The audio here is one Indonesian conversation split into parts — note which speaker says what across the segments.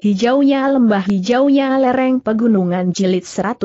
Speaker 1: Hijaunya lembah hijaunya lereng pegunungan jilid 101.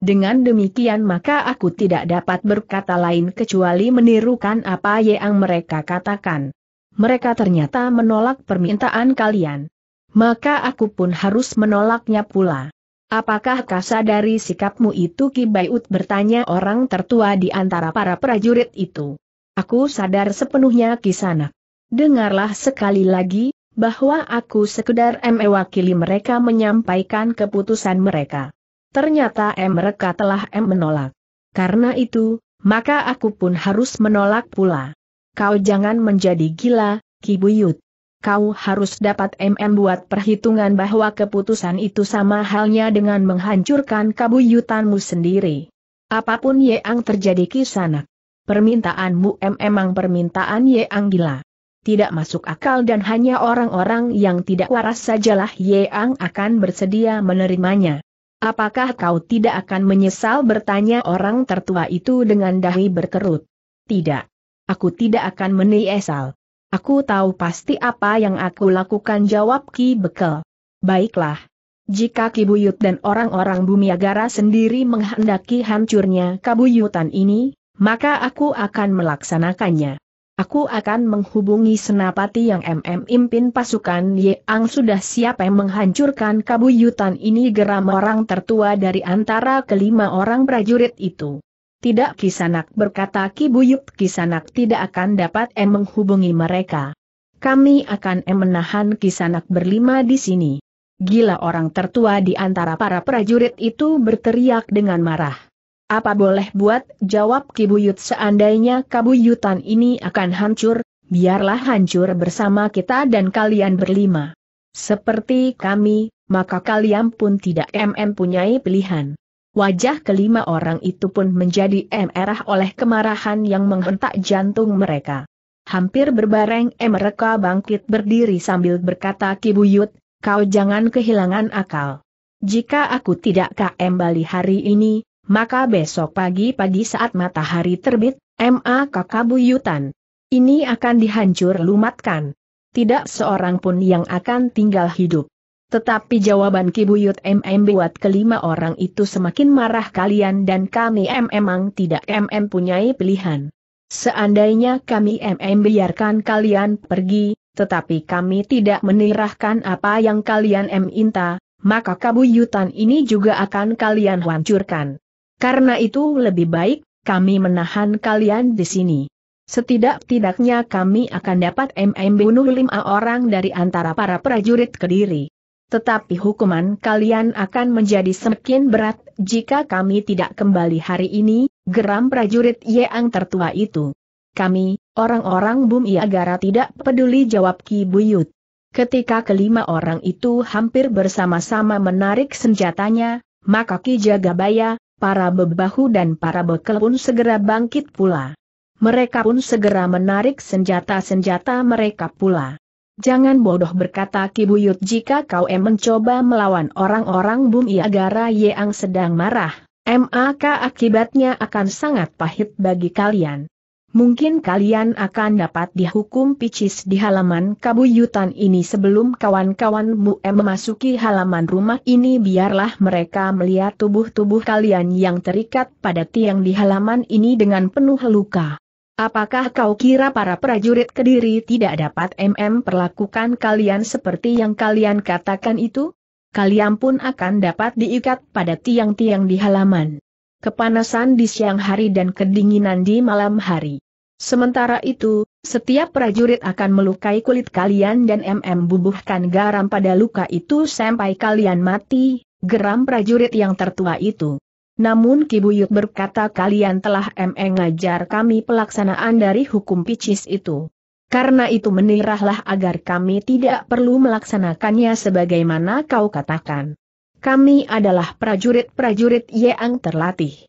Speaker 1: Dengan demikian maka aku tidak dapat berkata lain kecuali menirukan apa yang mereka katakan. Mereka ternyata menolak permintaan kalian. Maka aku pun harus menolaknya pula. Apakah dari sikapmu itu Kibayut bertanya orang tertua di antara para prajurit itu. Aku sadar sepenuhnya kisana. Dengarlah sekali lagi, bahwa aku sekedar mewakili mereka menyampaikan keputusan mereka. Ternyata M mereka telah M menolak. Karena itu, maka aku pun harus menolak pula. Kau jangan menjadi gila, Kibuyut. Kau harus dapat MM buat perhitungan bahwa keputusan itu sama halnya dengan menghancurkan kabuyutanmu sendiri. Apapun yang terjadi kisanak. Permintaanmu M memang permintaan yang gila tidak masuk akal dan hanya orang-orang yang tidak waras sajalah Yeang akan bersedia menerimanya. Apakah kau tidak akan menyesal bertanya orang tertua itu dengan dahi berkerut? Tidak. Aku tidak akan menyesal. Aku tahu pasti apa yang aku lakukan jawab Ki Bekel. Baiklah. Jika Ki Buyut dan orang-orang bumi agara sendiri menghendaki hancurnya kabuyutan ini, maka aku akan melaksanakannya. Aku akan menghubungi senapati yang MM impin pasukan Ye Ang sudah siap yang menghancurkan kabuyutan ini geram orang tertua dari antara kelima orang prajurit itu. Tidak Kisanak berkata Kibuyuk Kisanak tidak akan dapat em menghubungi mereka. Kami akan em menahan Kisanak berlima di sini. Gila orang tertua di antara para prajurit itu berteriak dengan marah. Apa boleh buat, jawab Kibuyut seandainya kabuyutan ini akan hancur, biarlah hancur bersama kita dan kalian berlima. Seperti kami, maka kalian pun tidak punyai pilihan. Wajah kelima orang itu pun menjadi merah oleh kemarahan yang menghentak jantung mereka. Hampir berbareng mereka bangkit berdiri sambil berkata Kibuyut, kau jangan kehilangan akal. Jika aku tidak kembali hari ini, maka besok pagi-pagi saat matahari terbit, MA Kakabuyutan. Ini akan dihancur lumatkan. Tidak seorang pun yang akan tinggal hidup. Tetapi jawaban Kibuyut MM buat kelima orang itu semakin marah kalian dan kami MM memang tidak MM punyai pilihan. Seandainya kami MM biarkan kalian pergi, tetapi kami tidak menirahkan apa yang kalian M minta, maka kabuyutan ini juga akan kalian hancurkan. Karena itu lebih baik, kami menahan kalian di sini. Setidak-tidaknya kami akan dapat MM bunuh lima orang dari antara para prajurit Kediri. Tetapi hukuman kalian akan menjadi semakin berat jika kami tidak kembali hari ini, geram prajurit Yeang tertua itu. Kami, orang-orang Bumi Agara tidak peduli jawab Ki Buyut. Ketika kelima orang itu hampir bersama-sama menarik senjatanya, maka Ki Jagabaya, para bebahu dan para bekel pun segera bangkit pula. Mereka pun segera menarik senjata-senjata mereka pula. Jangan bodoh berkata Kibuyut jika kau em mencoba melawan orang-orang Bumi Agara yang sedang marah, maka akibatnya akan sangat pahit bagi kalian mungkin kalian akan dapat dihukum picis di halaman kabuyutan ini sebelum kawan-kawanmu memasuki halaman rumah ini biarlah mereka melihat tubuh-tubuh kalian yang terikat pada tiang di halaman ini dengan penuh luka. Apakah kau kira para prajurit kediri tidak dapat MM perlakukan kalian seperti yang kalian katakan itu? Kalian pun akan dapat diikat pada tiang-tiang di halaman. Kepanasan di siang hari dan kedinginan di malam hari. Sementara itu, setiap prajurit akan melukai kulit kalian dan MM bubuhkan garam pada luka itu sampai kalian mati, geram prajurit yang tertua itu. Namun Kibuyut berkata kalian telah MM ngajar kami pelaksanaan dari hukum picis itu. Karena itu menirahlah agar kami tidak perlu melaksanakannya sebagaimana kau katakan. Kami adalah prajurit-prajurit yang terlatih.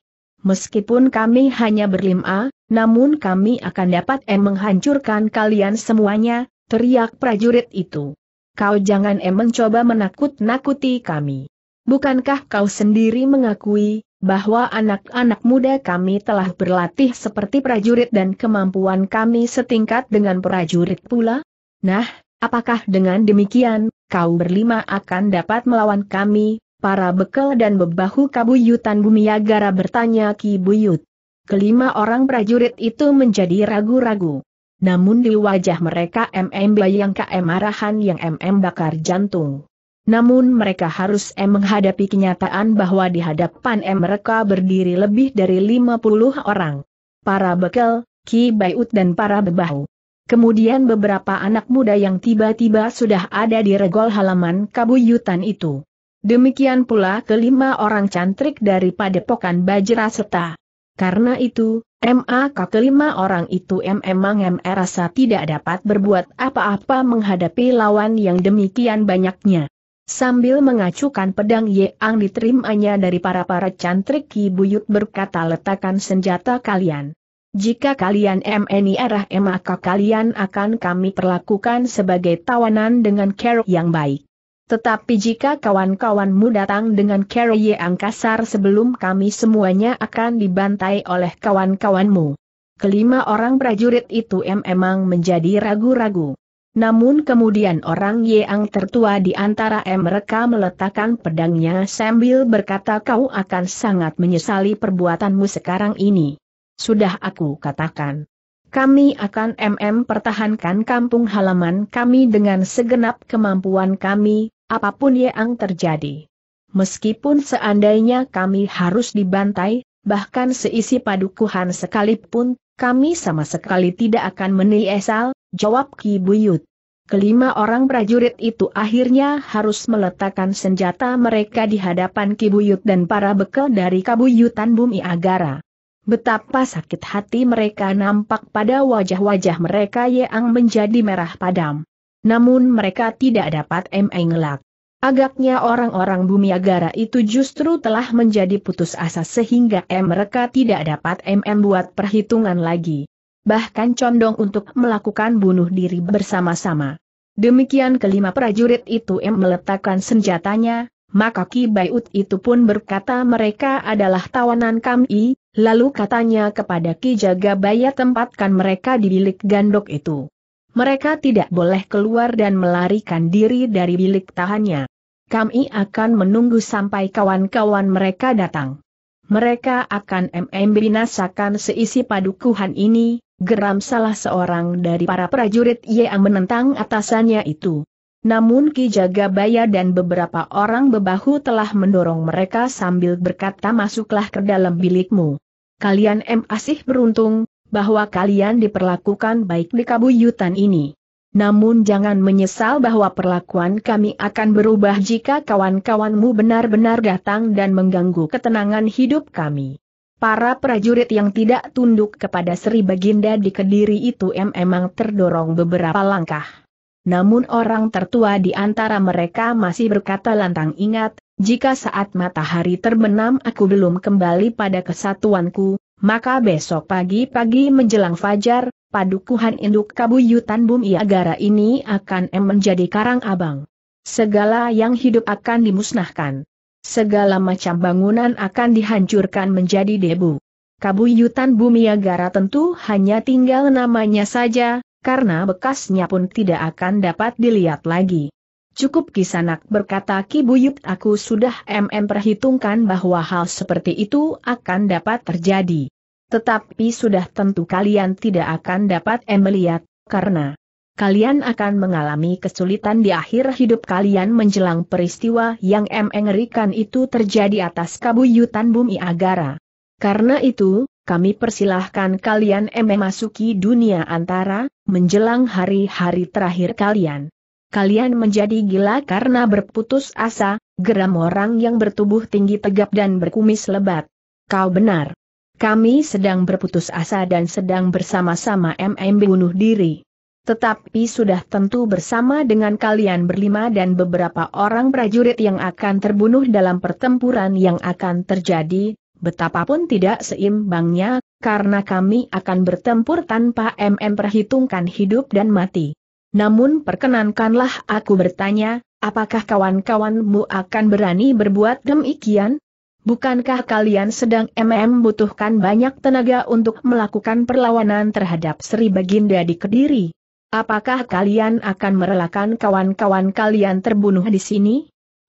Speaker 1: Meskipun kami hanya berlima, namun kami akan dapat em menghancurkan kalian semuanya, teriak prajurit itu. Kau jangan em mencoba menakut-nakuti kami. Bukankah kau sendiri mengakui, bahwa anak-anak muda kami telah berlatih seperti prajurit dan kemampuan kami setingkat dengan prajurit pula? Nah, apakah dengan demikian, kau berlima akan dapat melawan kami, para bekel dan bebahu kabuyutan Bumiagara bertanya Ki Buyut kelima orang prajurit itu menjadi ragu-ragu. Namun di wajah mereka MM bayang KM yang MM bakar jantung. Namun mereka harus M menghadapi kenyataan bahwa di hadapan M mereka berdiri lebih dari 50 orang. Para bekel, Ki Bayut dan para bebahu. Kemudian beberapa anak muda yang tiba-tiba sudah ada di regol halaman kabuyutan itu. Demikian pula kelima orang cantrik dari padepokan Bajra serta karena itu, MA kelima orang itu memang MR e rasa tidak dapat berbuat apa-apa menghadapi lawan yang demikian banyaknya. Sambil mengacukan pedang Ye Ang diterimanya dari para-para cantrik Ki Buyut berkata letakkan senjata kalian. Jika kalian MNI e arah MAK kalian akan kami perlakukan sebagai tawanan dengan care yang baik. Tetapi jika kawan-kawanmu datang dengan carry yang kasar sebelum kami semuanya akan dibantai oleh kawan-kawanmu. Kelima orang prajurit itu memang menjadi ragu-ragu. Namun kemudian orang yang tertua di antara mereka meletakkan pedangnya sambil berkata kau akan sangat menyesali perbuatanmu sekarang ini. Sudah aku katakan. Kami akan MM pertahankan kampung halaman kami dengan segenap kemampuan kami, apapun yang terjadi. Meskipun seandainya kami harus dibantai, bahkan seisi padukuhan sekalipun, kami sama sekali tidak akan menyesal. jawab Ki Buyut. Kelima orang prajurit itu akhirnya harus meletakkan senjata mereka di hadapan Ki Buyut dan para bekel dari Kabuyutan Bumi Agara. Betapa sakit hati mereka nampak pada wajah-wajah mereka yang menjadi merah padam namun mereka tidak dapat mengelak. Agaknya orang-orang bumi agara itu justru telah menjadi putus asa sehingga mereka tidak dapat membuat perhitungan lagi. Bahkan condong untuk melakukan bunuh diri bersama-sama. Demikian kelima prajurit itu M meletakkan senjatanya, maka Ki Baiut itu pun berkata mereka adalah tawanan kami, lalu katanya kepada Ki Jagabaya tempatkan mereka di bilik gandok itu. Mereka tidak boleh keluar dan melarikan diri dari bilik tahannya. Kami akan menunggu sampai kawan-kawan mereka datang. Mereka akan MM binasakan seisi padukuhan ini, geram salah seorang dari para prajurit yang menentang atasannya itu. Namun Ki Jagabaya dan beberapa orang bebahu telah mendorong mereka sambil berkata masuklah ke dalam bilikmu. Kalian M asih beruntung, bahwa kalian diperlakukan baik di kabuyutan ini. Namun jangan menyesal bahwa perlakuan kami akan berubah jika kawan-kawanmu benar-benar datang dan mengganggu ketenangan hidup kami. Para prajurit yang tidak tunduk kepada Sri Baginda di Kediri itu memang terdorong beberapa langkah. Namun orang tertua di antara mereka masih berkata lantang ingat, jika saat matahari terbenam aku belum kembali pada kesatuanku, maka besok pagi-pagi menjelang fajar, padukuhan induk kabuyutan bumi agara ini akan menjadi karang abang. Segala yang hidup akan dimusnahkan. Segala macam bangunan akan dihancurkan menjadi debu. Kabuyutan bumi agara tentu hanya tinggal namanya saja, karena bekasnya pun tidak akan dapat dilihat lagi. Cukup kisanak berkata Ki Buyut aku sudah mm perhitungkan bahwa hal seperti itu akan dapat terjadi. Tetapi sudah tentu kalian tidak akan dapat M melihat, karena kalian akan mengalami kesulitan di akhir hidup kalian menjelang peristiwa yang M mengerikan itu terjadi atas kabuyutan bumi Agara. Karena itu, kami persilahkan kalian M memasuki dunia antara, menjelang hari-hari terakhir kalian kalian menjadi gila karena berputus asa, geram orang yang bertubuh tinggi tegap dan berkumis lebat. Kau benar. Kami sedang berputus asa dan sedang bersama-sama MM bunuh diri. Tetapi sudah tentu bersama dengan kalian berlima dan beberapa orang prajurit yang akan terbunuh dalam pertempuran yang akan terjadi, betapapun tidak seimbangnya, karena kami akan bertempur tanpa MM perhitungkan hidup dan mati. Namun perkenankanlah aku bertanya, apakah kawan-kawanmu akan berani berbuat demikian? Bukankah kalian sedang MM butuhkan banyak tenaga untuk melakukan perlawanan terhadap Sri Baginda di Kediri? Apakah kalian akan merelakan kawan-kawan kalian terbunuh di sini?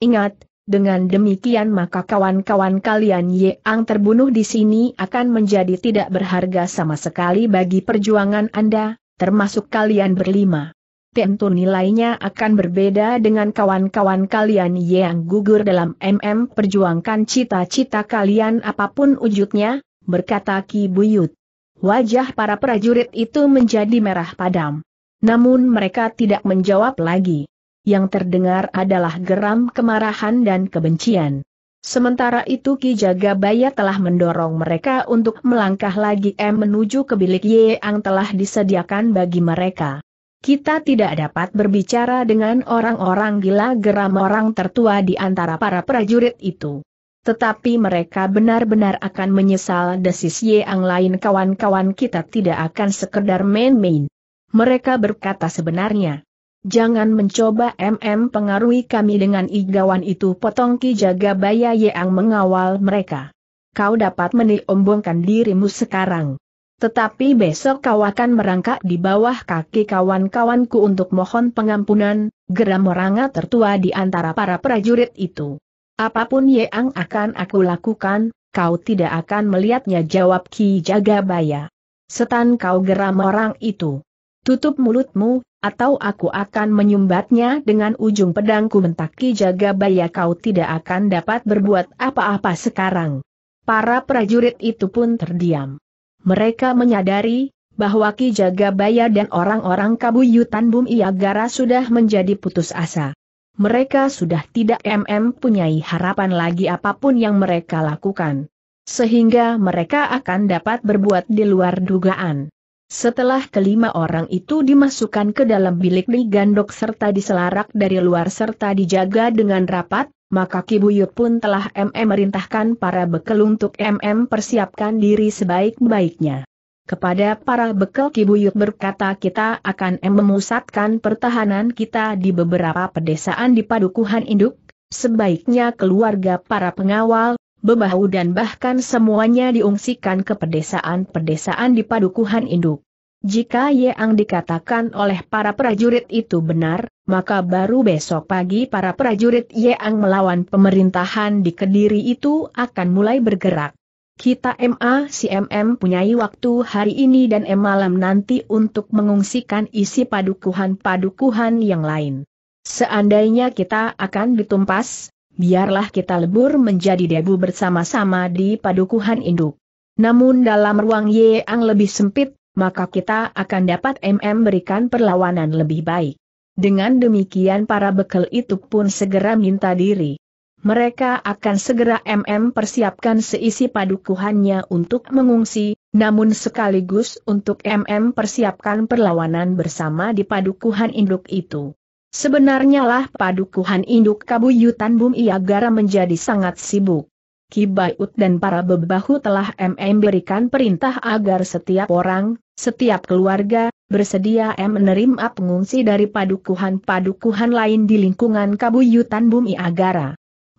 Speaker 1: Ingat, dengan demikian maka kawan-kawan kalian yang terbunuh di sini akan menjadi tidak berharga sama sekali bagi perjuangan Anda, termasuk kalian berlima tentu nilainya akan berbeda dengan kawan-kawan kalian yang gugur dalam MM perjuangkan cita-cita kalian apapun wujudnya, berkata Ki Buyut. Wajah para prajurit itu menjadi merah padam. Namun mereka tidak menjawab lagi. Yang terdengar adalah geram kemarahan dan kebencian. Sementara itu Ki Jagabaya telah mendorong mereka untuk melangkah lagi M eh, menuju ke bilik Yeang yang telah disediakan bagi mereka. Kita tidak dapat berbicara dengan orang-orang gila geram orang tertua di antara para prajurit itu. Tetapi mereka benar-benar akan menyesal desis yang lain kawan-kawan kita tidak akan sekedar main-main. Mereka berkata sebenarnya. Jangan mencoba MM pengaruhi kami dengan igawan itu potong ki jaga baya yang mengawal mereka. Kau dapat meniombongkan dirimu sekarang. Tetapi besok kau akan merangkak di bawah kaki kawan-kawanku untuk mohon pengampunan, geram oranga tertua di antara para prajurit itu. Apapun yang akan aku lakukan, kau tidak akan melihatnya jawab Ki Jagabaya. Setan kau geram orang itu. Tutup mulutmu, atau aku akan menyumbatnya dengan ujung pedangku mentak Ki Jagabaya kau tidak akan dapat berbuat apa-apa sekarang. Para prajurit itu pun terdiam. Mereka menyadari bahwa Ki Jagabaya dan orang-orang Kabuyutan Bumi Agara sudah menjadi putus asa. Mereka sudah tidak MM punyai harapan lagi apapun yang mereka lakukan. Sehingga mereka akan dapat berbuat di luar dugaan. Setelah kelima orang itu dimasukkan ke dalam bilik digandok serta diselarak dari luar serta dijaga dengan rapat, maka Kibuyut pun telah MM merintahkan para bekel untuk MM persiapkan diri sebaik-baiknya. Kepada para bekel Kibuyut berkata kita akan memusatkan pertahanan kita di beberapa pedesaan di padukuhan induk, sebaiknya keluarga para pengawal, bebahu dan bahkan semuanya diungsikan ke pedesaan-pedesaan di padukuhan induk. Jika yang dikatakan oleh para prajurit itu benar, maka baru besok pagi para prajurit yang melawan pemerintahan di Kediri itu akan mulai bergerak. Kita MA CMM punyai waktu hari ini dan M malam nanti untuk mengungsikan isi padukuhan-padukuhan yang lain. Seandainya kita akan ditumpas, biarlah kita lebur menjadi debu bersama-sama di padukuhan induk. Namun dalam ruang Y yang lebih sempit, maka kita akan dapat MM berikan perlawanan lebih baik. Dengan demikian para bekel itu pun segera minta diri. Mereka akan segera MM persiapkan seisi padukuhannya untuk mengungsi, namun sekaligus untuk MM persiapkan perlawanan bersama di padukuhan induk itu. Sebenarnya lah padukuhan induk kabuyutan Bumi Iagara menjadi sangat sibuk. Kibayut dan para bebahu telah MM berikan perintah agar setiap orang, setiap keluarga, bersedia menerima pengungsi dari padukuhan-padukuhan lain di lingkungan kabuyutan Bumi Agara.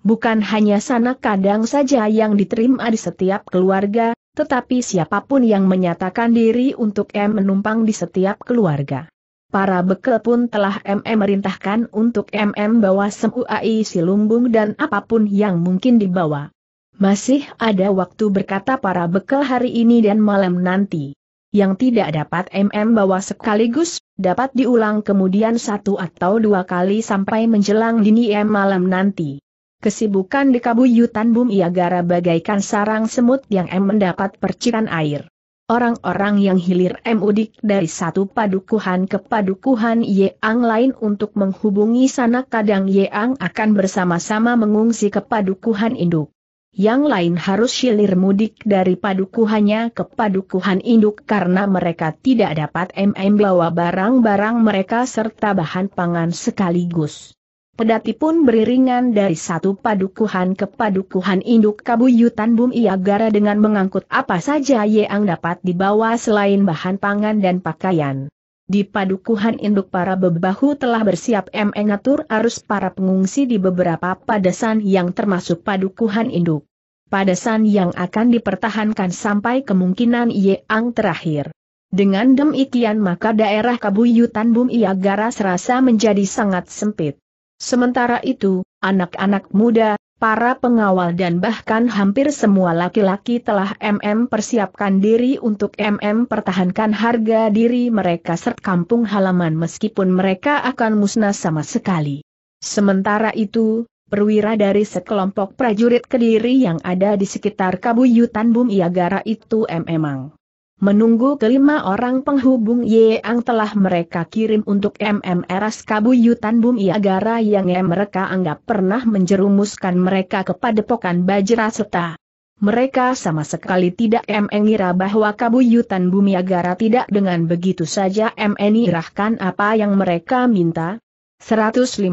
Speaker 1: Bukan hanya sana kadang saja yang diterima di setiap keluarga, tetapi siapapun yang menyatakan diri untuk M menumpang di setiap keluarga para bekel pun telah MM merintahkan untuk MM bawa semua isi lumbung dan apapun yang mungkin dibawa. Masih ada waktu berkata para bekel hari ini dan malam nanti. Yang tidak dapat MM bawa sekaligus, dapat diulang kemudian satu atau dua kali sampai menjelang dini M malam nanti. Kesibukan di kabuyutan bumi agara bagaikan sarang semut yang M mendapat percikan air. Orang-orang yang hilir mudik dari satu padukuhan ke padukuhan Yang lain untuk menghubungi sana kadang Yang akan bersama-sama mengungsi ke padukuhan induk. Yang lain harus hilir mudik dari padukuhannya ke padukuhan induk karena mereka tidak dapat MM bawa barang-barang mereka serta bahan pangan sekaligus. Pedati pun beriringan dari satu padukuhan ke padukuhan induk kabuyutan Bum Iagara dengan mengangkut apa saja yang dapat dibawa selain bahan pangan dan pakaian. Di padukuhan induk para bebahu telah bersiap mengatur arus para pengungsi di beberapa padasan yang termasuk padukuhan induk. Padasan yang akan dipertahankan sampai kemungkinan yang terakhir. Dengan demikian maka daerah kabuyutan Bum Iagara serasa menjadi sangat sempit. Sementara itu, anak-anak muda, para pengawal dan bahkan hampir semua laki-laki telah MM persiapkan diri untuk MM pertahankan harga diri mereka serta kampung halaman meskipun mereka akan musnah sama sekali. Sementara itu, perwira dari sekelompok prajurit kediri yang ada di sekitar kabuyutan Bumiagara itu memang menunggu kelima orang penghubung Yeang telah mereka kirim untuk MMRS Kabuyutan Bumi Agara yang mereka anggap pernah menjerumuskan mereka kepada pokan Bajra serta mereka sama sekali tidak mengira bahwa Kabuyutan Bumi Agara tidak dengan begitu saja menirahkan apa yang mereka minta, 150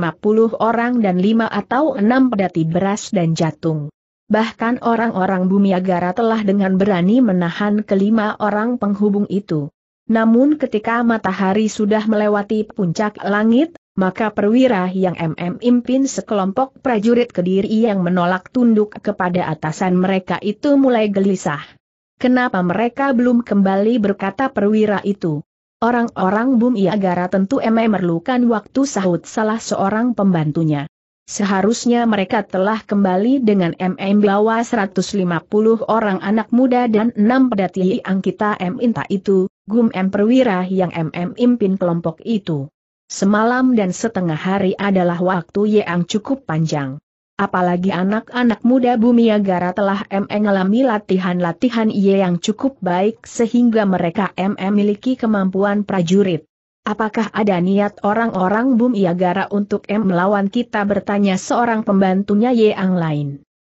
Speaker 1: orang dan 5 atau 6 pedati beras dan jatung bahkan orang-orang Bumi Agara telah dengan berani menahan kelima orang penghubung itu. Namun ketika matahari sudah melewati puncak langit, maka perwira yang MM impin sekelompok prajurit kediri yang menolak tunduk kepada atasan mereka itu mulai gelisah. Kenapa mereka belum kembali berkata perwira itu? Orang-orang Bumi Agara tentu MM memerlukan waktu sahut salah seorang pembantunya. Seharusnya mereka telah kembali dengan MM bawa 150 orang anak muda dan 6 pedati angkita M Inta itu, Gum M Perwira yang MM impin kelompok itu. Semalam dan setengah hari adalah waktu yang cukup panjang. Apalagi anak-anak muda Bumi Agara telah MM mengalami latihan-latihan yang cukup baik sehingga mereka MM miliki kemampuan prajurit. Apakah ada niat orang-orang Bum Iagara untuk M melawan kita bertanya seorang pembantunya Yang lain?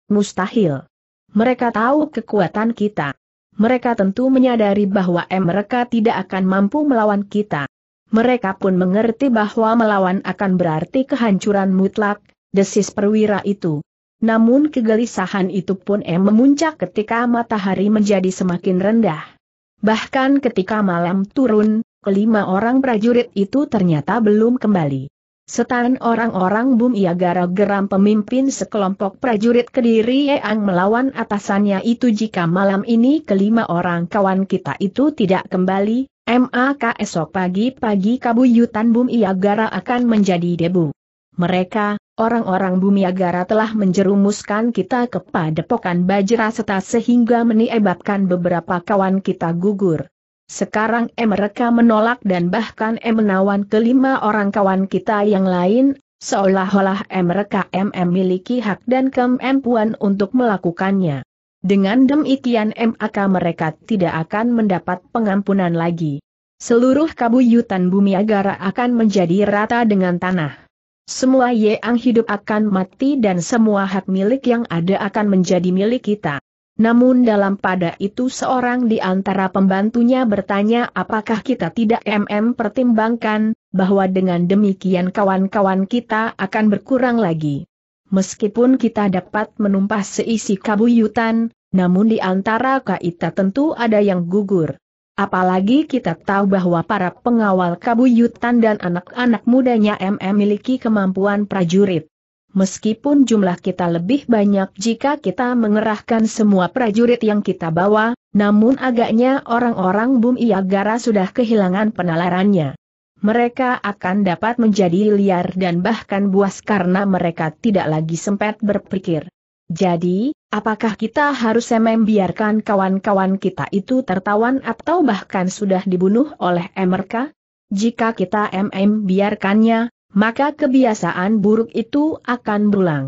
Speaker 1: Mustahil. Mereka tahu kekuatan kita. Mereka tentu menyadari bahwa M mereka tidak akan mampu melawan kita. Mereka pun mengerti bahwa melawan akan berarti kehancuran mutlak, desis perwira itu. Namun kegelisahan itu pun M memuncak ketika matahari menjadi semakin rendah. Bahkan ketika malam turun, kelima orang prajurit itu ternyata belum kembali. Setan orang-orang Bum ia geram pemimpin sekelompok prajurit Kediri yang melawan atasannya itu jika malam ini kelima orang kawan kita itu tidak kembali, maka esok pagi-pagi kabuyutan Bum ia akan menjadi debu. Mereka, orang-orang Agara telah menjerumuskan kita ke padepokan Bajra serta sehingga menyebabkan beberapa kawan kita gugur. Sekarang M mereka menolak dan bahkan M menawan kelima orang kawan kita yang lain, seolah-olah M mereka M memiliki hak dan kemampuan untuk melakukannya. Dengan demikian M akan mereka tidak akan mendapat pengampunan lagi. Seluruh kabuyutan bumi agara akan menjadi rata dengan tanah. Semua yang hidup akan mati dan semua hak milik yang ada akan menjadi milik kita. Namun dalam pada itu seorang di antara pembantunya bertanya apakah kita tidak MM pertimbangkan, bahwa dengan demikian kawan-kawan kita akan berkurang lagi. Meskipun kita dapat menumpas seisi kabuyutan, namun di antara kita tentu ada yang gugur. Apalagi kita tahu bahwa para pengawal kabuyutan dan anak-anak mudanya MM memiliki kemampuan prajurit. Meskipun jumlah kita lebih banyak jika kita mengerahkan semua prajurit yang kita bawa, namun agaknya orang-orang Bum Iagara sudah kehilangan penalarannya. Mereka akan dapat menjadi liar dan bahkan buas karena mereka tidak lagi sempat berpikir. Jadi, apakah kita harus membiarkan kawan-kawan kita itu tertawan atau bahkan sudah dibunuh oleh MRK? Jika kita MM biarkannya, maka kebiasaan buruk itu akan berulang.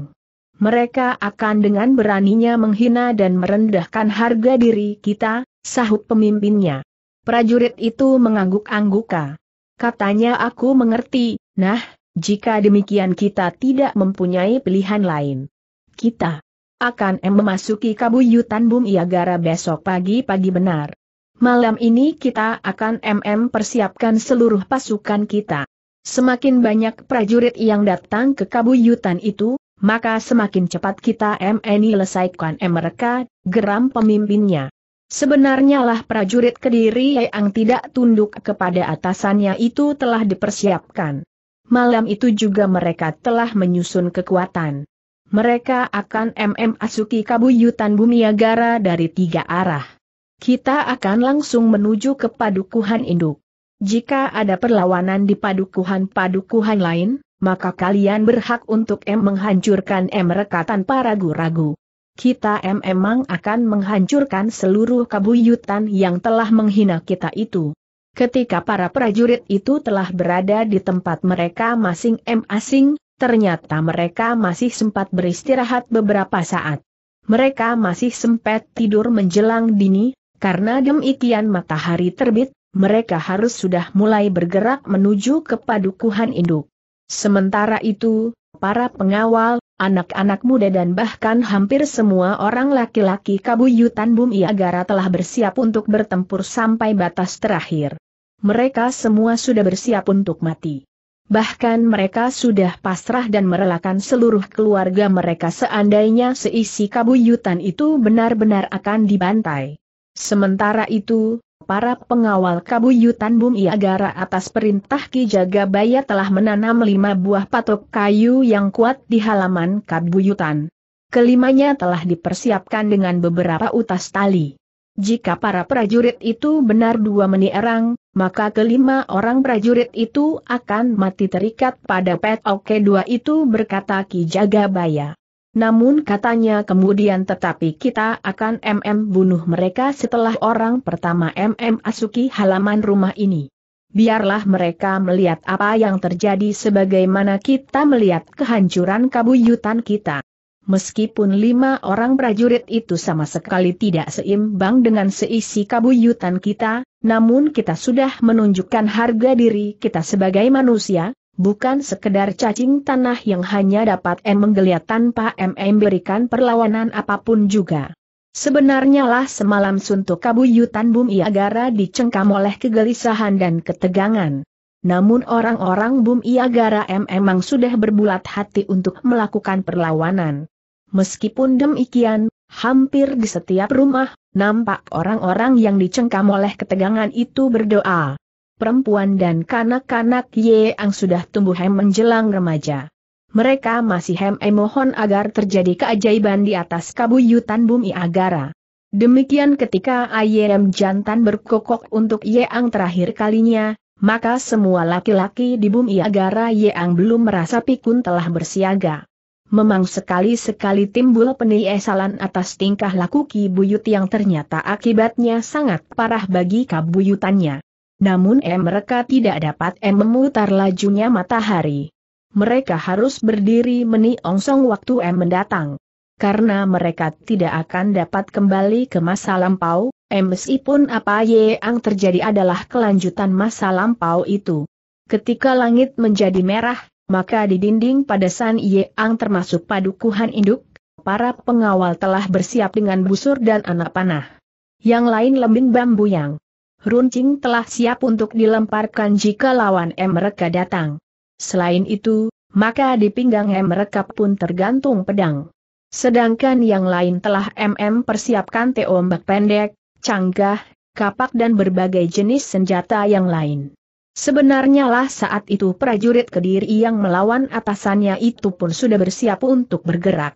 Speaker 1: Mereka akan dengan beraninya menghina dan merendahkan harga diri kita, sahut pemimpinnya. Prajurit itu mengangguk-angguka. Katanya aku mengerti, nah, jika demikian kita tidak mempunyai pilihan lain. Kita akan memasuki kabuyutan bumi agara besok pagi-pagi benar. Malam ini kita akan MM persiapkan seluruh pasukan kita. Semakin banyak prajurit yang datang ke kabuyutan itu, maka semakin cepat kita MNI lesaikan mereka, geram pemimpinnya. Sebenarnya lah prajurit Kediri yang tidak tunduk kepada atasannya itu telah dipersiapkan. Malam itu juga mereka telah menyusun kekuatan. Mereka akan MM Asuki Kabuyutan Bumiagara dari tiga arah. Kita akan langsung menuju ke Padukuhan Induk. Jika ada perlawanan di padukuhan-padukuhan lain, maka kalian berhak untuk M menghancurkan M mereka tanpa ragu-ragu. Kita M emang akan menghancurkan seluruh kabuyutan yang telah menghina kita itu. Ketika para prajurit itu telah berada di tempat mereka masing M asing, ternyata mereka masih sempat beristirahat beberapa saat. Mereka masih sempat tidur menjelang dini, karena demikian matahari terbit, mereka harus sudah mulai bergerak menuju ke padukuhan induk. Sementara itu, para pengawal, anak-anak muda dan bahkan hampir semua orang laki-laki kabuyutan Bumi Agara telah bersiap untuk bertempur sampai batas terakhir. Mereka semua sudah bersiap untuk mati. Bahkan mereka sudah pasrah dan merelakan seluruh keluarga mereka seandainya seisi kabuyutan itu benar-benar akan dibantai. Sementara itu, para pengawal kabuyutan bumi agara atas perintah Ki Jagabaya telah menanam lima buah patok kayu yang kuat di halaman kabuyutan. Kelimanya telah dipersiapkan dengan beberapa utas tali. Jika para prajurit itu benar dua menierang, maka kelima orang prajurit itu akan mati terikat pada pet oke dua itu berkata Ki Jagabaya. Namun katanya kemudian tetapi kita akan MM bunuh mereka setelah orang pertama MM asuki halaman rumah ini. Biarlah mereka melihat apa yang terjadi sebagaimana kita melihat kehancuran kabuyutan kita. Meskipun lima orang prajurit itu sama sekali tidak seimbang dengan seisi kabuyutan kita, namun kita sudah menunjukkan harga diri kita sebagai manusia, bukan sekedar cacing tanah yang hanya dapat M menggeliat tanpa M memberikan perlawanan apapun juga. Sebenarnya lah semalam suntuk kabuyutan bumi agara dicengkam oleh kegelisahan dan ketegangan. Namun orang-orang bumi agara M emang sudah berbulat hati untuk melakukan perlawanan. Meskipun demikian, hampir di setiap rumah, nampak orang-orang yang dicengkam oleh ketegangan itu berdoa perempuan dan kanak-kanak Yeang sudah tumbuh hem menjelang remaja. Mereka masih hem emohon agar terjadi keajaiban di atas kabuyutan bumi Agara. Demikian ketika Ayem jantan berkokok untuk Yeang terakhir kalinya, maka semua laki-laki di bumi Agara Yeang belum merasa pikun telah bersiaga. Memang sekali-sekali timbul penyesalan atas tingkah laku Ki Buyut yang ternyata akibatnya sangat parah bagi kabuyutannya. Namun M mereka tidak dapat M memutar lajunya matahari. Mereka harus berdiri meniongsong waktu M mendatang. Karena mereka tidak akan dapat kembali ke masa lampau, meskipun apa yang terjadi adalah kelanjutan masa lampau itu. Ketika langit menjadi merah, maka di dinding pada San Ang termasuk padukuhan induk, para pengawal telah bersiap dengan busur dan anak panah. Yang lain lembing bambu yang runcing telah siap untuk dilemparkan jika lawan M mereka datang. Selain itu, maka di pinggang M mereka pun tergantung pedang. Sedangkan yang lain telah MM persiapkan teombak pendek, canggah, kapak dan berbagai jenis senjata yang lain. Sebenarnya lah saat itu prajurit Kediri yang melawan atasannya itu pun sudah bersiap untuk bergerak.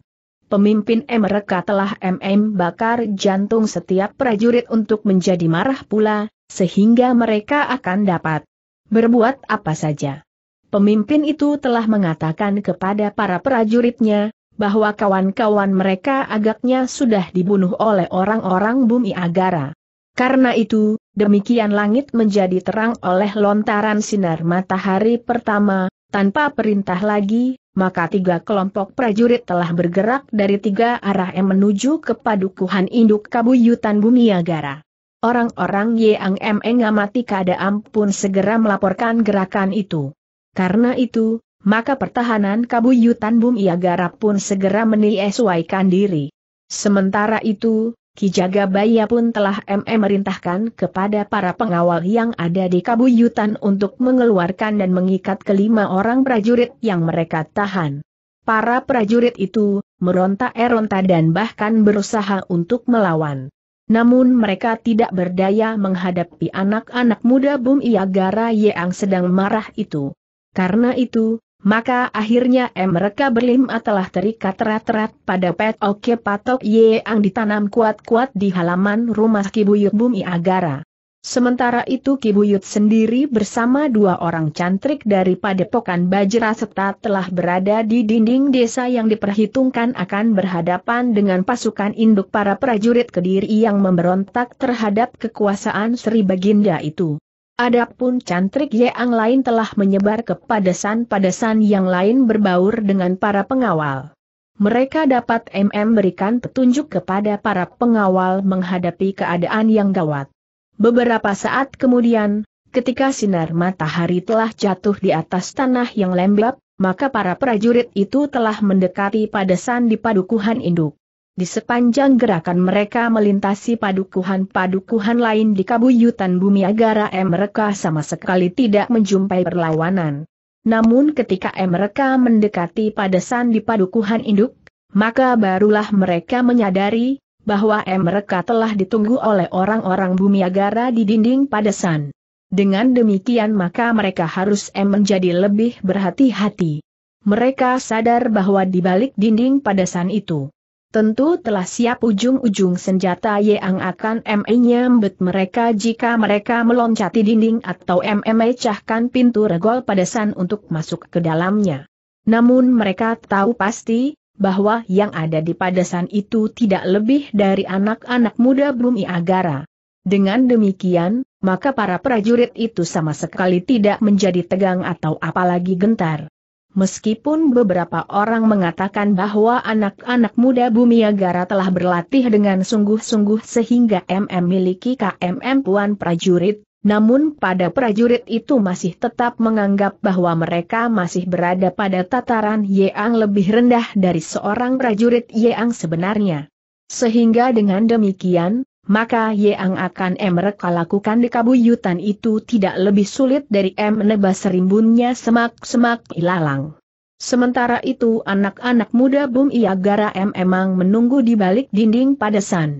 Speaker 1: Pemimpin mereka telah MM bakar jantung setiap prajurit untuk menjadi marah pula, sehingga mereka akan dapat berbuat apa saja. Pemimpin itu telah mengatakan kepada para prajuritnya, bahwa kawan-kawan mereka agaknya sudah dibunuh oleh orang-orang bumi Agara. Karena itu, demikian langit menjadi terang oleh lontaran sinar matahari pertama, tanpa perintah lagi, maka tiga kelompok prajurit telah bergerak dari tiga arah yang menuju ke padukuhan induk kabuyutan bumi Agara. Orang-orang Yang mengamati keadaan pun segera melaporkan gerakan itu. Karena itu, maka pertahanan Kabuyutan Bumi Iagara pun segera menyesuaikan diri. Sementara itu, Ki Jagabaya pun telah MM merintahkan kepada para pengawal yang ada di Kabuyutan untuk mengeluarkan dan mengikat kelima orang prajurit yang mereka tahan. Para prajurit itu, meronta-eronta dan bahkan berusaha untuk melawan. Namun mereka tidak berdaya menghadapi anak-anak muda Bum Iagara yang sedang marah itu. Karena itu, maka akhirnya mereka berlima telah terikat rat-rat pada pet oke patok yang ditanam kuat-kuat di halaman rumah Kibuyut Bum Iagara. Sementara itu Kibuyut sendiri bersama dua orang cantrik dari Padepokan Bajra serta telah berada di dinding desa yang diperhitungkan akan berhadapan dengan pasukan induk para prajurit Kediri yang memberontak terhadap kekuasaan Sri Baginda itu. Adapun cantrik yang lain telah menyebar ke padasan-padasan yang lain berbaur dengan para pengawal. Mereka dapat MM berikan petunjuk kepada para pengawal menghadapi keadaan yang gawat. Beberapa saat kemudian, ketika sinar matahari telah jatuh di atas tanah yang lembab, maka para prajurit itu telah mendekati padesan di padukuhan induk. Di sepanjang gerakan mereka melintasi padukuhan-padukuhan lain di kabuyutan bumi agara M mereka sama sekali tidak menjumpai perlawanan. Namun ketika M mereka mendekati padesan di padukuhan induk, maka barulah mereka menyadari, bahwa mereka telah ditunggu oleh orang-orang bumi agara di dinding padesan. Dengan demikian maka mereka harus menjadi lebih berhati-hati. Mereka sadar bahwa di balik dinding padasan itu, tentu telah siap ujung-ujung senjata yang akan menyambut mereka jika mereka meloncati dinding atau memecahkan pintu regol padasan untuk masuk ke dalamnya. Namun mereka tahu pasti, bahwa yang ada di padasan itu tidak lebih dari anak-anak muda Bumi Agara. Dengan demikian, maka para prajurit itu sama sekali tidak menjadi tegang atau apalagi gentar. Meskipun beberapa orang mengatakan bahwa anak-anak muda Bumi Agara telah berlatih dengan sungguh-sungguh sehingga MM miliki KMM Puan Prajurit, namun pada prajurit itu masih tetap menganggap bahwa mereka masih berada pada tataran Yeang lebih rendah dari seorang prajurit Yeang sebenarnya. Sehingga dengan demikian, maka Yeang akan mereka lakukan di kabuyutan itu tidak lebih sulit dari m menebas rimbunnya semak-semak ilalang. Sementara itu anak-anak muda Bum Iagara M emang menunggu di balik dinding padesan.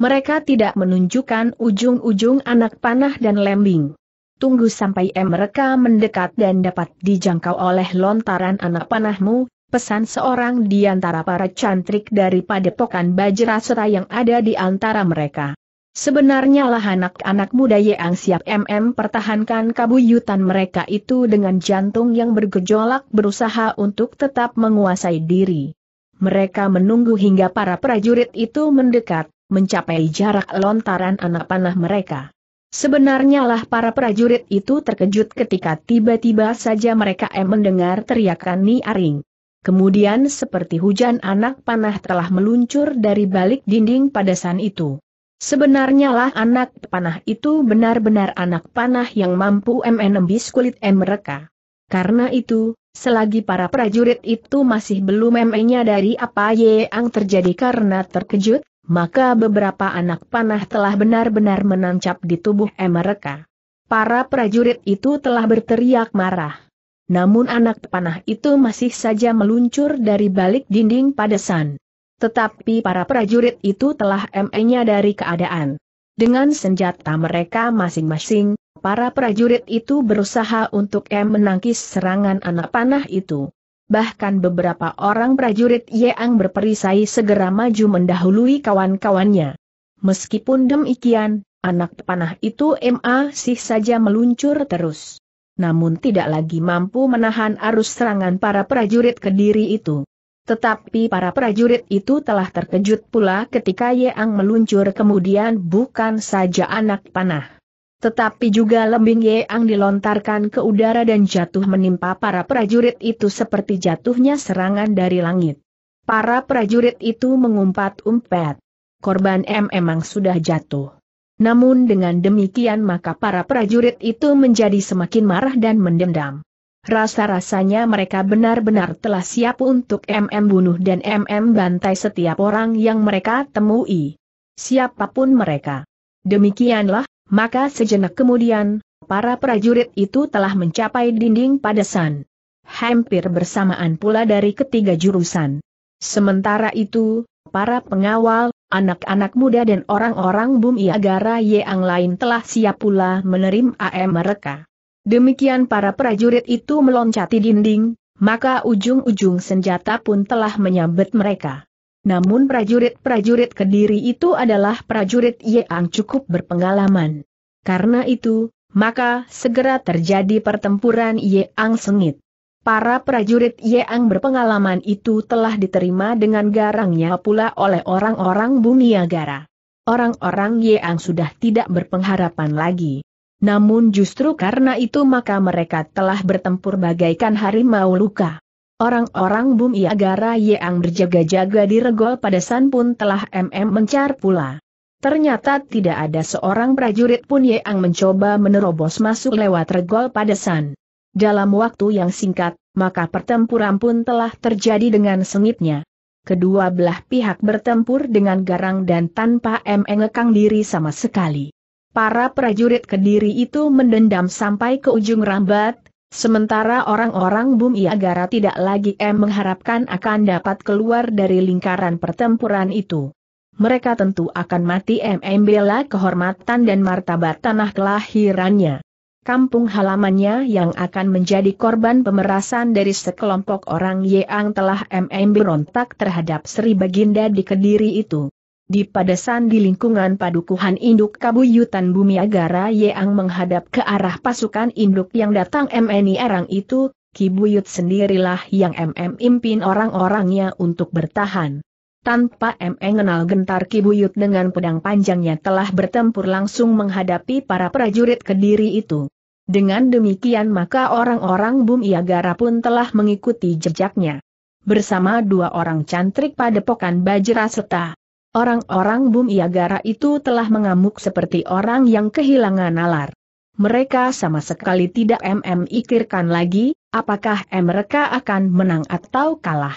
Speaker 1: Mereka tidak menunjukkan ujung-ujung anak panah dan lembing. Tunggu sampai mereka mendekat dan dapat dijangkau oleh lontaran anak panahmu, pesan seorang di antara para cantrik dari padepokan Bajrasera yang ada di antara mereka. Sebenarnya lah anak-anak muda yang siap MM pertahankan kabuyutan mereka itu dengan jantung yang bergejolak berusaha untuk tetap menguasai diri. Mereka menunggu hingga para prajurit itu mendekat, mencapai jarak lontaran anak panah mereka. Sebenarnya lah para prajurit itu terkejut ketika tiba-tiba saja mereka mendengar teriakan Ni Aring. Kemudian seperti hujan anak panah telah meluncur dari balik dinding padasan itu. Sebenarnya lah anak panah itu benar-benar anak panah yang mampu menembis kulit M mereka. Karena itu, selagi para prajurit itu masih belum menyadari apa yang terjadi karena terkejut, maka beberapa anak panah telah benar-benar menancap di tubuh mereka. Para prajurit itu telah berteriak marah. Namun anak panah itu masih saja meluncur dari balik dinding padesan. Tetapi para prajurit itu telah me dari keadaan. Dengan senjata mereka masing-masing, para prajurit itu berusaha untuk M menangkis serangan anak panah itu bahkan beberapa orang prajurit Yeang berperisai segera maju mendahului kawan-kawannya. Meskipun demikian, anak panah itu masih saja meluncur terus. Namun tidak lagi mampu menahan arus serangan para prajurit kediri itu. Tetapi para prajurit itu telah terkejut pula ketika Yeang meluncur kemudian bukan saja anak panah tetapi juga lembing Yeang dilontarkan ke udara dan jatuh menimpa para prajurit itu seperti jatuhnya serangan dari langit. Para prajurit itu mengumpat umpet. Korban M emang sudah jatuh. Namun dengan demikian maka para prajurit itu menjadi semakin marah dan mendendam. Rasa-rasanya mereka benar-benar telah siap untuk MM bunuh dan MM bantai setiap orang yang mereka temui. Siapapun mereka. Demikianlah, maka sejenak kemudian, para prajurit itu telah mencapai dinding padesan. Hampir bersamaan pula dari ketiga jurusan. Sementara itu, para pengawal, anak-anak muda dan orang-orang Bumi Agara yang lain telah siap pula menerima AM mereka. Demikian para prajurit itu meloncati dinding, maka ujung-ujung senjata pun telah menyambet mereka. Namun prajurit-prajurit Kediri itu adalah prajurit yang cukup berpengalaman. Karena itu, maka segera terjadi pertempuran yang sengit. Para prajurit yang berpengalaman itu telah diterima dengan garangnya pula oleh orang-orang bumi agara. Orang-orang yang sudah tidak berpengharapan lagi. Namun justru karena itu maka mereka telah bertempur bagaikan harimau luka. Orang-orang Bum Iagara yang berjaga-jaga di regol padasan pun telah MM mencar pula. Ternyata tidak ada seorang prajurit pun yang mencoba menerobos masuk lewat regol padasan. Dalam waktu yang singkat, maka pertempuran pun telah terjadi dengan sengitnya. Kedua belah pihak bertempur dengan garang dan tanpa ngekang diri sama sekali. Para prajurit Kediri itu mendendam sampai ke ujung rambat, Sementara orang-orang Bumi Agara tidak lagi M mengharapkan akan dapat keluar dari lingkaran pertempuran itu. Mereka tentu akan mati MM bela kehormatan dan martabat tanah kelahirannya. Kampung halamannya yang akan menjadi korban pemerasan dari sekelompok orang yang telah MM berontak terhadap Sri Baginda di Kediri itu. Di padesan di lingkungan padukuhan induk kabuyutan bumi agara Yeang menghadap ke arah pasukan induk yang datang MNI Erang itu, Kibuyut sendirilah yang MM impin orang-orangnya untuk bertahan. Tanpa MN kenal gentar Kibuyut dengan pedang panjangnya telah bertempur langsung menghadapi para prajurit kediri itu. Dengan demikian maka orang-orang Bumiagara pun telah mengikuti jejaknya. Bersama dua orang cantrik padepokan Bajra serta Orang-orang agara itu telah mengamuk seperti orang yang kehilangan nalar. Mereka sama sekali tidak MM ikirkan lagi, apakah mereka akan menang atau kalah.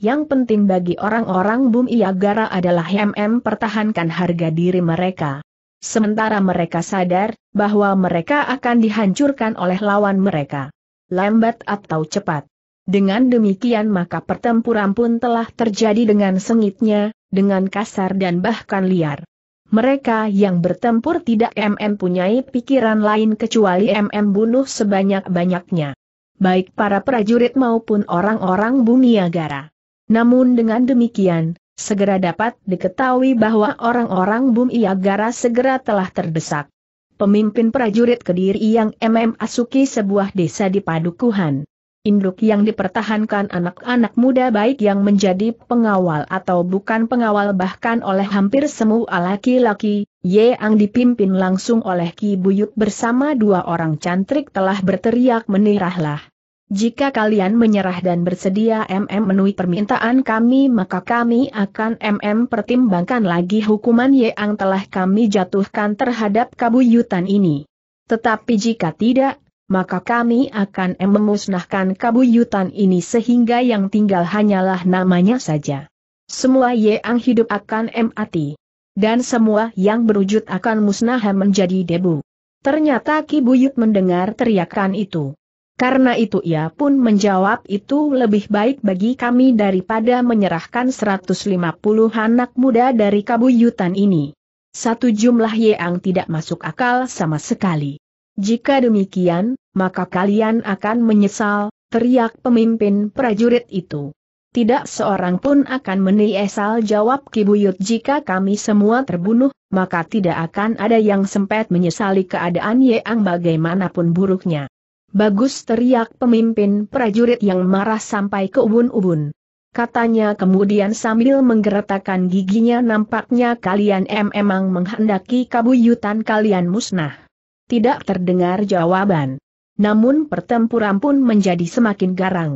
Speaker 1: Yang penting bagi orang-orang agara adalah MM pertahankan harga diri mereka. Sementara mereka sadar, bahwa mereka akan dihancurkan oleh lawan mereka. Lambat atau cepat. Dengan demikian maka pertempuran pun telah terjadi dengan sengitnya, dengan kasar dan bahkan liar. Mereka yang bertempur tidak MM punyai pikiran lain kecuali MM bunuh sebanyak-banyaknya. Baik para prajurit maupun orang-orang bumi gara. Namun dengan demikian, segera dapat diketahui bahwa orang-orang bumi gara segera telah terdesak. Pemimpin prajurit Kediri yang MM Asuki sebuah desa di Padukuhan induk yang dipertahankan anak-anak muda baik yang menjadi pengawal atau bukan pengawal bahkan oleh hampir semua laki-laki, Ye dipimpin langsung oleh Ki Buyut bersama dua orang cantrik telah berteriak menirahlah. Jika kalian menyerah dan bersedia MM menuhi permintaan kami maka kami akan MM pertimbangkan lagi hukuman Ye telah kami jatuhkan terhadap kabuyutan ini. Tetapi jika tidak, maka kami akan memusnahkan kabuyutan ini sehingga yang tinggal hanyalah namanya saja. Semua yang hidup akan mati. Dan semua yang berwujud akan musnah menjadi debu. Ternyata kibuyut mendengar teriakan itu. Karena itu ia pun menjawab itu lebih baik bagi kami daripada menyerahkan 150 anak muda dari kabuyutan ini. Satu jumlah yang tidak masuk akal sama sekali. Jika demikian, maka kalian akan menyesal, teriak pemimpin prajurit itu. Tidak seorang pun akan menyesal," jawab Kibuyut jika kami semua terbunuh, maka tidak akan ada yang sempat menyesali keadaan Yeang bagaimanapun buruknya. Bagus teriak pemimpin prajurit yang marah sampai ke ubun-ubun. Katanya kemudian sambil menggeretakkan giginya nampaknya kalian em emang menghendaki kabuyutan kalian musnah tidak terdengar jawaban. Namun pertempuran pun menjadi semakin garang.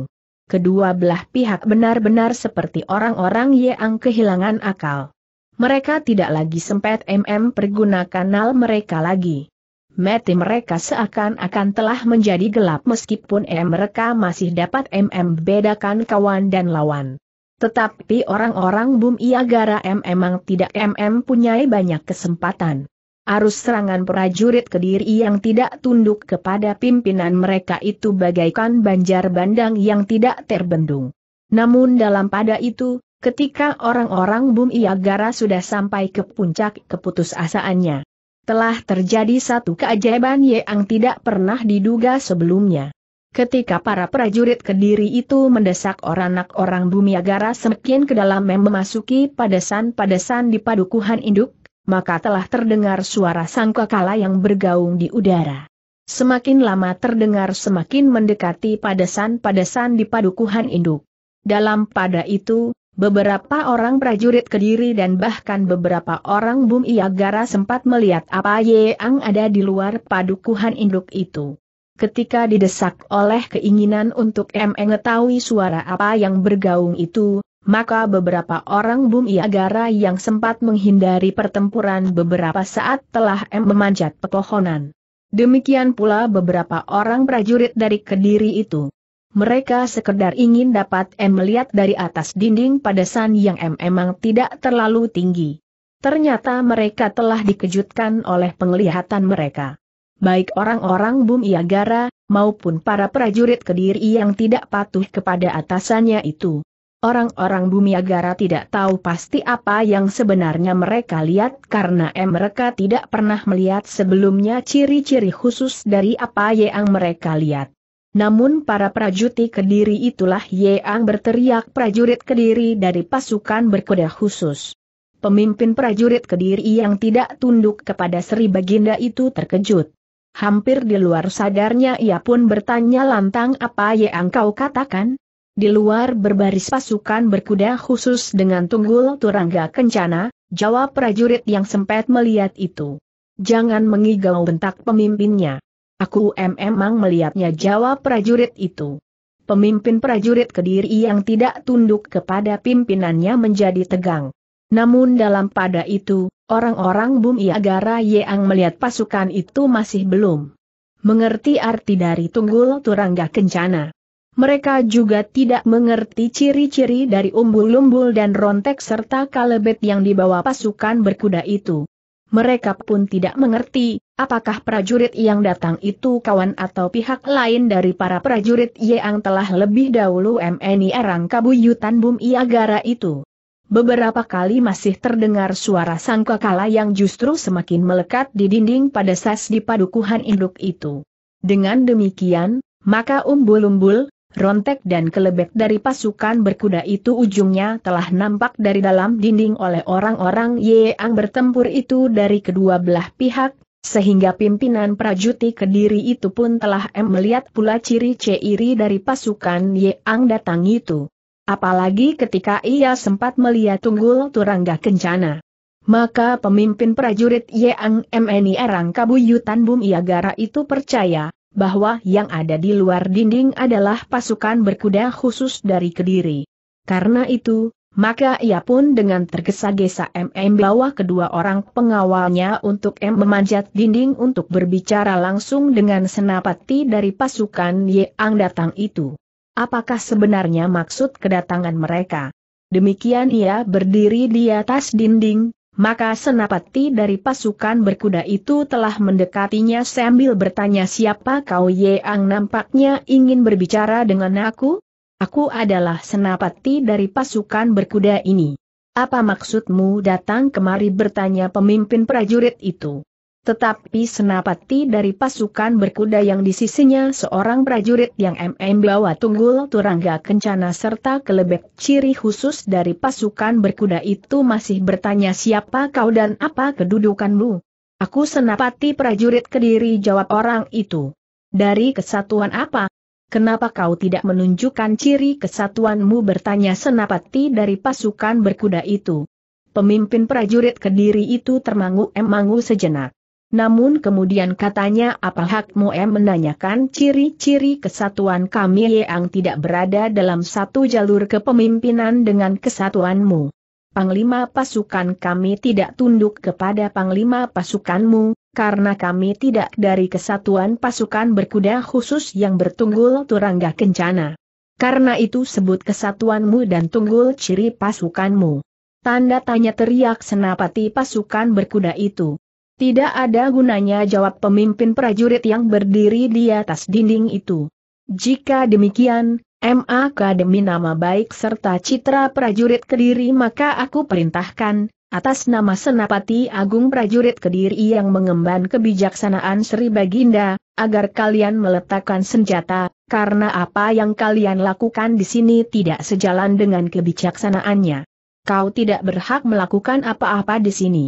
Speaker 1: Kedua belah pihak benar-benar seperti orang-orang yang kehilangan akal. Mereka tidak lagi sempat MM pergunakan nal mereka lagi. Mati mereka seakan-akan telah menjadi gelap meskipun mereka masih dapat MM bedakan kawan dan lawan. Tetapi orang-orang Bumi Agara mm memang tidak MM punyai banyak kesempatan. Arus serangan prajurit Kediri yang tidak tunduk kepada pimpinan mereka itu bagaikan banjar bandang yang tidak terbendung. Namun dalam pada itu, ketika orang-orang Bum Iagara sudah sampai ke puncak keputusasaannya, telah terjadi satu keajaiban yang tidak pernah diduga sebelumnya. Ketika para prajurit Kediri itu mendesak orang-orang Bumiagara semakin ke dalam memasuki padesan-padesan di padukuhan induk, maka telah terdengar suara sangkakala yang bergaung di udara. Semakin lama terdengar semakin mendekati padesan-padesan di padukuhan induk. Dalam pada itu, beberapa orang prajurit kediri dan bahkan beberapa orang Bum Iagara sempat melihat apa yang ada di luar padukuhan induk itu. Ketika didesak oleh keinginan untuk mengetahui suara apa yang bergaung itu, maka beberapa orang Bumi Agara yang sempat menghindari pertempuran beberapa saat telah memanjat pepohonan. Demikian pula beberapa orang prajurit dari Kediri itu. Mereka sekedar ingin dapat M melihat dari atas dinding pada san yang M emang tidak terlalu tinggi. Ternyata mereka telah dikejutkan oleh penglihatan mereka. Baik orang-orang Bumi Agara, maupun para prajurit Kediri yang tidak patuh kepada atasannya itu orang-orang bumi agara tidak tahu pasti apa yang sebenarnya mereka lihat karena mereka tidak pernah melihat sebelumnya ciri-ciri khusus dari apa yang mereka lihat. Namun para prajuti Kediri itulah yang berteriak prajurit Kediri dari pasukan berkuda khusus. Pemimpin prajurit Kediri yang tidak tunduk kepada Sri Baginda itu terkejut. Hampir di luar sadarnya ia pun bertanya lantang apa yang kau katakan? Di luar berbaris pasukan berkuda khusus dengan tunggul turangga kencana, jawab prajurit yang sempat melihat itu. Jangan mengigau bentak pemimpinnya. Aku memang melihatnya jawab prajurit itu. Pemimpin prajurit Kediri yang tidak tunduk kepada pimpinannya menjadi tegang. Namun dalam pada itu, orang-orang Bumi Agara yang melihat pasukan itu masih belum mengerti arti dari tunggul turangga kencana. Mereka juga tidak mengerti ciri-ciri dari umbul-umbul dan rontek serta kalebet yang dibawa pasukan berkuda itu. Mereka pun tidak mengerti, apakah prajurit yang datang itu kawan atau pihak lain dari para prajurit yang telah lebih dahulu MNI Erang Kabuyutan Bum Iagara itu. Beberapa kali masih terdengar suara sangkakala yang justru semakin melekat di dinding pada sas di padukuhan induk itu. Dengan demikian, maka umbul-umbul, Rontek dan kelebek dari pasukan berkuda itu ujungnya telah nampak dari dalam dinding oleh orang-orang yang bertempur itu dari kedua belah pihak, sehingga pimpinan prajuti kediri itu pun telah melihat pula ciri-ciri dari pasukan yang datang itu. Apalagi ketika ia sempat melihat tunggul turangga kencana. Maka pemimpin prajurit Yang Mni Erang Kabuyutan Bum Iagara itu percaya, bahwa yang ada di luar dinding adalah pasukan berkuda khusus dari Kediri. Karena itu, maka ia pun dengan tergesa-gesa MM bawa kedua orang pengawalnya untuk M memanjat dinding untuk berbicara langsung dengan senapati dari pasukan yang datang itu. Apakah sebenarnya maksud kedatangan mereka? Demikian ia berdiri di atas dinding, maka senapati dari pasukan berkuda itu telah mendekatinya sambil bertanya siapa kau Yeang nampaknya ingin berbicara dengan aku? Aku adalah senapati dari pasukan berkuda ini. Apa maksudmu datang kemari bertanya pemimpin prajurit itu? Tetapi senapati dari pasukan berkuda yang di sisinya seorang prajurit yang MM bawa tunggul turangga kencana serta kelebek ciri khusus dari pasukan berkuda itu masih bertanya siapa kau dan apa kedudukanmu. Aku senapati prajurit kediri jawab orang itu. Dari kesatuan apa? Kenapa kau tidak menunjukkan ciri kesatuanmu bertanya senapati dari pasukan berkuda itu. Pemimpin prajurit kediri itu termangu-emangu sejenak. Namun kemudian katanya apa hakmu em menanyakan ciri-ciri kesatuan kami yang tidak berada dalam satu jalur kepemimpinan dengan kesatuanmu. Panglima pasukan kami tidak tunduk kepada panglima pasukanmu, karena kami tidak dari kesatuan pasukan berkuda khusus yang bertunggul turangga kencana. Karena itu sebut kesatuanmu dan tunggul ciri pasukanmu. Tanda tanya teriak senapati pasukan berkuda itu. Tidak ada gunanya jawab pemimpin prajurit yang berdiri di atas dinding itu. Jika demikian, MAK demi nama baik serta citra prajurit Kediri maka aku perintahkan, atas nama Senapati Agung Prajurit Kediri yang mengemban kebijaksanaan Sri Baginda, agar kalian meletakkan senjata, karena apa yang kalian lakukan di sini tidak sejalan dengan kebijaksanaannya. Kau tidak berhak melakukan apa-apa di sini.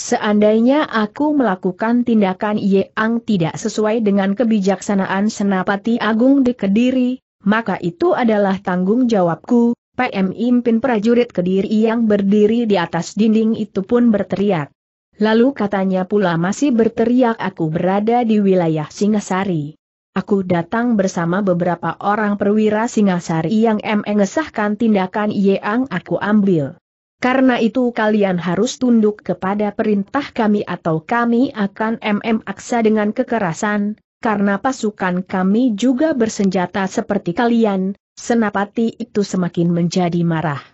Speaker 1: Seandainya aku melakukan tindakan Yeang tidak sesuai dengan kebijaksanaan Senapati Agung di Kediri, maka itu adalah tanggung jawabku, PM Impin prajurit Kediri yang berdiri di atas dinding itu pun berteriak. Lalu katanya pula masih berteriak aku berada di wilayah Singasari. Aku datang bersama beberapa orang perwira Singasari yang mengesahkan tindakan Yeang aku ambil. Karena itu kalian harus tunduk kepada perintah kami atau kami akan MM aksa dengan kekerasan, karena pasukan kami juga bersenjata seperti kalian, senapati itu semakin menjadi marah.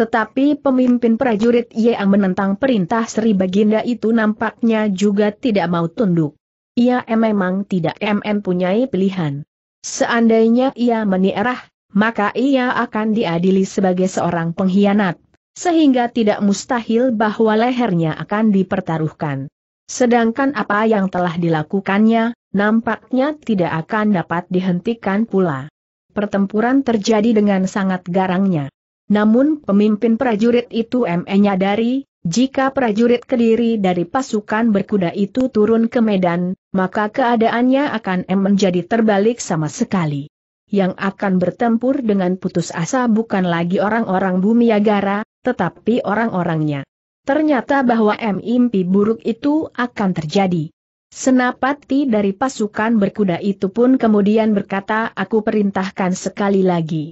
Speaker 1: Tetapi pemimpin prajurit yang menentang perintah Sri Baginda itu nampaknya juga tidak mau tunduk. Ia memang tidak MM punyai pilihan. Seandainya ia menierah, maka ia akan diadili sebagai seorang pengkhianat sehingga tidak mustahil bahwa lehernya akan dipertaruhkan. Sedangkan apa yang telah dilakukannya, nampaknya tidak akan dapat dihentikan pula. Pertempuran terjadi dengan sangat garangnya. Namun pemimpin prajurit itu menyadari, jika prajurit kediri dari pasukan berkuda itu turun ke medan, maka keadaannya akan M e menjadi terbalik sama sekali. Yang akan bertempur dengan putus asa bukan lagi orang-orang bumi agara tetapi orang-orangnya. Ternyata bahwa mimpi buruk itu akan terjadi. Senapati dari pasukan berkuda itu pun kemudian berkata aku perintahkan sekali lagi.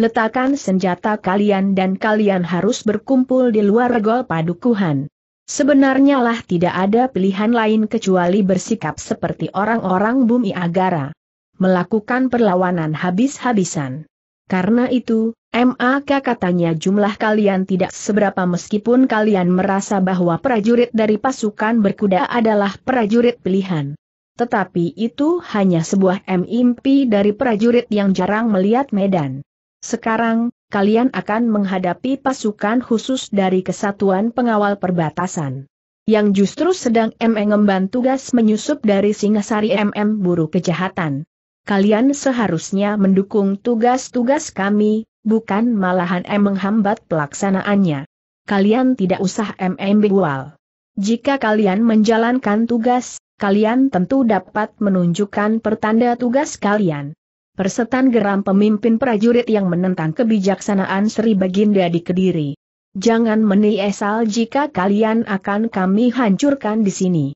Speaker 1: Letakkan senjata kalian dan kalian harus berkumpul di luar gol padukuhan. Sebenarnya lah tidak ada pilihan lain kecuali bersikap seperti orang-orang bumi agara. Melakukan perlawanan habis-habisan. Karena itu, MAK katanya jumlah kalian tidak seberapa meskipun kalian merasa bahwa prajurit dari pasukan berkuda adalah prajurit pilihan. Tetapi itu hanya sebuah mimpi dari prajurit yang jarang melihat medan. Sekarang, kalian akan menghadapi pasukan khusus dari Kesatuan Pengawal Perbatasan. Yang justru sedang mengemban tugas menyusup dari Singasari MM Buru Kejahatan kalian seharusnya mendukung tugas-tugas kami, bukan malahan em menghambat pelaksanaannya. Kalian tidak usah MM bual. Jika kalian menjalankan tugas, kalian tentu dapat menunjukkan pertanda tugas kalian. Persetan geram pemimpin prajurit yang menentang kebijaksanaan Sri Baginda di Kediri. Jangan meniesal jika kalian akan kami hancurkan di sini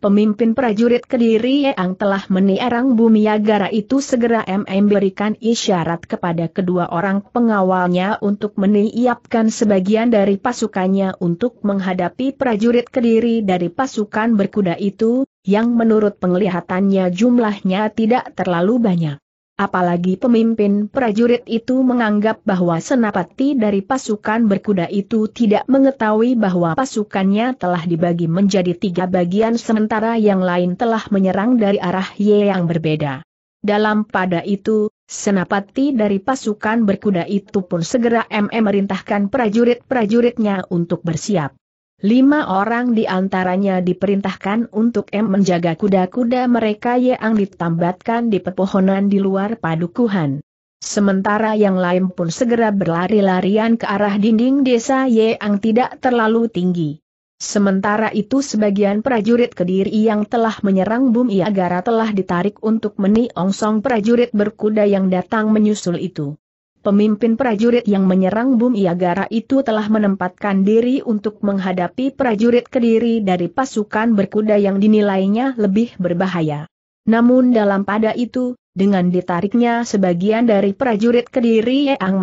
Speaker 1: pemimpin prajurit Kediri yang telah meniarang bumi Agara itu segera MM berikan isyarat kepada kedua orang pengawalnya untuk meniapkan sebagian dari pasukannya untuk menghadapi prajurit Kediri dari pasukan berkuda itu, yang menurut penglihatannya jumlahnya tidak terlalu banyak. Apalagi pemimpin prajurit itu menganggap bahwa senapati dari pasukan berkuda itu tidak mengetahui bahwa pasukannya telah dibagi menjadi tiga bagian sementara yang lain telah menyerang dari arah Y yang berbeda. Dalam pada itu, senapati dari pasukan berkuda itu pun segera M.M. merintahkan prajurit-prajuritnya untuk bersiap. Lima orang di antaranya diperintahkan untuk M menjaga kuda-kuda mereka yang ditambatkan di pepohonan di luar padukuhan. Sementara yang lain pun segera berlari-larian ke arah dinding desa yang tidak terlalu tinggi. Sementara itu sebagian prajurit Kediri yang telah menyerang Bumi Agara telah ditarik untuk meniongsong prajurit berkuda yang datang menyusul itu. Pemimpin prajurit yang menyerang Bum Iagara itu telah menempatkan diri untuk menghadapi prajurit kediri dari pasukan berkuda yang dinilainya lebih berbahaya. Namun dalam pada itu, dengan ditariknya sebagian dari prajurit kediri yang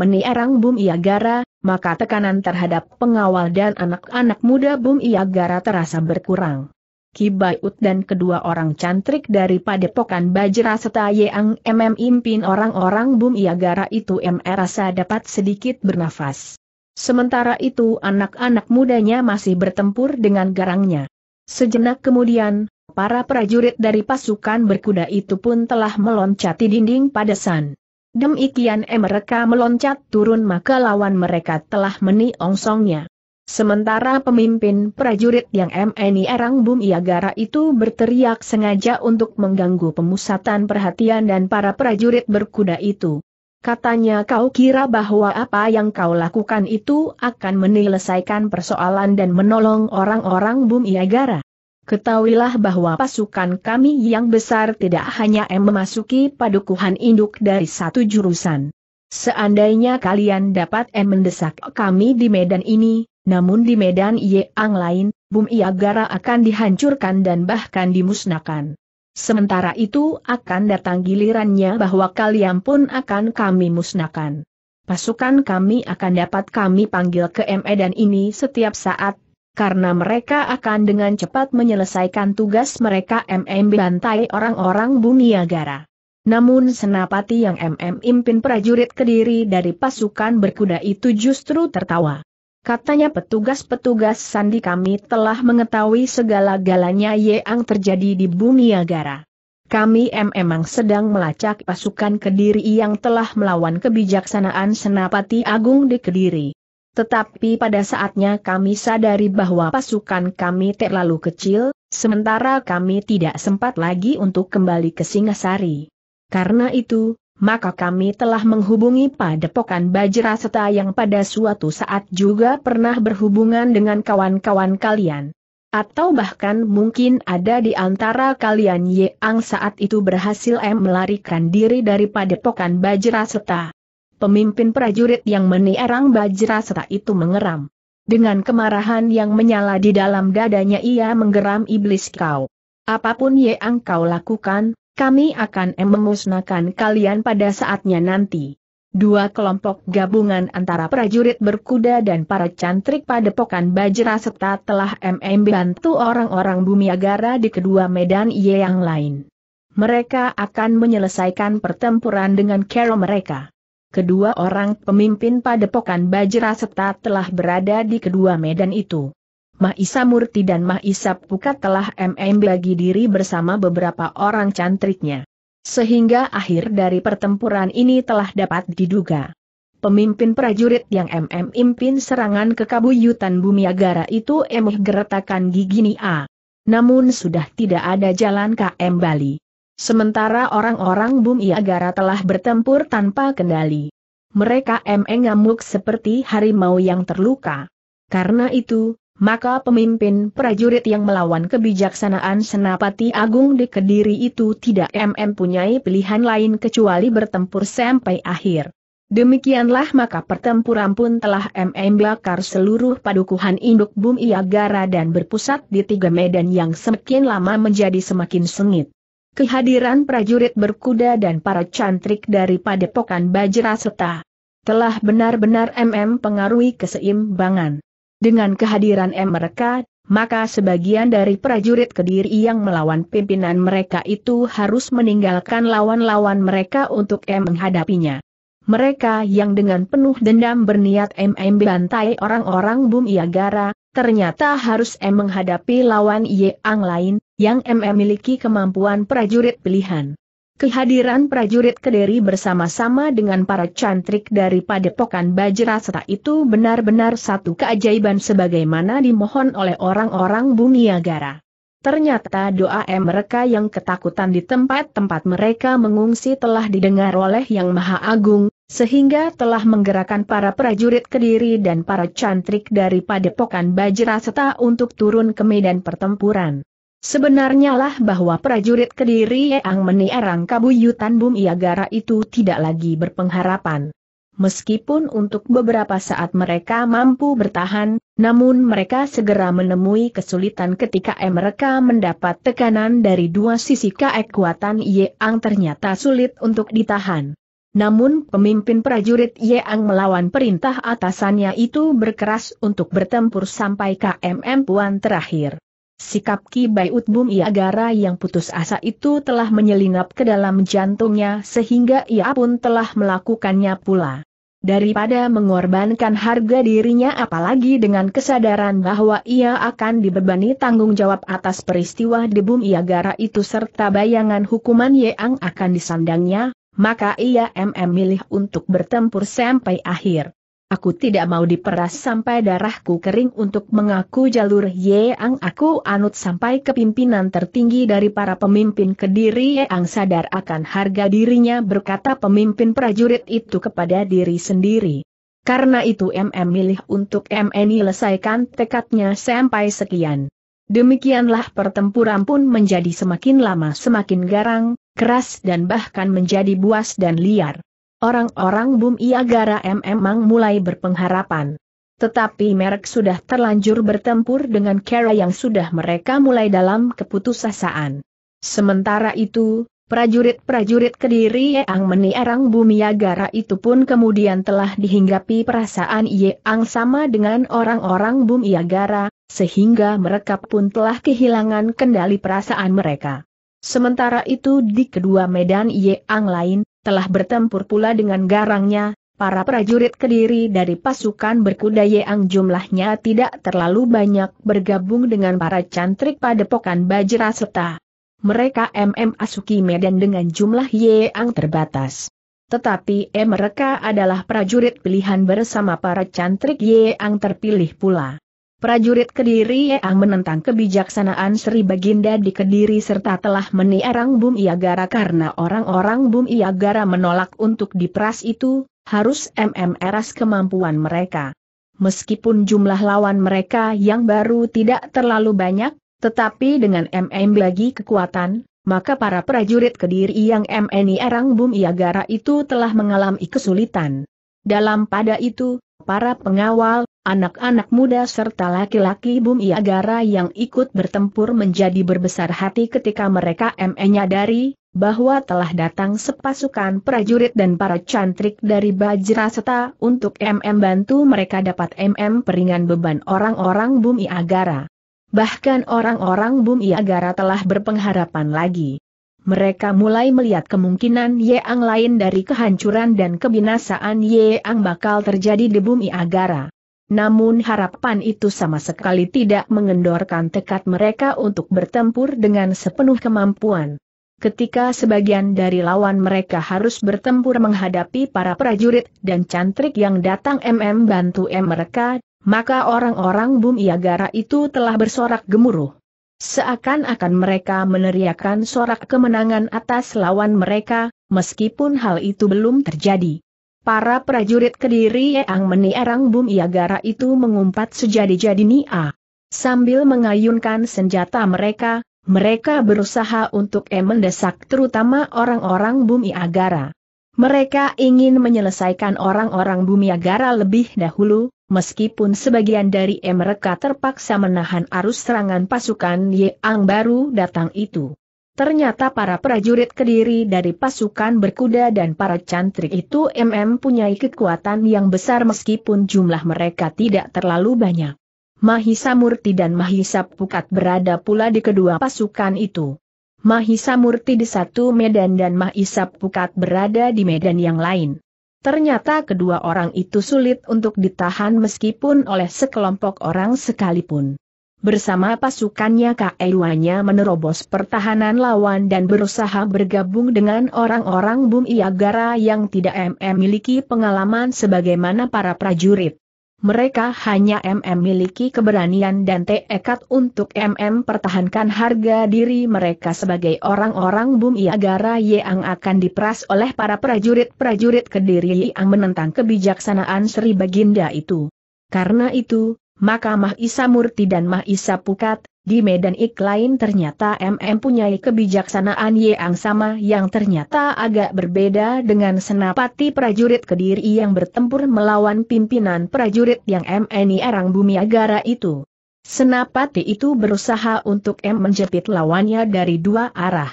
Speaker 1: Bum Iagara, maka tekanan terhadap pengawal dan anak-anak muda Bum Iagara terasa berkurang. Kibaiut dan kedua orang cantrik dari padepokan Bajra serta Yang MM impin orang-orang Bum Iagara itu merasa dapat sedikit bernafas. Sementara itu anak-anak mudanya masih bertempur dengan garangnya. Sejenak kemudian, para prajurit dari pasukan berkuda itu pun telah meloncati dinding padesan. Demikian mereka meloncat turun maka lawan mereka telah meniongsongnya. Sementara pemimpin prajurit yang MNI Erang Bum Iagara itu berteriak sengaja untuk mengganggu pemusatan perhatian dan para prajurit berkuda itu. Katanya kau kira bahwa apa yang kau lakukan itu akan menyelesaikan persoalan dan menolong orang-orang Bum Iagara. Ketahuilah bahwa pasukan kami yang besar tidak hanya memasuki padukuhan induk dari satu jurusan. Seandainya kalian dapat mendesak kami di medan ini, namun di medan Yeang lain, Bumi Agara akan dihancurkan dan bahkan dimusnahkan. Sementara itu akan datang gilirannya bahwa kalian pun akan kami musnahkan. Pasukan kami akan dapat kami panggil ke Medan ini setiap saat, karena mereka akan dengan cepat menyelesaikan tugas mereka MM e bantai orang-orang Bumi Agara. Namun senapati yang MM e impin prajurit kediri dari pasukan berkuda itu justru tertawa. Katanya petugas-petugas sandi kami telah mengetahui segala-galanya yang terjadi di bumi Agara. Kami memang sedang melacak pasukan Kediri yang telah melawan kebijaksanaan Senapati Agung di Kediri. Tetapi pada saatnya kami sadari bahwa pasukan kami terlalu kecil, sementara kami tidak sempat lagi untuk kembali ke Singasari. Karena itu, maka kami telah menghubungi Padepokan bajraseta yang pada suatu saat juga pernah berhubungan dengan kawan-kawan kalian. Atau bahkan mungkin ada di antara kalian yang saat itu berhasil M melarikan diri dari Padepokan bajraseta. Pemimpin prajurit yang menierang bajraseta itu mengeram. Dengan kemarahan yang menyala di dalam dadanya ia menggeram iblis kau. Apapun yang kau lakukan, kami akan memusnahkan kalian pada saatnya nanti. Dua kelompok gabungan antara prajurit berkuda dan para cantrik padepokan Bajra serta telah MM bantu orang-orang bumi agara di kedua medan yang lain. Mereka akan menyelesaikan pertempuran dengan kero mereka. Kedua orang pemimpin padepokan Bajra serta telah berada di kedua medan itu. Mahisa Murti dan Mahisa Pukat telah MM bagi diri bersama beberapa orang cantriknya. Sehingga akhir dari pertempuran ini telah dapat diduga. Pemimpin prajurit yang MM impin serangan ke Kabuyutan Bumiagara itu emuh geretakan gigi Nia. Namun sudah tidak ada jalan KM Bali. Sementara orang-orang Bumiagara telah bertempur tanpa kendali. Mereka MM ngamuk seperti harimau yang terluka. Karena itu, maka pemimpin prajurit yang melawan kebijaksanaan Senapati Agung di Kediri itu tidak mm punyai pilihan lain kecuali bertempur sampai akhir. Demikianlah maka pertempuran pun telah mm bakar seluruh padukuhan induk Bumi Agara dan berpusat di tiga medan yang semakin lama menjadi semakin sengit. Kehadiran prajurit berkuda dan para cantrik dari padepokan Bajra serta telah benar-benar MM pengaruhi keseimbangan. Dengan kehadiran mereka, maka sebagian dari prajurit Kediri yang melawan pimpinan mereka itu harus meninggalkan lawan-lawan mereka untuk M menghadapinya. Mereka yang dengan penuh dendam berniat MM bantai orang-orang Bum Iagara, ternyata harus M menghadapi lawan Yang lain, yang MM miliki kemampuan prajurit pilihan. Kehadiran prajurit Kediri bersama-sama dengan para cantrik dari Padepokan Bajrasata itu benar-benar satu keajaiban sebagaimana dimohon oleh orang-orang Bumiagara. Ternyata doa mereka yang ketakutan di tempat-tempat mereka mengungsi telah didengar oleh Yang Maha Agung, sehingga telah menggerakkan para prajurit Kediri dan para cantrik dari Padepokan Bajrasata untuk turun ke medan pertempuran. Sebenarnya lah bahwa prajurit Kediri Yang Menierang Kabuyutan bumi agara itu tidak lagi berpengharapan. Meskipun untuk beberapa saat mereka mampu bertahan, namun mereka segera menemui kesulitan ketika mereka mendapat tekanan dari dua sisi kekuatan Yeang ternyata sulit untuk ditahan. Namun pemimpin prajurit Yang melawan perintah atasannya itu berkeras untuk bertempur sampai KMM Puan terakhir. Sikap Ki Baiut Bum Iagara yang putus asa itu telah menyelinap ke dalam jantungnya sehingga ia pun telah melakukannya pula. Daripada mengorbankan harga dirinya apalagi dengan kesadaran bahwa ia akan dibebani tanggung jawab atas peristiwa di debum Iagara itu serta bayangan hukuman Yeang akan disandangnya, maka ia memilih untuk bertempur sampai akhir. Aku tidak mau diperas sampai darahku kering untuk mengaku jalur Yeang aku anut sampai kepimpinan tertinggi dari para pemimpin kediri Yeang sadar akan harga dirinya berkata pemimpin prajurit itu kepada diri sendiri. Karena itu MM milih untuk MN selesaikan tekadnya sampai sekian. Demikianlah pertempuran pun menjadi semakin lama semakin garang, keras dan bahkan menjadi buas dan liar. Orang-orang Bumi Agara memang mulai berpengharapan. Tetapi merek sudah terlanjur bertempur dengan Kera yang sudah mereka mulai dalam keputusasaan. Sementara itu, prajurit-prajurit kediri Yeang Menierang Bumi Agara itu pun kemudian telah dihinggapi perasaan Yeang sama dengan orang-orang Bumi Agara, sehingga mereka pun telah kehilangan kendali perasaan mereka. Sementara itu di kedua medan Yeang lain, telah bertempur pula dengan garangnya, para prajurit kediri dari pasukan berkuda yang jumlahnya tidak terlalu banyak bergabung dengan para cantrik padepokan Bajra serta mereka MM Asuki Medan dengan jumlah yang terbatas. Tetapi eh mereka adalah prajurit pilihan bersama para cantrik yang terpilih pula. Prajurit Kediri yang menentang kebijaksanaan Sri Baginda di Kediri serta telah meniarang Bum Iagara karena orang-orang Bum Iagara menolak untuk diperas itu, harus MMRS kemampuan mereka. Meskipun jumlah lawan mereka yang baru tidak terlalu banyak, tetapi dengan MM lagi kekuatan, maka para prajurit Kediri yang MNI Arang Bum Iagara itu telah mengalami kesulitan. Dalam pada itu, para pengawal anak-anak muda serta laki-laki Bumi Agara yang ikut bertempur menjadi berbesar hati ketika mereka menyadari bahwa telah datang sepasukan prajurit dan para cantrik dari Bajra Bajraseta untuk MM bantu mereka dapat MM peringan beban orang-orang Bumi Agara. Bahkan orang-orang Bumi Agara telah berpengharapan lagi. Mereka mulai melihat kemungkinan Yeang lain dari kehancuran dan kebinasaan Yeang bakal terjadi di Bumi Agara. Namun harapan itu sama sekali tidak mengendorkan tekad mereka untuk bertempur dengan sepenuh kemampuan. Ketika sebagian dari lawan mereka harus bertempur menghadapi para prajurit dan cantrik yang datang MM bantu M mereka, maka orang-orang Agara itu telah bersorak gemuruh. Seakan-akan mereka meneriakan sorak kemenangan atas lawan mereka, meskipun hal itu belum terjadi. Para prajurit kediri yang menierang bumi agara itu mengumpat sejadi-jadi Nia. Sambil mengayunkan senjata mereka, mereka berusaha untuk e mendesak terutama orang-orang bumi Agara. Mereka ingin menyelesaikan orang-orang bumi Agara lebih dahulu, meskipun sebagian dari e mereka terpaksa menahan arus serangan pasukan Yang baru datang itu. Ternyata para prajurit kediri dari pasukan berkuda dan para cantrik itu MM punyai kekuatan yang besar meskipun jumlah mereka tidak terlalu banyak. Mahisa Murti dan Mahisa Pukat berada pula di kedua pasukan itu. Mahisa Murti di satu medan dan Mahisa Pukat berada di medan yang lain. Ternyata kedua orang itu sulit untuk ditahan meskipun oleh sekelompok orang sekalipun. Bersama pasukannya Kaeluanya menerobos pertahanan lawan dan berusaha bergabung dengan orang-orang Bum Iagara yang tidak MM miliki pengalaman sebagaimana para prajurit. Mereka hanya MM miliki keberanian dan tekad untuk MM pertahankan harga diri mereka sebagai orang-orang Bum Iagara yang akan diperas oleh para prajurit-prajurit kediri yang menentang kebijaksanaan Sri Baginda itu. Karena itu, maka Mah Isa Murti dan Mah Isa Pukat, di medan ik lain ternyata MM punyai kebijaksanaan yang sama yang ternyata agak berbeda dengan senapati prajurit Kediri yang bertempur melawan pimpinan prajurit yang MNI Erang Bumi Agara itu. Senapati itu berusaha untuk M menjepit lawannya dari dua arah.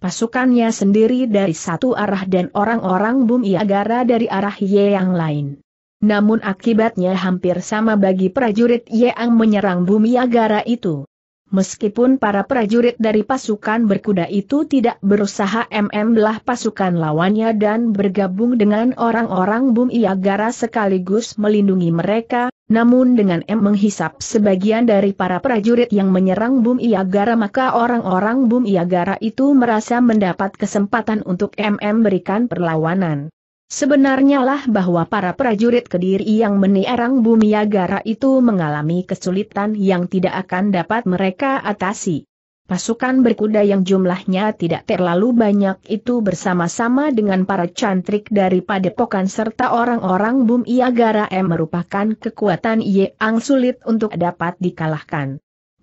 Speaker 1: Pasukannya sendiri dari satu arah dan orang-orang Bumi Agara dari arah Y yang lain. Namun akibatnya hampir sama bagi prajurit Yeang menyerang bumi agara itu. Meskipun para prajurit dari pasukan berkuda itu tidak berusaha MM belah pasukan lawannya dan bergabung dengan orang-orang Bumi Agara sekaligus melindungi mereka, namun dengan M menghisap sebagian dari para prajurit yang menyerang Bumi Agara maka orang-orang Bumi Agara itu merasa mendapat kesempatan untuk MM berikan perlawanan. Sebenarnya lah bahwa para prajurit Kediri yang meniarang bumi Agara itu mengalami kesulitan yang tidak akan dapat mereka atasi. Pasukan berkuda yang jumlahnya tidak terlalu banyak itu bersama-sama dengan para cantrik dari padepokan serta orang-orang bumi Agara M merupakan kekuatan yang sulit untuk dapat dikalahkan.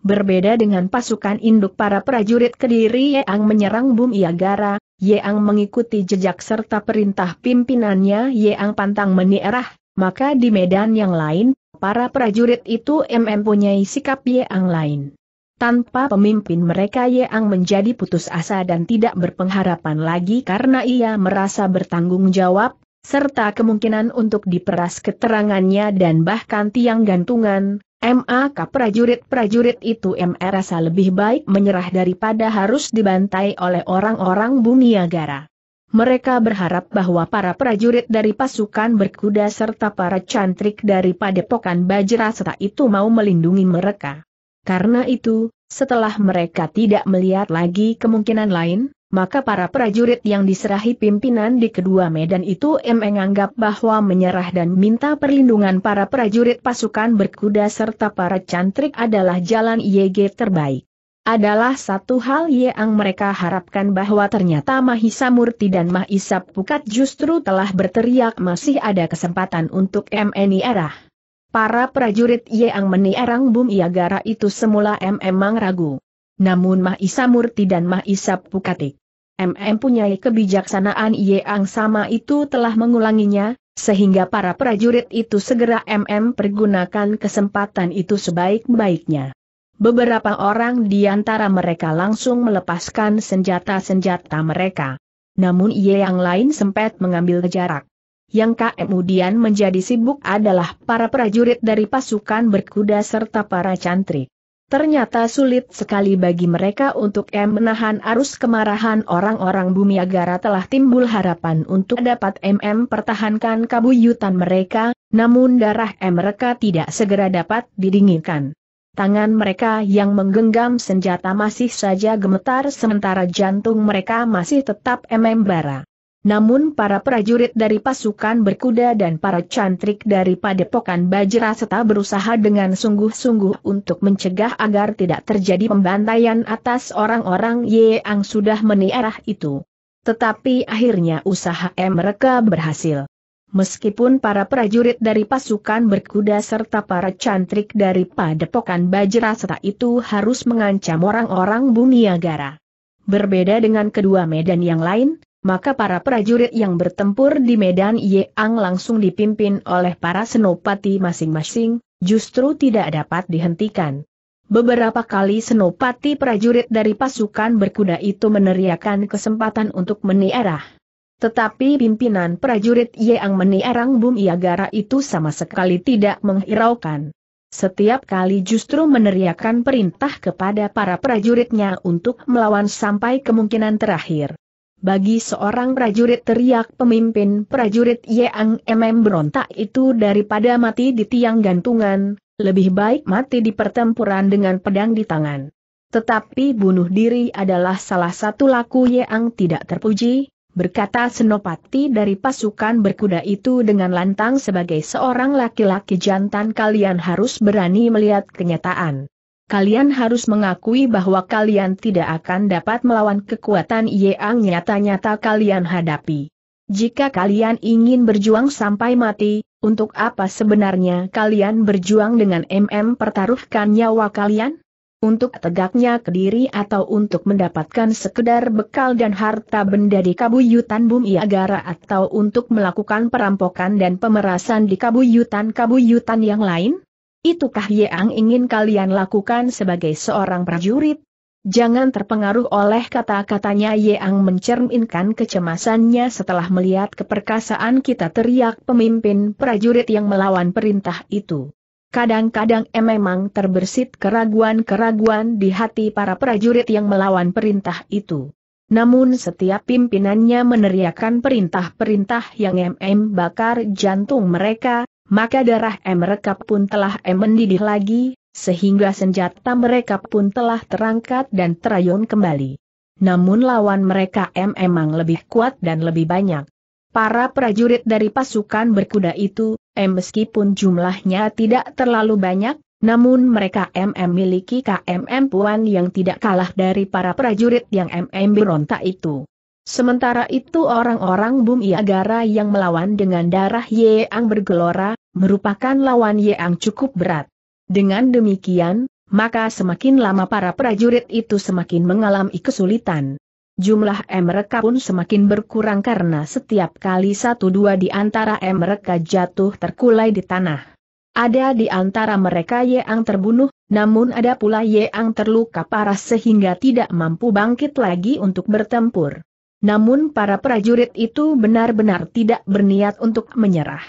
Speaker 1: Berbeda dengan pasukan induk para prajurit Kediri Yeang menyerang Bum Iagara, Yeang mengikuti jejak serta perintah pimpinannya Yeang pantang menierah, maka di medan yang lain, para prajurit itu mempunyai sikap Yeang lain. Tanpa pemimpin mereka Yeang menjadi putus asa dan tidak berpengharapan lagi karena ia merasa bertanggung jawab, serta kemungkinan untuk diperas keterangannya dan bahkan tiang gantungan, MAK prajurit-prajurit itu MR rasa lebih baik menyerah daripada harus dibantai oleh orang-orang Buniagara. Mereka berharap bahwa para prajurit dari pasukan berkuda serta para cantrik dari padepokan serta itu mau melindungi mereka. Karena itu, setelah mereka tidak melihat lagi kemungkinan lain, maka para prajurit yang diserahi pimpinan di kedua medan itu menganggap bahwa menyerah dan minta perlindungan para prajurit pasukan berkuda serta para cantrik adalah jalan YG terbaik. Adalah satu hal yang mereka harapkan bahwa ternyata Mahisa Murti dan Mahisa Pukat justru telah berteriak masih ada kesempatan untuk MNI arah. Para prajurit yang menierang Bumi Iagara itu semula memang ragu namun Mah Isa Murti dan Mah Isa Pukatik. MM punya kebijaksanaan yang sama itu telah mengulanginya, sehingga para prajurit itu segera MM pergunakan kesempatan itu sebaik-baiknya. Beberapa orang di antara mereka langsung melepaskan senjata-senjata mereka. Namun ia yang lain sempat mengambil jarak. Yang kemudian menjadi sibuk adalah para prajurit dari pasukan berkuda serta para cantrik. Ternyata sulit sekali bagi mereka untuk M menahan arus kemarahan orang-orang bumi agar telah timbul harapan untuk dapat MM pertahankan kabuyutan mereka, namun darah M mereka tidak segera dapat didinginkan. Tangan mereka yang menggenggam senjata masih saja gemetar sementara jantung mereka masih tetap bara. Namun para prajurit dari pasukan berkuda dan para cantrik dari padepokan Bajra serta berusaha dengan sungguh-sungguh untuk mencegah agar tidak terjadi pembantaian atas orang-orang yang sudah meniarah itu. Tetapi akhirnya usaha mereka berhasil. Meskipun para prajurit dari pasukan berkuda serta para cantrik dari padepokan Bajra serta itu harus mengancam orang-orang Buniagara. Berbeda dengan kedua medan yang lain, maka para prajurit yang bertempur di medan Yeang langsung dipimpin oleh para senopati masing-masing, justru tidak dapat dihentikan. Beberapa kali senopati prajurit dari pasukan berkuda itu meneriakan kesempatan untuk meniarah. Tetapi pimpinan prajurit Yeang meniarang Bum Iagara itu sama sekali tidak menghiraukan. Setiap kali justru meneriakan perintah kepada para prajuritnya untuk melawan sampai kemungkinan terakhir. Bagi seorang prajurit teriak pemimpin prajurit Yang MM berontak itu daripada mati di tiang gantungan, lebih baik mati di pertempuran dengan pedang di tangan. Tetapi bunuh diri adalah salah satu laku Yeang tidak terpuji, berkata Senopati dari pasukan berkuda itu dengan lantang sebagai seorang laki-laki jantan kalian harus berani melihat kenyataan kalian harus mengakui bahwa kalian tidak akan dapat melawan kekuatan yang nyata-nyata kalian hadapi. Jika kalian ingin berjuang sampai mati, untuk apa sebenarnya kalian berjuang dengan MM pertaruhkan nyawa kalian? Untuk tegaknya kediri atau untuk mendapatkan sekedar bekal dan harta benda di kabuyutan Bumi Agara atau untuk melakukan perampokan dan pemerasan di kabuyutan-kabuyutan yang lain? Itukah yang ingin kalian lakukan sebagai seorang prajurit? Jangan terpengaruh oleh kata-katanya Yeang mencerminkan kecemasannya setelah melihat keperkasaan kita teriak pemimpin prajurit yang melawan perintah itu. Kadang-kadang memang terbersit keraguan-keraguan di hati para prajurit yang melawan perintah itu. Namun setiap pimpinannya meneriakkan perintah-perintah yang MM bakar jantung mereka, maka darah M mereka pun telah M mendidih lagi, sehingga senjata mereka pun telah terangkat dan terayun kembali. Namun lawan mereka M emang lebih kuat dan lebih banyak. Para prajurit dari pasukan berkuda itu, M meskipun jumlahnya tidak terlalu banyak, namun mereka M memiliki KMM Puan yang tidak kalah dari para prajurit yang MM berontak itu. Sementara itu orang-orang Bum Iagara yang melawan dengan darah Yeang bergelora, merupakan lawan Yeang cukup berat. Dengan demikian, maka semakin lama para prajurit itu semakin mengalami kesulitan. Jumlah M mereka pun semakin berkurang karena setiap kali satu dua di antara M mereka jatuh terkulai di tanah. Ada di antara mereka Yeang terbunuh, namun ada pula Yeang terluka parah sehingga tidak mampu bangkit lagi untuk bertempur. Namun para prajurit itu benar-benar tidak berniat untuk menyerah.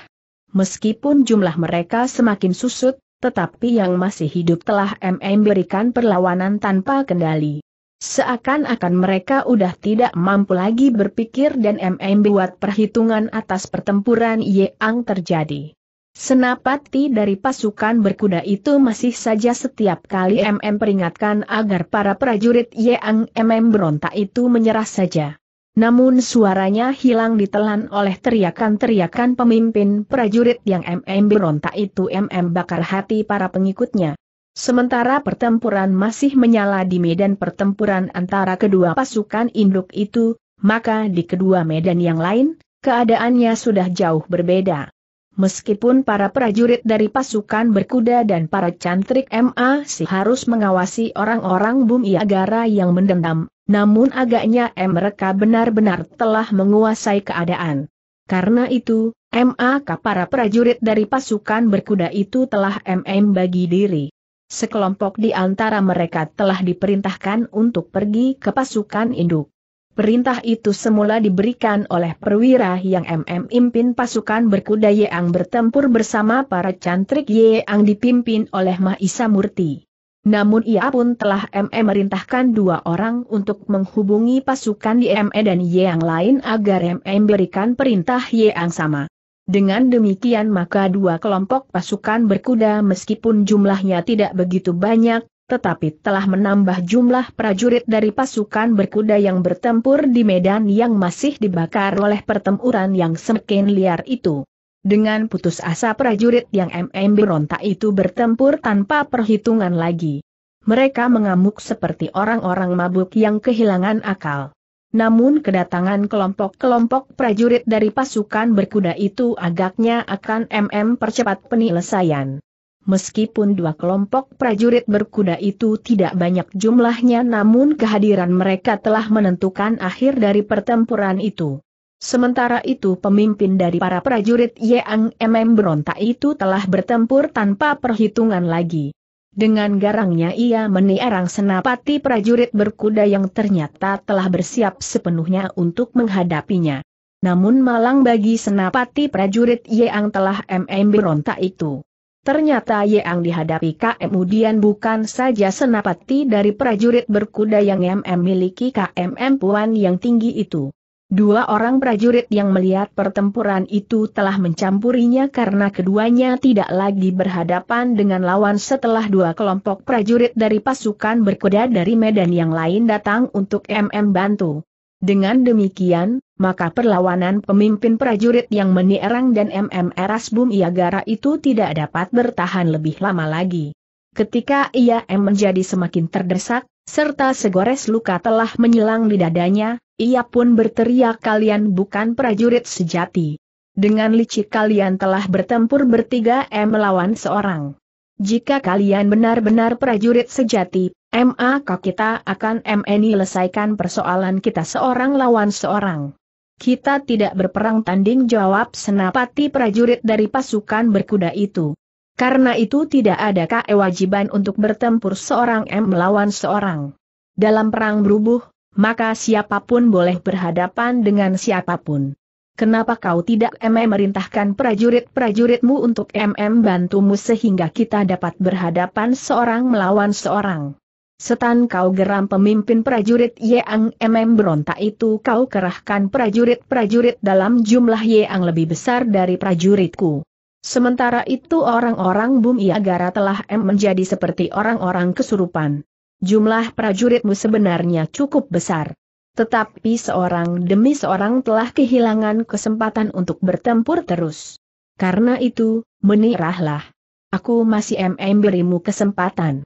Speaker 1: Meskipun jumlah mereka semakin susut, tetapi yang masih hidup telah MM berikan perlawanan tanpa kendali. Seakan-akan mereka udah tidak mampu lagi berpikir dan MM buat perhitungan atas pertempuran yang terjadi. Senapati dari pasukan berkuda itu masih saja setiap kali MM peringatkan agar para prajurit yang MM berontak itu menyerah saja. Namun suaranya hilang ditelan oleh teriakan-teriakan pemimpin prajurit yang MM berontak itu MM bakar hati para pengikutnya. Sementara pertempuran masih menyala di medan pertempuran antara kedua pasukan induk itu, maka di kedua medan yang lain, keadaannya sudah jauh berbeda. Meskipun para prajurit dari pasukan berkuda dan para cantrik MA si harus mengawasi orang-orang Bumi Agara yang mendendam, namun agaknya mereka benar-benar telah menguasai keadaan. Karena itu, MAK para prajurit dari pasukan berkuda itu telah MM bagi diri. Sekelompok di antara mereka telah diperintahkan untuk pergi ke pasukan induk. Perintah itu semula diberikan oleh perwira yang MM impin pasukan berkuda yang bertempur bersama para cantrik yang dipimpin oleh Mahisa Murti. Namun ia pun telah ME merintahkan dua orang untuk menghubungi pasukan di ME dan Y yang lain agar ME memberikan perintah Y yang sama. Dengan demikian maka dua kelompok pasukan berkuda meskipun jumlahnya tidak begitu banyak, tetapi telah menambah jumlah prajurit dari pasukan berkuda yang bertempur di medan yang masih dibakar oleh pertempuran yang semakin liar itu. Dengan putus asa prajurit yang MM berontak itu bertempur tanpa perhitungan lagi. Mereka mengamuk seperti orang-orang mabuk yang kehilangan akal. Namun kedatangan kelompok-kelompok prajurit dari pasukan berkuda itu agaknya akan MM percepat penyelesaian. Meskipun dua kelompok prajurit berkuda itu tidak banyak jumlahnya namun kehadiran mereka telah menentukan akhir dari pertempuran itu. Sementara itu pemimpin dari para prajurit Yeang MM berontak itu telah bertempur tanpa perhitungan lagi. Dengan garangnya ia meniarang senapati prajurit berkuda yang ternyata telah bersiap sepenuhnya untuk menghadapinya. Namun malang bagi senapati prajurit Yeang telah MM berontak itu. Ternyata Yeang dihadapi KM kemudian bukan saja senapati dari prajurit berkuda yang MM miliki KMM Puan yang tinggi itu. Dua orang prajurit yang melihat pertempuran itu telah mencampurinya karena keduanya tidak lagi berhadapan dengan lawan setelah dua kelompok prajurit dari pasukan berkuda dari medan yang lain datang untuk MM bantu. Dengan demikian, maka perlawanan pemimpin prajurit yang menierang dan MM Erasbum Iagara itu tidak dapat bertahan lebih lama lagi. Ketika IAM menjadi semakin terdesak, serta segores luka telah menyelang di dadanya, ia pun berteriak kalian bukan prajurit sejati. Dengan licik kalian telah bertempur bertiga M melawan seorang. Jika kalian benar-benar prajurit sejati, maka kita akan MNI selesaikan persoalan kita seorang lawan seorang. Kita tidak berperang tanding jawab senapati prajurit dari pasukan berkuda itu. Karena itu tidak ada kewajiban untuk bertempur seorang M melawan seorang. Dalam perang berubuh, maka siapapun boleh berhadapan dengan siapapun. Kenapa kau tidak MM merintahkan prajurit-prajuritmu untuk MM bantumu sehingga kita dapat berhadapan seorang melawan seorang? Setan kau geram pemimpin prajurit Yang MM berontak itu kau kerahkan prajurit-prajurit dalam jumlah Yang lebih besar dari prajuritku. Sementara itu orang-orang Bumi Agara telah M menjadi seperti orang-orang kesurupan jumlah prajuritmu sebenarnya cukup besar. Tetapi seorang demi seorang telah kehilangan kesempatan untuk bertempur terus. Karena itu, menirahlah. Aku masih MM berimu kesempatan.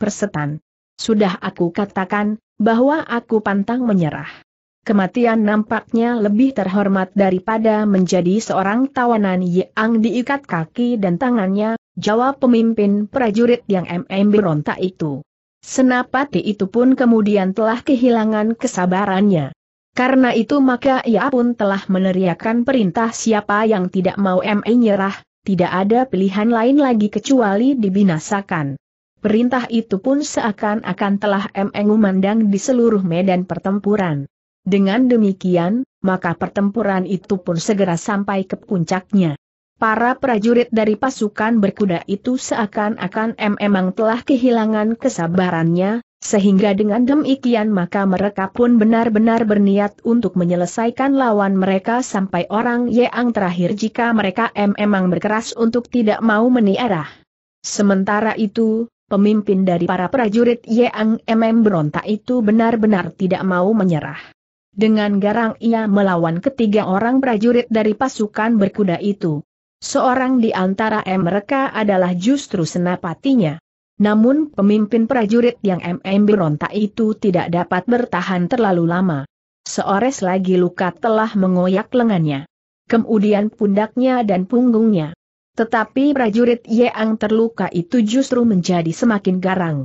Speaker 1: Persetan. Sudah aku katakan, bahwa aku pantang menyerah. Kematian nampaknya lebih terhormat daripada menjadi seorang tawanan yang diikat kaki dan tangannya, jawab pemimpin prajurit yang MM berontak itu. Senapati itu pun kemudian telah kehilangan kesabarannya. Karena itu maka ia pun telah meneriakkan perintah siapa yang tidak mau ME nyerah, tidak ada pilihan lain lagi kecuali dibinasakan. Perintah itu pun seakan-akan telah ME memandang di seluruh medan pertempuran. Dengan demikian, maka pertempuran itu pun segera sampai ke puncaknya. Para prajurit dari pasukan berkuda itu seakan-akan memang telah kehilangan kesabarannya, sehingga dengan demikian maka mereka pun benar-benar berniat untuk menyelesaikan lawan mereka sampai orang yang terakhir jika mereka memang berkeras untuk tidak mau meniarah. Sementara itu, pemimpin dari para prajurit yang MM berontak itu benar-benar tidak mau menyerah. Dengan garang ia melawan ketiga orang prajurit dari pasukan berkuda itu. Seorang di antara mereka adalah justru senapatinya. Namun pemimpin prajurit yang MM berontak itu tidak dapat bertahan terlalu lama. Seores lagi luka telah mengoyak lengannya. Kemudian pundaknya dan punggungnya. Tetapi prajurit Yeang terluka itu justru menjadi semakin garang.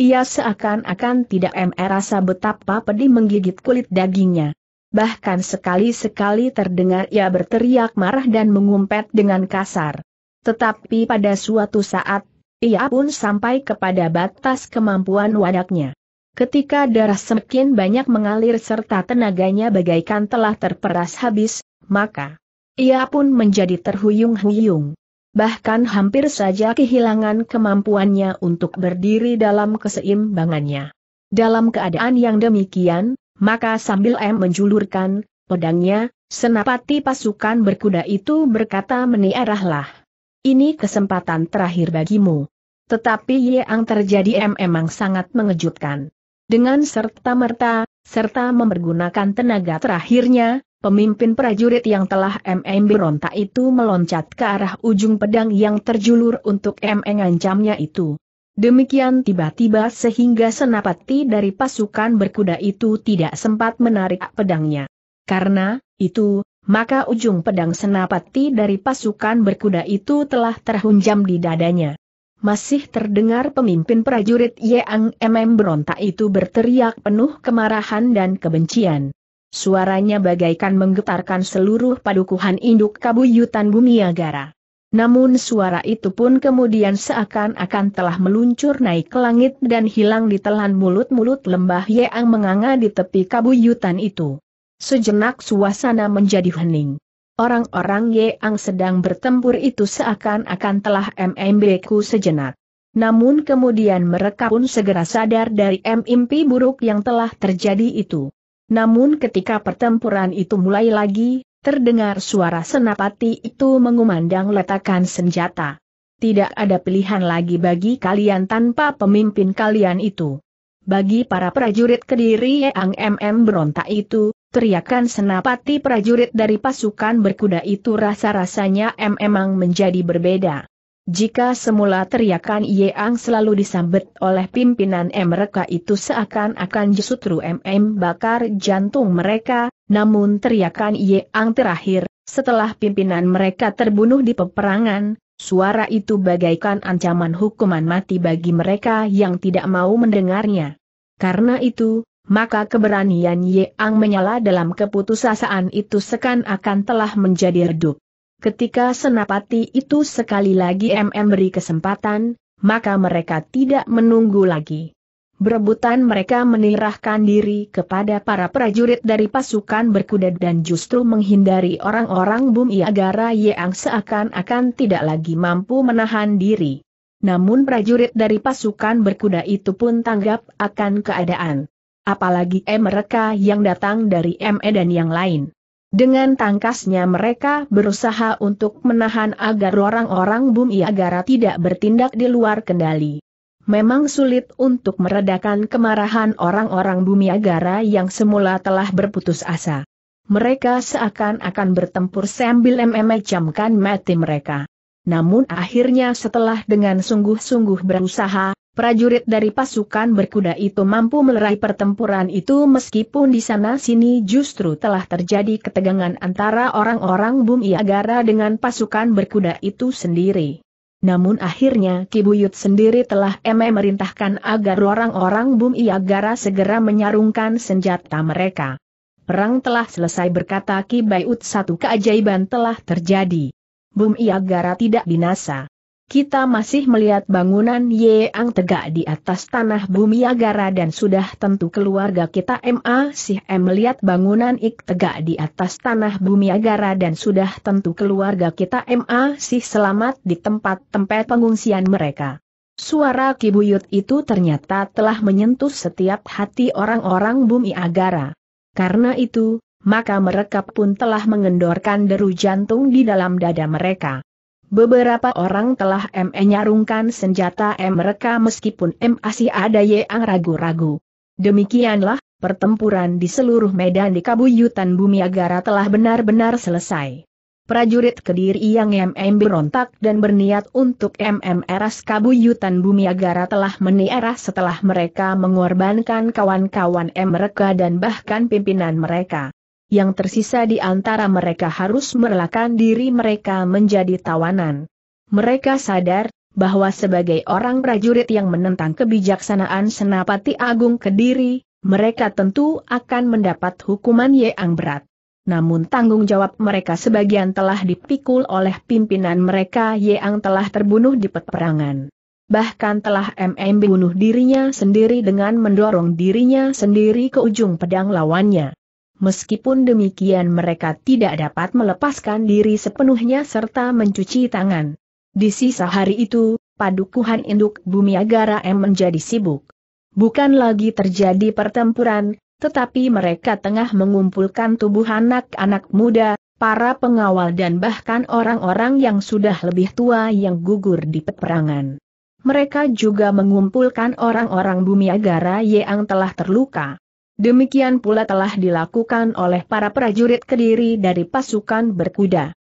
Speaker 1: Ia seakan-akan tidak merasa betapa pedih menggigit kulit dagingnya bahkan sekali-sekali terdengar ia berteriak marah dan mengumpet dengan kasar. Tetapi pada suatu saat, ia pun sampai kepada batas kemampuan wadaknya. Ketika darah semakin banyak mengalir serta tenaganya bagaikan telah terperas habis, maka ia pun menjadi terhuyung-huyung. Bahkan hampir saja kehilangan kemampuannya untuk berdiri dalam keseimbangannya. Dalam keadaan yang demikian, maka sambil M menjulurkan pedangnya, senapati pasukan berkuda itu berkata meniarahlah. Ini kesempatan terakhir bagimu. Tetapi yang terjadi M memang sangat mengejutkan. Dengan serta-merta, serta mempergunakan tenaga terakhirnya, pemimpin prajurit yang telah MM berontak itu meloncat ke arah ujung pedang yang terjulur untuk M ngancamnya itu. Demikian tiba-tiba sehingga senapati dari pasukan berkuda itu tidak sempat menarik pedangnya. Karena itu, maka ujung pedang senapati dari pasukan berkuda itu telah terhunjam di dadanya. Masih terdengar pemimpin prajurit Yang MM berontak itu berteriak penuh kemarahan dan kebencian. Suaranya bagaikan menggetarkan seluruh padukuhan induk kabuyutan Bumi Agara. Namun suara itu pun kemudian seakan-akan telah meluncur naik ke langit dan hilang di telan mulut-mulut lembah yang menganga di tepi kabuyutan itu. Sejenak suasana menjadi hening. Orang-orang yang sedang bertempur itu seakan-akan telah MMB sejenak. Namun kemudian mereka pun segera sadar dari mimpi buruk yang telah terjadi itu. Namun ketika pertempuran itu mulai lagi, Terdengar suara senapati itu mengumandang letakan senjata. Tidak ada pilihan lagi bagi kalian tanpa pemimpin kalian itu. Bagi para prajurit kediri yang MM berontak itu, teriakan senapati prajurit dari pasukan berkuda itu rasa-rasanya memang menjadi berbeda. Jika semula teriakan Yeang selalu disambut oleh pimpinan mereka itu seakan-akan justru MM bakar jantung mereka, namun teriakan Yeang terakhir, setelah pimpinan mereka terbunuh di peperangan, suara itu bagaikan ancaman hukuman mati bagi mereka yang tidak mau mendengarnya. Karena itu, maka keberanian Yeang menyala dalam keputusasaan itu seakan-akan telah menjadi redup. Ketika senapati itu sekali lagi MM beri kesempatan, maka mereka tidak menunggu lagi. Berebutan mereka menirahkan diri kepada para prajurit dari pasukan berkuda dan justru menghindari orang-orang Bumi agar yang seakan-akan tidak lagi mampu menahan diri. Namun prajurit dari pasukan berkuda itu pun tanggap akan keadaan. Apalagi M mereka yang datang dari ME dan yang lain. Dengan tangkasnya mereka berusaha untuk menahan agar orang-orang Bumi Agara tidak bertindak di luar kendali. Memang sulit untuk meredakan kemarahan orang-orang Bumi Agara yang semula telah berputus asa. Mereka seakan-akan bertempur sambil memecamkan mati mereka. Namun akhirnya setelah dengan sungguh-sungguh berusaha, prajurit dari pasukan berkuda itu mampu melerai pertempuran itu meskipun di sana-sini justru telah terjadi ketegangan antara orang-orang Bumi Agara dengan pasukan berkuda itu sendiri. Namun akhirnya Kibuyut sendiri telah eme agar orang-orang Bumi Agara segera menyarungkan senjata mereka. Perang telah selesai berkata Kibayut satu keajaiban telah terjadi. Bumi Agara tidak binasa kita masih melihat bangunan Yeang tegak di atas tanah bumi Agara dan sudah tentu keluarga kita MA Sih M melihat bangunan Ik tegak di atas tanah bumi Agara dan sudah tentu keluarga kita MA Sih selamat di tempat tempat pengungsian mereka. Suara kibuyut itu ternyata telah menyentuh setiap hati orang-orang bumi Agara. Karena itu, maka mereka pun telah mengendorkan deru jantung di dalam dada mereka. Beberapa orang telah menyarungkan senjata M mereka meskipun M masih ada yang ragu-ragu. Demikianlah, pertempuran di seluruh medan di Kabuyutan Bumi Agara telah benar-benar selesai. Prajurit Kediri yang MM berontak dan berniat untuk MM e eras Kabuyutan Bumi Agara telah menierah setelah mereka mengorbankan kawan-kawan M mereka dan bahkan pimpinan mereka yang tersisa di antara mereka harus merelakan diri mereka menjadi tawanan. Mereka sadar bahwa sebagai orang prajurit yang menentang kebijaksanaan Senapati Agung Kediri, mereka tentu akan mendapat hukuman yang berat. Namun tanggung jawab mereka sebagian telah dipikul oleh pimpinan mereka yang telah terbunuh di peperangan. Bahkan telah MM bunuh dirinya sendiri dengan mendorong dirinya sendiri ke ujung pedang lawannya. Meskipun demikian mereka tidak dapat melepaskan diri sepenuhnya serta mencuci tangan. Di sisa hari itu, padukuhan induk bumi Agara M menjadi sibuk. Bukan lagi terjadi pertempuran, tetapi mereka tengah mengumpulkan tubuh anak-anak muda, para pengawal dan bahkan orang-orang yang sudah lebih tua yang gugur di peperangan. Mereka juga mengumpulkan orang-orang bumi Agara yang telah terluka. Demikian pula telah dilakukan oleh para prajurit kediri dari pasukan berkuda.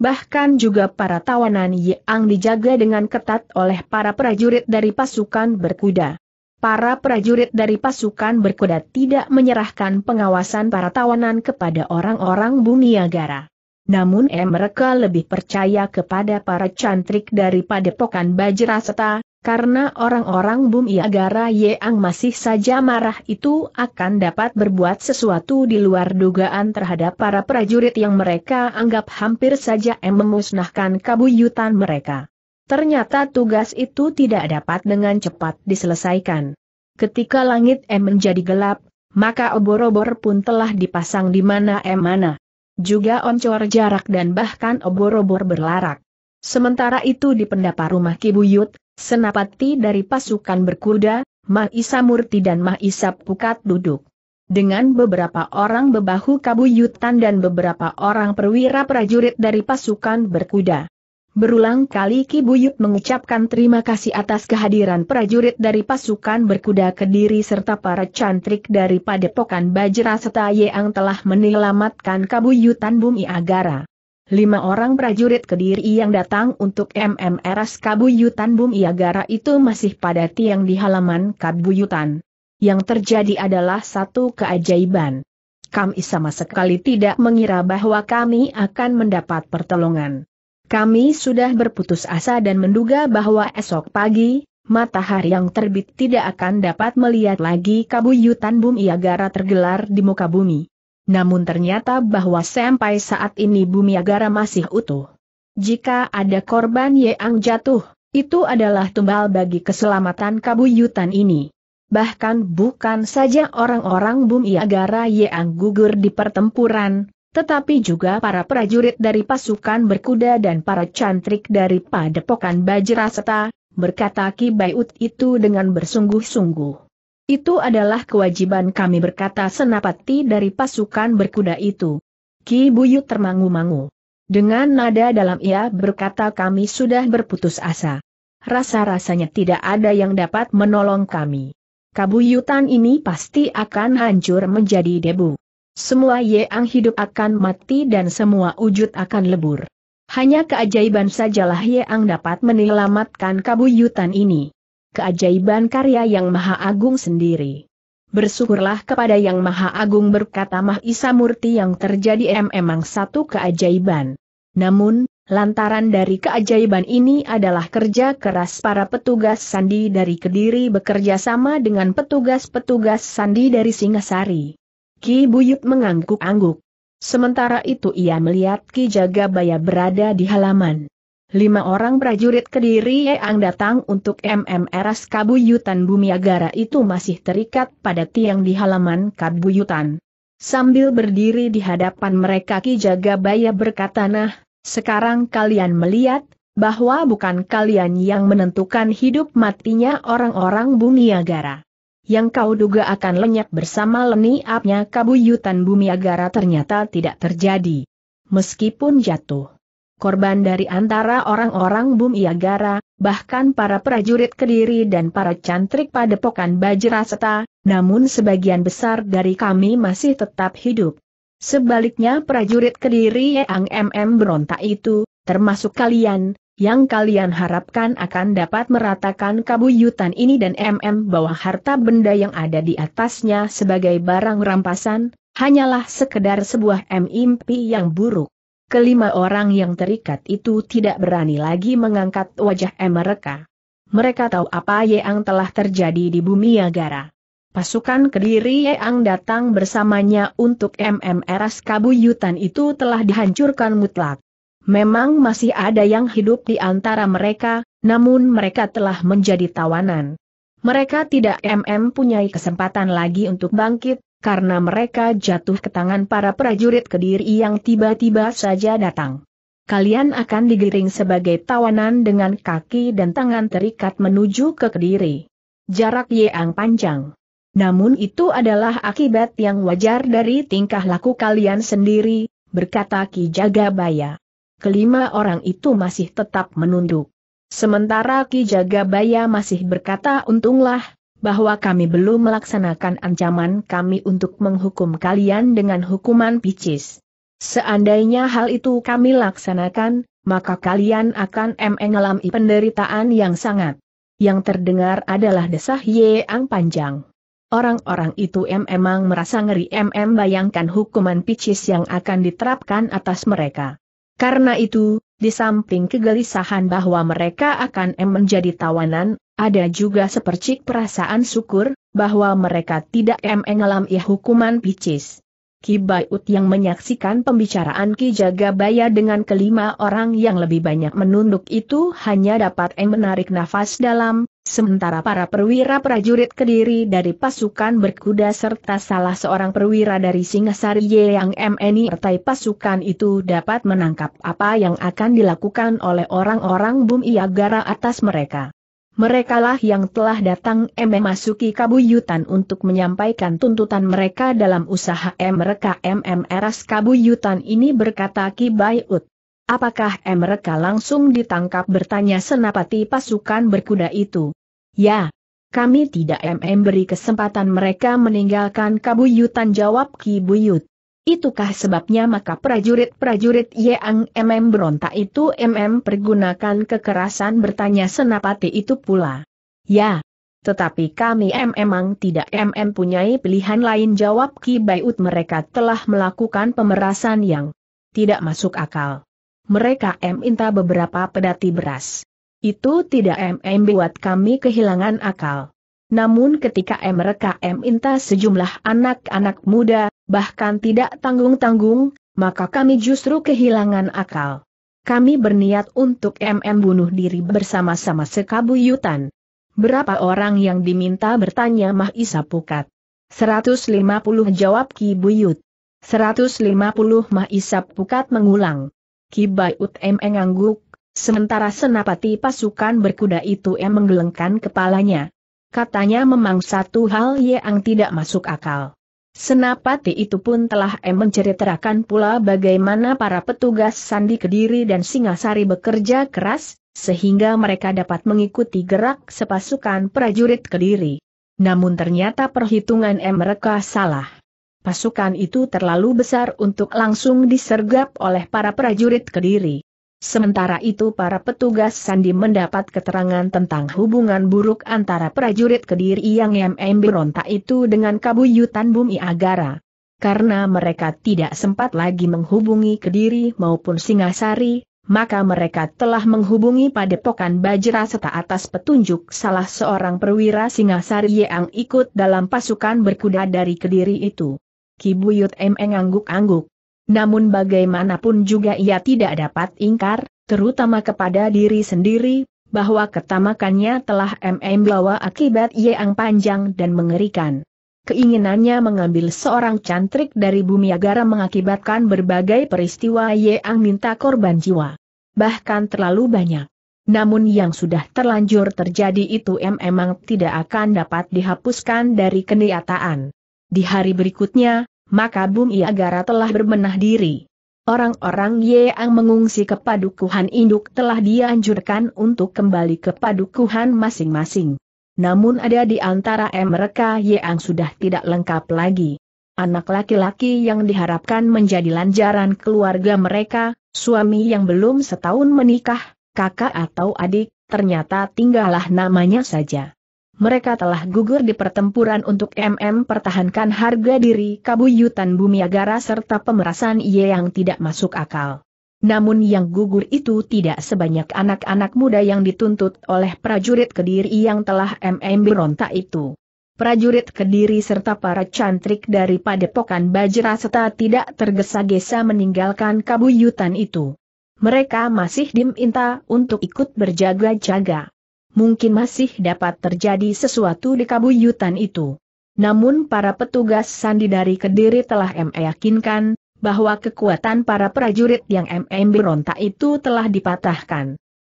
Speaker 1: Bahkan juga para tawanan yang dijaga dengan ketat oleh para prajurit dari pasukan berkuda. Para prajurit dari pasukan berkuda tidak menyerahkan pengawasan para tawanan kepada orang-orang Buniagara. Namun eh, mereka lebih percaya kepada para cantrik daripada pokan Bajraseta, karena orang-orang bumi agara Yeang masih saja marah itu akan dapat berbuat sesuatu di luar dugaan terhadap para prajurit yang mereka anggap hampir saja memusnahkan kabuyutan mereka. Ternyata tugas itu tidak dapat dengan cepat diselesaikan. Ketika langit em menjadi gelap, maka obor-obor pun telah dipasang di mana em mana. Juga oncor jarak dan bahkan obor-obor berlarak. Sementara itu di pendapa rumah Kibuyut, Senapati dari pasukan berkuda, Mahisa Murti dan Mahisa Pukat duduk. Dengan beberapa orang bebahu kabuyutan dan beberapa orang perwira prajurit dari pasukan berkuda. Berulang kali Kibuyut mengucapkan terima kasih atas kehadiran prajurit dari pasukan berkuda Kediri serta para cantrik dari Padepokan Bajra serta yang telah menyelamatkan kabuyutan bumi Agara. Lima orang prajurit Kediri yang datang untuk MMRS Kabuyutan Agara itu masih pada tiang di halaman Kabuyutan. Yang terjadi adalah satu keajaiban. Kami sama sekali tidak mengira bahwa kami akan mendapat pertolongan. Kami sudah berputus asa dan menduga bahwa esok pagi, matahari yang terbit tidak akan dapat melihat lagi Kabuyutan agara tergelar di muka bumi namun ternyata bahwa sampai saat ini bumi Agara masih utuh. Jika ada korban yang jatuh, itu adalah tumbal bagi keselamatan kabuyutan ini. Bahkan bukan saja orang-orang bumi Agara yang gugur di pertempuran, tetapi juga para prajurit dari pasukan berkuda dan para cantrik dari padepokan Bajraseta, berkata Ki Bayut itu dengan bersungguh-sungguh. Itu adalah kewajiban kami berkata senapati dari pasukan berkuda itu. Ki Buyut termangu-mangu. Dengan nada dalam ia berkata kami sudah berputus asa. Rasa-rasanya tidak ada yang dapat menolong kami. Kabuyutan ini pasti akan hancur menjadi debu. Semua yang hidup akan mati dan semua wujud akan lebur. Hanya keajaiban sajalah yang dapat menyelamatkan kabuyutan ini keajaiban karya yang maha agung sendiri. Bersyukurlah kepada yang maha agung berkata Mahisa Murti yang terjadi emang satu keajaiban. Namun, lantaran dari keajaiban ini adalah kerja keras para petugas sandi dari Kediri bekerja sama dengan petugas-petugas sandi dari Singasari. Ki Buyut mengangguk-angguk. Sementara itu ia melihat Ki Jagabaya berada di halaman lima orang prajurit Kediri yang datang untuk MMRS Kabuyutan Bumiagara itu masih terikat pada tiang di halaman Kabuyutan. Sambil berdiri di hadapan mereka Ki Jagabaya berkata nah, sekarang kalian melihat, bahwa bukan kalian yang menentukan hidup matinya orang-orang Bumiagara. Yang kau duga akan lenyap bersama leniapnya Kabuyutan Bumiagara ternyata tidak terjadi. Meskipun jatuh korban dari antara orang-orang Bumiagara, bahkan para prajurit Kediri dan para cantrik padepokan Bajraseta, namun sebagian besar dari kami masih tetap hidup. Sebaliknya prajurit Kediri Yang MM berontak itu, termasuk kalian, yang kalian harapkan akan dapat meratakan kabuyutan ini dan MM bawah harta benda yang ada di atasnya sebagai barang rampasan, hanyalah sekedar sebuah mimpi yang buruk kelima orang yang terikat itu tidak berani lagi mengangkat wajah mereka. Mereka tahu apa yang telah terjadi di bumi Yagara. Pasukan Kediri Yeang datang bersamanya untuk MMRS Kabuyutan itu telah dihancurkan mutlak. Memang masih ada yang hidup di antara mereka, namun mereka telah menjadi tawanan. Mereka tidak MM punya kesempatan lagi untuk bangkit, karena mereka jatuh ke tangan para prajurit Kediri yang tiba-tiba saja datang. Kalian akan digiring sebagai tawanan dengan kaki dan tangan terikat menuju ke Kediri. Jarak yang panjang. Namun itu adalah akibat yang wajar dari tingkah laku kalian sendiri, berkata Ki Jagabaya. Kelima orang itu masih tetap menunduk. Sementara Ki Jagabaya masih berkata untunglah, bahwa kami belum melaksanakan ancaman kami untuk menghukum kalian dengan hukuman picis. Seandainya hal itu kami laksanakan, maka kalian akan mengalami penderitaan yang sangat. Yang terdengar adalah desah Yeang panjang. Orang-orang itu memang merasa ngeri MM bayangkan hukuman picis yang akan diterapkan atas mereka. Karena itu, di samping kegelisahan bahwa mereka akan M menjadi tawanan, ada juga sepercik perasaan syukur, bahwa mereka tidak mengalami ya hukuman picis. Ki Baiut yang menyaksikan pembicaraan Ki Jagabaya dengan kelima orang yang lebih banyak menunduk itu hanya dapat eng menarik nafas dalam, sementara para perwira prajurit kediri dari pasukan berkuda serta salah seorang perwira dari Singasari yang ertai pasukan itu dapat menangkap apa yang akan dilakukan oleh orang-orang Bumi Agara atas mereka merekalah yang telah datang m memasuki kabuyutan untuk menyampaikan tuntutan mereka dalam usaha M. mereka m eras kabuyutan ini berkata Ki Bayut. Apakah M. mereka langsung ditangkap bertanya senapati pasukan berkuda itu? Ya, kami tidak m beri kesempatan mereka meninggalkan kabuyutan jawab Ki Buyut. Itukah sebabnya maka prajurit-prajurit Yang MM berontak itu MM pergunakan kekerasan bertanya senapati itu pula. Ya, tetapi kami MM memang tidak MM punyai pilihan lain jawab Ki Baiut mereka telah melakukan pemerasan yang tidak masuk akal. Mereka M minta beberapa pedati beras. Itu tidak MM buat kami kehilangan akal. Namun ketika M mereka M minta sejumlah anak-anak muda, bahkan tidak tanggung-tanggung, maka kami justru kehilangan akal. Kami berniat untuk MM bunuh diri bersama-sama sekabuyutan. Berapa orang yang diminta bertanya Mahisa Pukat? 150 jawab Ki Buyut. 150 Mahisa Pukat mengulang. Ki Buyut M mengangguk, sementara senapati pasukan berkuda itu M menggelengkan kepalanya. Katanya memang satu hal yang tidak masuk akal. Senapati itu pun telah menceritakan pula bagaimana para petugas Sandi Kediri dan Singasari bekerja keras, sehingga mereka dapat mengikuti gerak sepasukan prajurit Kediri. Namun ternyata perhitungan mereka salah. Pasukan itu terlalu besar untuk langsung disergap oleh para prajurit Kediri. Sementara itu para petugas Sandi mendapat keterangan tentang hubungan buruk antara prajurit Kediri yang MM Berontak itu dengan Kabuyutan Bumi Agara. Karena mereka tidak sempat lagi menghubungi Kediri maupun Singasari, maka mereka telah menghubungi Padepokan Bajra serta atas petunjuk salah seorang perwira Singasari yang ikut dalam pasukan berkuda dari Kediri itu. Kibuyut MM angguk-angguk. Namun bagaimanapun juga ia tidak dapat ingkar, terutama kepada diri sendiri, bahwa ketamakannya telah MM bawa akibat yang panjang dan mengerikan. Keinginannya mengambil seorang cantrik dari bumi agara mengakibatkan berbagai peristiwa yang minta korban jiwa. Bahkan terlalu banyak. Namun yang sudah terlanjur terjadi itu memang tidak akan dapat dihapuskan dari kenyataan. Di hari berikutnya, maka Bumi Agara telah berbenah diri. Orang-orang yang mengungsi ke padukuhan induk telah dianjurkan untuk kembali ke padukuhan masing-masing. Namun ada di antara mereka yang sudah tidak lengkap lagi. Anak laki-laki yang diharapkan menjadi lanjaran keluarga mereka, suami yang belum setahun menikah, kakak atau adik, ternyata tinggallah namanya saja. Mereka telah gugur di pertempuran untuk MM pertahankan harga diri kabuyutan bumi agara serta pemerasan ia yang tidak masuk akal. Namun yang gugur itu tidak sebanyak anak-anak muda yang dituntut oleh prajurit Kediri yang telah MM berontak itu. Prajurit Kediri serta para cantrik dari Padepokan Bajra serta tidak tergesa-gesa meninggalkan kabuyutan itu. Mereka masih diminta untuk ikut berjaga-jaga mungkin masih dapat terjadi sesuatu di kabuyutan itu. Namun para petugas sandi dari Kediri telah meyakinkan bahwa kekuatan para prajurit yang MM berontak itu telah dipatahkan.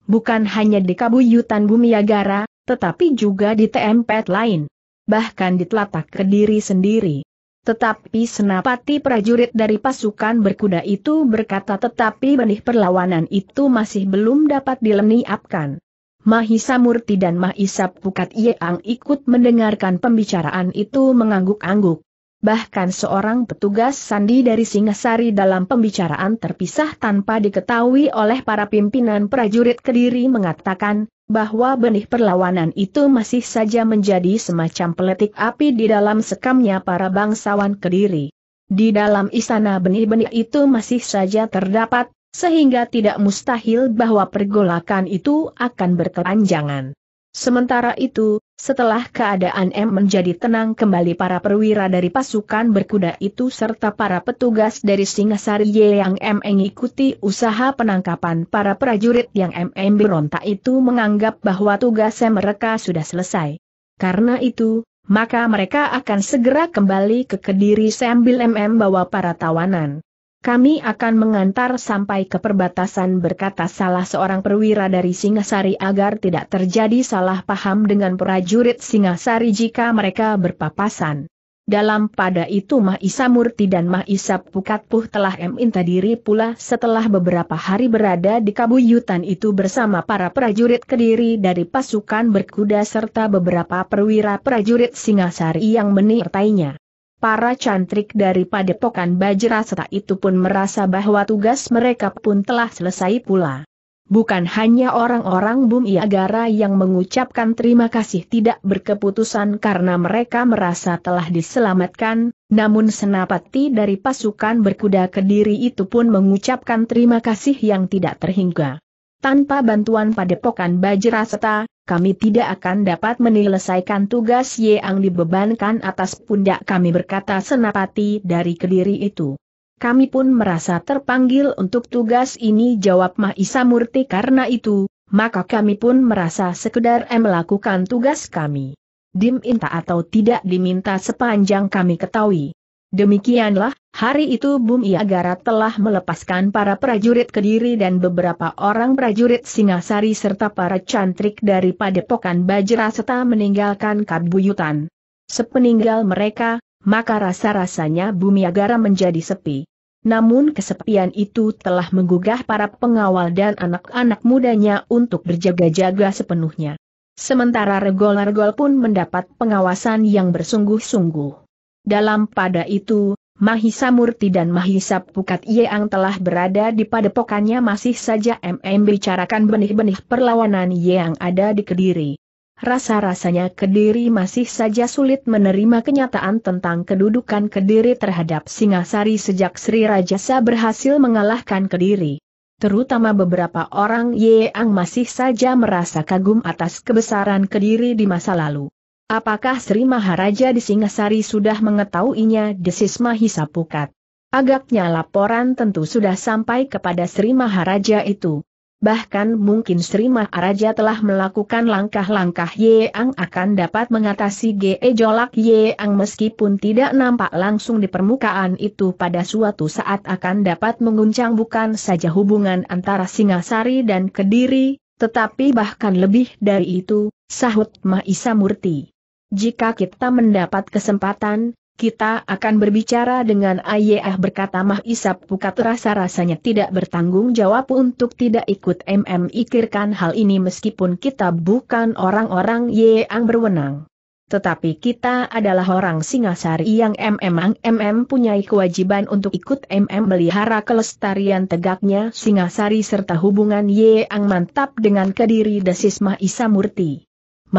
Speaker 1: Bukan hanya di kabuyutan bumi agara, tetapi juga di tempat lain. Bahkan di telapak Kediri sendiri. Tetapi senapati prajurit dari pasukan berkuda itu berkata tetapi benih perlawanan itu masih belum dapat dileniapkan. Mahisa Murti dan Mahisa Pukat Yeang ikut mendengarkan pembicaraan itu mengangguk-angguk. Bahkan seorang petugas sandi dari Singasari dalam pembicaraan terpisah tanpa diketahui oleh para pimpinan prajurit Kediri mengatakan, bahwa benih perlawanan itu masih saja menjadi semacam peletik api di dalam sekamnya para bangsawan Kediri. Di dalam istana benih-benih itu masih saja terdapat sehingga tidak mustahil bahwa pergolakan itu akan berkepanjangan. Sementara itu, setelah keadaan M menjadi tenang kembali para perwira dari pasukan berkuda itu serta para petugas dari Singasari Ye yang M mengikuti usaha penangkapan para prajurit yang M berontak itu menganggap bahwa tugas mereka sudah selesai. Karena itu, maka mereka akan segera kembali ke Kediri sambil M bawa para tawanan. Kami akan mengantar sampai ke perbatasan berkata salah seorang perwira dari Singasari agar tidak terjadi salah paham dengan prajurit Singasari jika mereka berpapasan. Dalam pada itu Mahisa Murti dan Mahisa Pukatpuh telah minta diri pula setelah beberapa hari berada di kabuyutan itu bersama para prajurit kediri dari pasukan berkuda serta beberapa perwira prajurit Singasari yang menyertainya. Para cantrik dari padepokan Bajraseta itu pun merasa bahwa tugas mereka pun telah selesai pula. Bukan hanya orang-orang Bumi Agara yang mengucapkan terima kasih tidak berkeputusan karena mereka merasa telah diselamatkan, namun senapati dari pasukan berkuda kediri itu pun mengucapkan terima kasih yang tidak terhingga. Tanpa bantuan padepokan Bajraseta, kami tidak akan dapat menyelesaikan tugas yang dibebankan atas pundak kami berkata senapati dari kediri itu. Kami pun merasa terpanggil untuk tugas ini jawab Mahisa Murti karena itu, maka kami pun merasa sekedar melakukan tugas kami. Diminta atau tidak diminta sepanjang kami ketahui. Demikianlah, hari itu Bumi Agara telah melepaskan para prajurit Kediri dan beberapa orang prajurit Singasari serta para cantrik dari padepokan Bajra serta meninggalkan Kabuyutan. Sepeninggal mereka, maka rasa-rasanya Bumi Agara menjadi sepi. Namun kesepian itu telah menggugah para pengawal dan anak-anak mudanya untuk berjaga-jaga sepenuhnya. Sementara regol-regol pun mendapat pengawasan yang bersungguh-sungguh. Dalam pada itu, Mahisa Murti dan Mahisa Pukat Yeang telah berada di padepokannya masih saja MM bicarakan benih-benih perlawanan Yeang ada di Kediri. Rasa-rasanya Kediri masih saja sulit menerima kenyataan tentang kedudukan Kediri terhadap Singasari sejak Sri Rajasa berhasil mengalahkan Kediri. Terutama beberapa orang Yeang masih saja merasa kagum atas kebesaran Kediri di masa lalu. Apakah Sri Maharaja di Singasari sudah mengetahuinya desis Mahisa Pukat? Agaknya laporan tentu sudah sampai kepada Sri Maharaja itu. Bahkan mungkin Sri Maharaja telah melakukan langkah-langkah Yeang akan dapat mengatasi Ge Jolak Ang meskipun tidak nampak langsung di permukaan itu pada suatu saat akan dapat menguncang bukan saja hubungan antara Singasari dan Kediri, tetapi bahkan lebih dari itu, sahut Mahisa Murti. Jika kita mendapat kesempatan, kita akan berbicara dengan Ayah berkata Mah Isap Pukat rasa-rasanya tidak bertanggung jawab untuk tidak ikut MM ikirkan hal ini meskipun kita bukan orang-orang yang berwenang. Tetapi kita adalah orang Singasari yang MM MM punya kewajiban untuk ikut MM melihara kelestarian tegaknya Singasari serta hubungan yang mantap dengan kediri Desisma Isa Murti.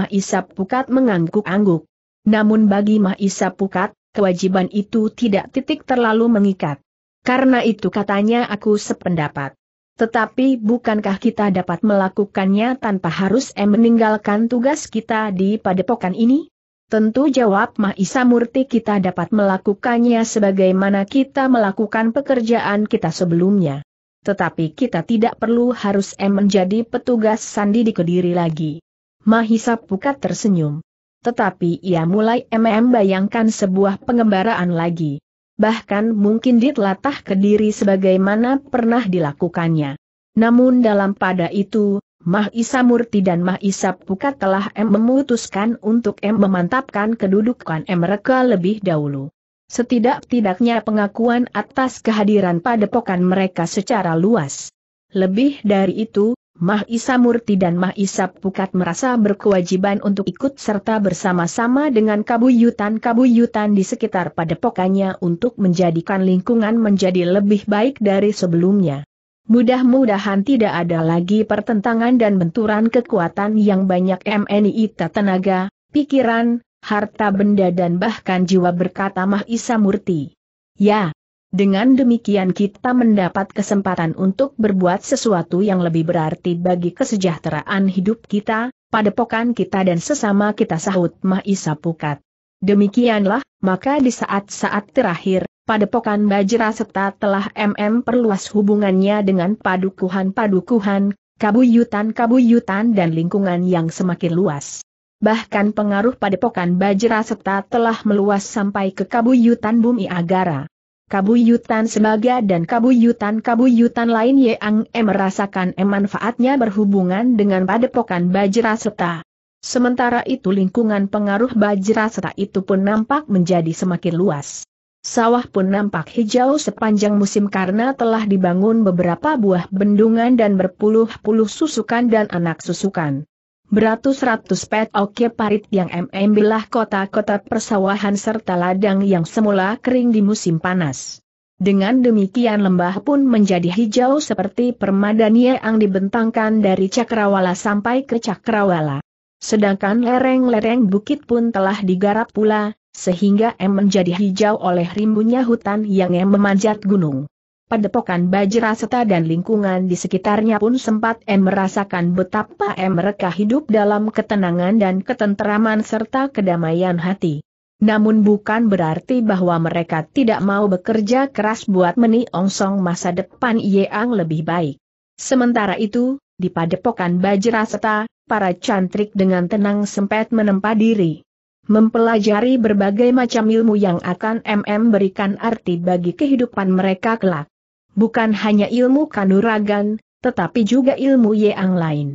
Speaker 1: Isap Pukat mengangguk-angguk. Namun bagi Mahisa Pukat, kewajiban itu tidak titik terlalu mengikat. Karena itu katanya aku sependapat. Tetapi bukankah kita dapat melakukannya tanpa harus em meninggalkan tugas kita di padepokan ini? Tentu jawab Mahisa Murti kita dapat melakukannya sebagaimana kita melakukan pekerjaan kita sebelumnya. Tetapi kita tidak perlu harus em menjadi petugas sandi di kediri lagi. Mahisa Pukat tersenyum. Tetapi ia mulai MM bayangkan sebuah pengembaraan lagi. Bahkan mungkin ditelatah ke diri sebagaimana pernah dilakukannya. Namun dalam pada itu, Mahisa Murti dan Mahisa Pukat telah M memutuskan untuk M memantapkan kedudukan M mereka lebih dahulu. Setidak-tidaknya pengakuan atas kehadiran padepokan mereka secara luas. Lebih dari itu, Mah Isa Murti dan Mah Isa Pukat merasa berkewajiban untuk ikut serta bersama-sama dengan kabuyutan-kabuyutan di sekitar padepokannya untuk menjadikan lingkungan menjadi lebih baik dari sebelumnya. Mudah-mudahan tidak ada lagi pertentangan dan benturan kekuatan yang banyak MNI tenaga, pikiran, harta benda dan bahkan jiwa berkata Mah Isa Murti. Ya, dengan demikian kita mendapat kesempatan untuk berbuat sesuatu yang lebih berarti bagi kesejahteraan hidup kita, padepokan kita dan sesama kita sahut Mahisa Pukat. Demikianlah, maka di saat-saat terakhir, padepokan Seta telah MM perluas hubungannya dengan padukuhan-padukuhan, kabuyutan-kabuyutan dan lingkungan yang semakin luas. Bahkan pengaruh padepokan Seta telah meluas sampai ke kabuyutan bumi Agara kabuyutan sebaga dan kabuyutan-kabuyutan lain yang e merasakan e manfaatnya berhubungan dengan padepokan Bajraseta. Sementara itu lingkungan pengaruh Bajraseta itu pun nampak menjadi semakin luas. Sawah pun nampak hijau sepanjang musim karena telah dibangun beberapa buah bendungan dan berpuluh-puluh susukan dan anak susukan. Beratus-ratus pet oke parit yang mm belah kota-kota persawahan serta ladang yang semula kering di musim panas. Dengan demikian lembah pun menjadi hijau seperti permadani yang dibentangkan dari cakrawala sampai ke cakrawala. Sedangkan lereng-lereng bukit pun telah digarap pula, sehingga M menjadi hijau oleh rimbunnya hutan yang M memanjat gunung padepokan Bajraseta dan lingkungan di sekitarnya pun sempat M merasakan betapa M mereka hidup dalam ketenangan dan ketenteraman serta kedamaian hati. Namun bukan berarti bahwa mereka tidak mau bekerja keras buat meniongsong masa depan yang lebih baik. Sementara itu, di padepokan Bajraseta, para cantrik dengan tenang sempat menempa diri. Mempelajari berbagai macam ilmu yang akan MM berikan arti bagi kehidupan mereka kelak. Bukan hanya ilmu kanuragan, tetapi juga ilmu yang lain.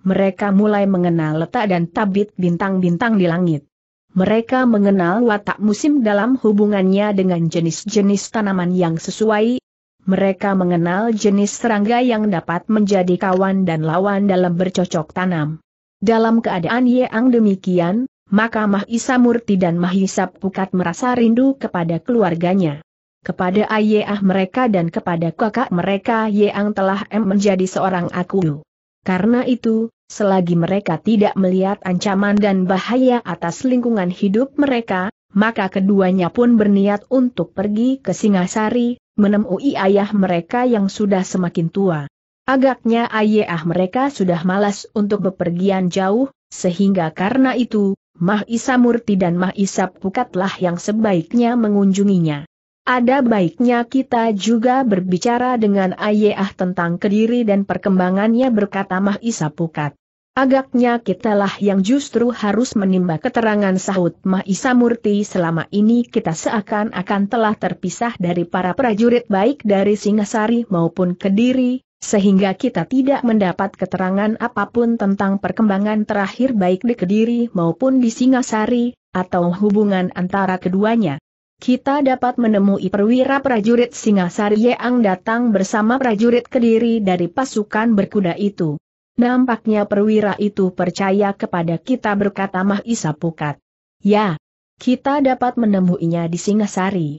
Speaker 1: Mereka mulai mengenal letak dan tabit bintang-bintang di langit. Mereka mengenal watak musim dalam hubungannya dengan jenis-jenis tanaman yang sesuai. Mereka mengenal jenis serangga yang dapat menjadi kawan dan lawan dalam bercocok tanam. Dalam keadaan yang demikian, maka Mahisa Murti dan Mahisa Pukat merasa rindu kepada keluarganya kepada ayah mereka dan kepada kakak mereka yang telah M menjadi seorang aku. Karena itu, selagi mereka tidak melihat ancaman dan bahaya atas lingkungan hidup mereka, maka keduanya pun berniat untuk pergi ke Singasari, menemui ayah mereka yang sudah semakin tua. Agaknya ayah mereka sudah malas untuk bepergian jauh, sehingga karena itu, Mahisa Murti dan Mah Pukatlah yang sebaiknya mengunjunginya. Ada baiknya kita juga berbicara dengan Ayah tentang Kediri dan perkembangannya berkata Mah Pukat. Agaknya kitalah yang justru harus menimba keterangan sahut Mah Murti. selama ini kita seakan-akan telah terpisah dari para prajurit baik dari Singasari maupun Kediri, sehingga kita tidak mendapat keterangan apapun tentang perkembangan terakhir baik di Kediri maupun di Singasari, atau hubungan antara keduanya kita dapat menemui perwira prajurit Singasari yang datang bersama prajurit kediri dari pasukan berkuda itu. Nampaknya perwira itu percaya kepada kita berkata Mah Pukat. Ya, kita dapat menemuinya di Singasari.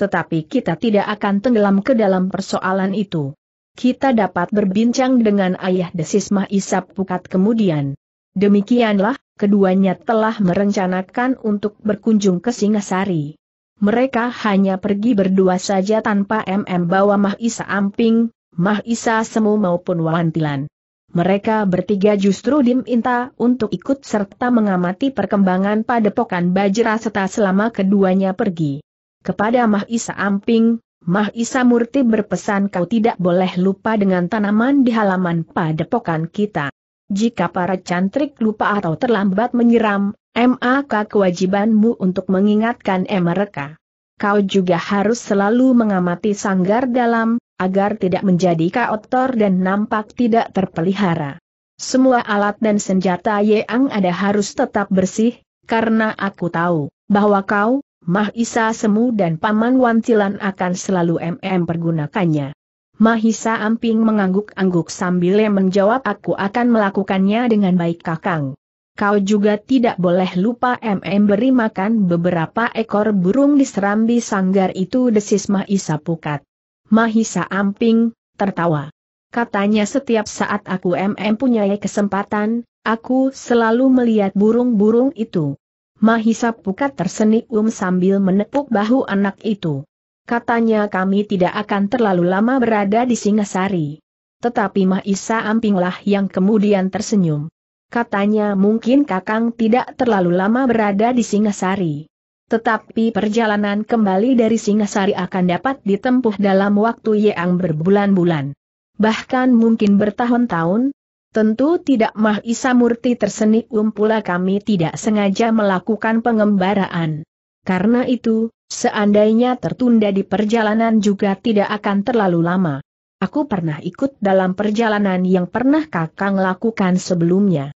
Speaker 1: Tetapi kita tidak akan tenggelam ke dalam persoalan itu. Kita dapat berbincang dengan ayah desis Mah Pukat kemudian. Demikianlah, keduanya telah merencanakan untuk berkunjung ke Singasari mereka hanya pergi berdua saja tanpa MM bawa Mahisa Amping, Mahisa Semu maupun Wawantilan. Mereka bertiga justru diminta untuk ikut serta mengamati perkembangan pada padepokan Bajra serta selama keduanya pergi. Kepada Mahisa Amping, Mahisa Murti berpesan kau tidak boleh lupa dengan tanaman di halaman pada padepokan kita. Jika para cantrik lupa atau terlambat menyiram, MAK kewajibanmu untuk mengingatkan mereka. Kau juga harus selalu mengamati sanggar dalam, agar tidak menjadi kotor dan nampak tidak terpelihara. Semua alat dan senjata Yeang ada harus tetap bersih, karena aku tahu, bahwa kau, Mahisa Semu dan Paman Wancilan akan selalu MM pergunakannya. Mahisa Amping mengangguk-angguk sambil menjawab aku akan melakukannya dengan baik kakang. Kau juga tidak boleh lupa MM beri makan beberapa ekor burung di serambi sanggar itu desis Mahisa Pukat. Mahisa Amping, tertawa. Katanya setiap saat aku MM punya kesempatan, aku selalu melihat burung-burung itu. Mahisa Pukat tersenyum sambil menepuk bahu anak itu. Katanya kami tidak akan terlalu lama berada di Singasari. Tetapi Mahisa Ampinglah yang kemudian tersenyum. Katanya mungkin Kakang tidak terlalu lama berada di Singasari. Tetapi perjalanan kembali dari Singasari akan dapat ditempuh dalam waktu yang berbulan-bulan. Bahkan mungkin bertahun-tahun, Tentu tidak Mah Isa Murti tersenyum pula kami tidak sengaja melakukan pengembaraan. Karena itu, seandainya tertunda di perjalanan juga tidak akan terlalu lama. Aku pernah ikut dalam perjalanan yang pernah Kakang lakukan sebelumnya.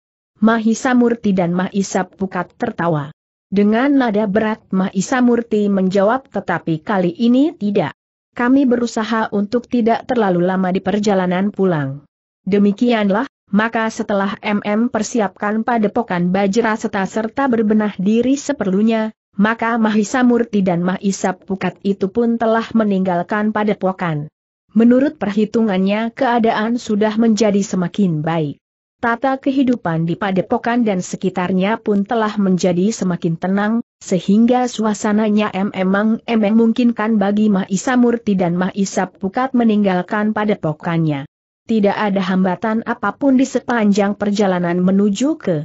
Speaker 1: Mahisa Murti dan Mahisa Pukat tertawa. Dengan nada berat Mahisa Murti menjawab tetapi kali ini tidak. Kami berusaha untuk tidak terlalu lama di perjalanan pulang. Demikianlah, maka setelah MM persiapkan padepokan Bajra serta serta berbenah diri seperlunya, maka Mahisa Murti dan Mahisa Pukat itu pun telah meninggalkan padepokan. Menurut perhitungannya keadaan sudah menjadi semakin baik. Tata kehidupan di Padepokan dan sekitarnya pun telah menjadi semakin tenang, sehingga suasananya emang-emang mungkinkan bagi Mahisa Murti dan Mahisa Pukat meninggalkan Padepokannya. Tidak ada hambatan apapun di sepanjang perjalanan menuju ke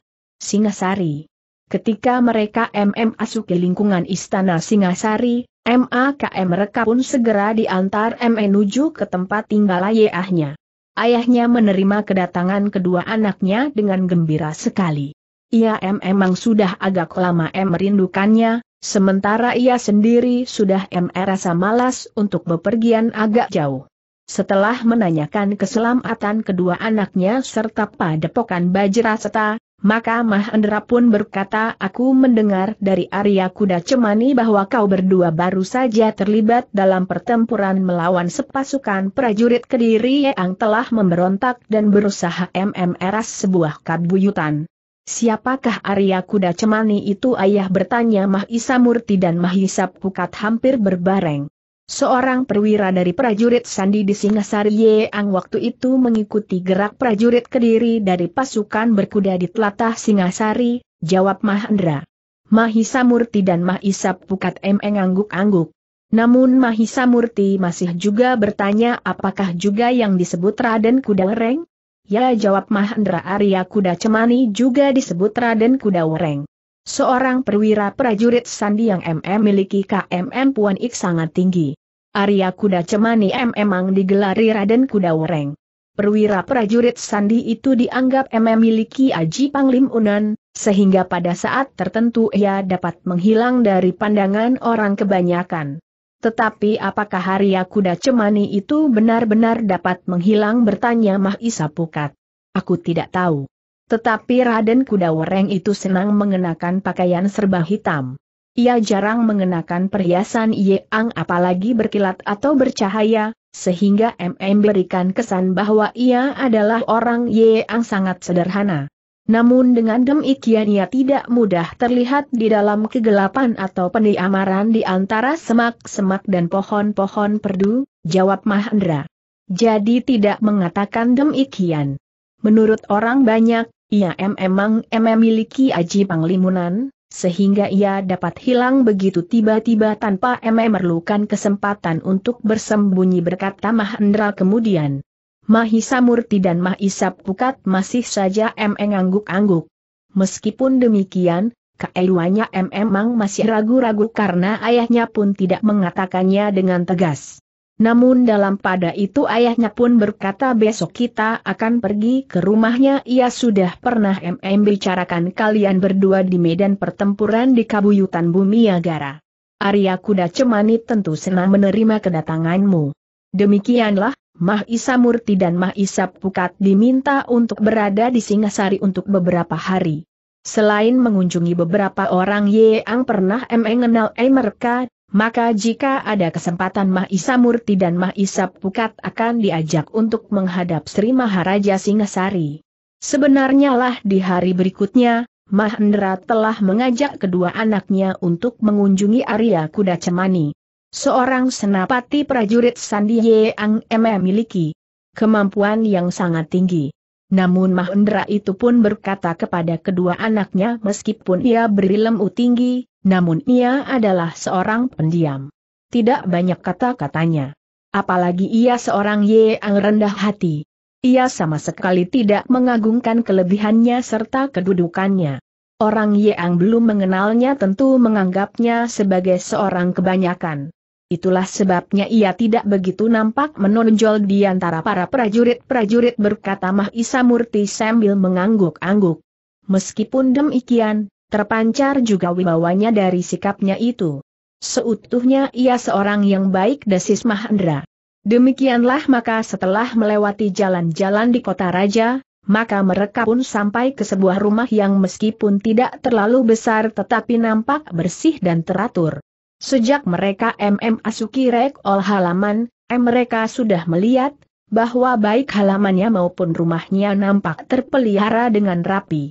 Speaker 1: Singasari. Ketika mereka MM ke lingkungan istana Singasari, MAKM mereka pun segera diantar M menuju ke tempat tinggal ayahnya ayahnya menerima kedatangan kedua anaknya dengan gembira sekali. Ia M emang sudah agak lama M merindukannya, sementara ia sendiri sudah M rasa malas untuk bepergian agak jauh. Setelah menanyakan keselamatan kedua anaknya serta padepokan Bajraseta, maka Mahendra pun berkata aku mendengar dari Arya Kuda Cemani bahwa kau berdua baru saja terlibat dalam pertempuran melawan sepasukan prajurit Kediri yang telah memberontak dan berusaha MMRS sebuah kabuyutan. Siapakah Arya Kuda Cemani itu ayah bertanya Mahisa Murti dan Mahisa Pukat hampir berbareng. Seorang perwira dari prajurit Sandi di Singasari Yeang waktu itu mengikuti gerak prajurit kediri dari pasukan berkuda di telatah Singasari, jawab Mahendra. Mahisa Murti dan Mahisa Pukat M angguk angguk Namun Mahisa Murti masih juga bertanya apakah juga yang disebut Raden Kuda Wereng? Ya jawab Mahendra Arya Kuda Cemani juga disebut Raden Kuda Wereng. Seorang perwira prajurit Sandi yang MM miliki KMM Puan Ik sangat tinggi. Arya Kuda Cemani M memang digelari Raden Kuda Wereng. Perwira prajurit Sandi itu dianggap em memiliki aji Panglim Unan, sehingga pada saat tertentu ia dapat menghilang dari pandangan orang kebanyakan. Tetapi apakah Arya Kuda Cemani itu benar-benar dapat menghilang bertanya Mahisa Pukat. Aku tidak tahu. Tetapi Raden Kuda Wereng itu senang mengenakan pakaian serba hitam. Ia jarang mengenakan perhiasan yang apalagi berkilat atau bercahaya, sehingga MM berikan kesan bahwa ia adalah orang yang sangat sederhana. Namun dengan demikian ia tidak mudah terlihat di dalam kegelapan atau pendiamaran di antara semak-semak dan pohon-pohon perdu, jawab Mahendra. Jadi tidak mengatakan demikian. Menurut orang banyak, ia memang memiliki aji panglimunan, sehingga ia dapat hilang begitu tiba-tiba tanpa memerlukan kesempatan untuk bersembunyi berkata Mahendra kemudian. Mahisa Murti dan Mahisa Pukat masih saja MM ngangguk-angguk. Meskipun demikian, keeluannya MM memang masih ragu-ragu karena ayahnya pun tidak mengatakannya dengan tegas. Namun dalam pada itu ayahnya pun berkata besok kita akan pergi ke rumahnya ia sudah pernah MM bicarakan kalian berdua di medan pertempuran di Kabuyutan Bumi Bumiagara. Arya Kuda Cemani tentu senang menerima kedatanganmu. Demikianlah, Mah Isa Murti dan Mah Isa Pukat diminta untuk berada di Singasari untuk beberapa hari. Selain mengunjungi beberapa orang yang pernah mengenal mereka, maka jika ada kesempatan Mahisa Murti dan Mahisa Pukat akan diajak untuk menghadap Sri Maharaja Singasari. Sebenarnya lah di hari berikutnya, Mahendra telah mengajak kedua anaknya untuk mengunjungi Arya Kuda Cemani. Seorang senapati prajurit Sandi Ang MM miliki kemampuan yang sangat tinggi. Namun Mahendra itu pun berkata kepada kedua anaknya meskipun ia berilmu tinggi, namun ia adalah seorang pendiam. Tidak banyak kata-katanya. Apalagi ia seorang yang rendah hati. Ia sama sekali tidak mengagungkan kelebihannya serta kedudukannya. Orang yang belum mengenalnya tentu menganggapnya sebagai seorang kebanyakan. Itulah sebabnya ia tidak begitu nampak menonjol di antara para prajurit-prajurit berkata Mahisa Murti sambil mengangguk-angguk. Meskipun demikian, Terpancar juga wibawanya dari sikapnya itu. Seutuhnya ia seorang yang baik desis Mahendra. Demikianlah maka setelah melewati jalan-jalan di kota raja, maka mereka pun sampai ke sebuah rumah yang meskipun tidak terlalu besar tetapi nampak bersih dan teratur. Sejak mereka MM Asuki Rek Ol halaman, M mereka sudah melihat bahwa baik halamannya maupun rumahnya nampak terpelihara dengan rapi.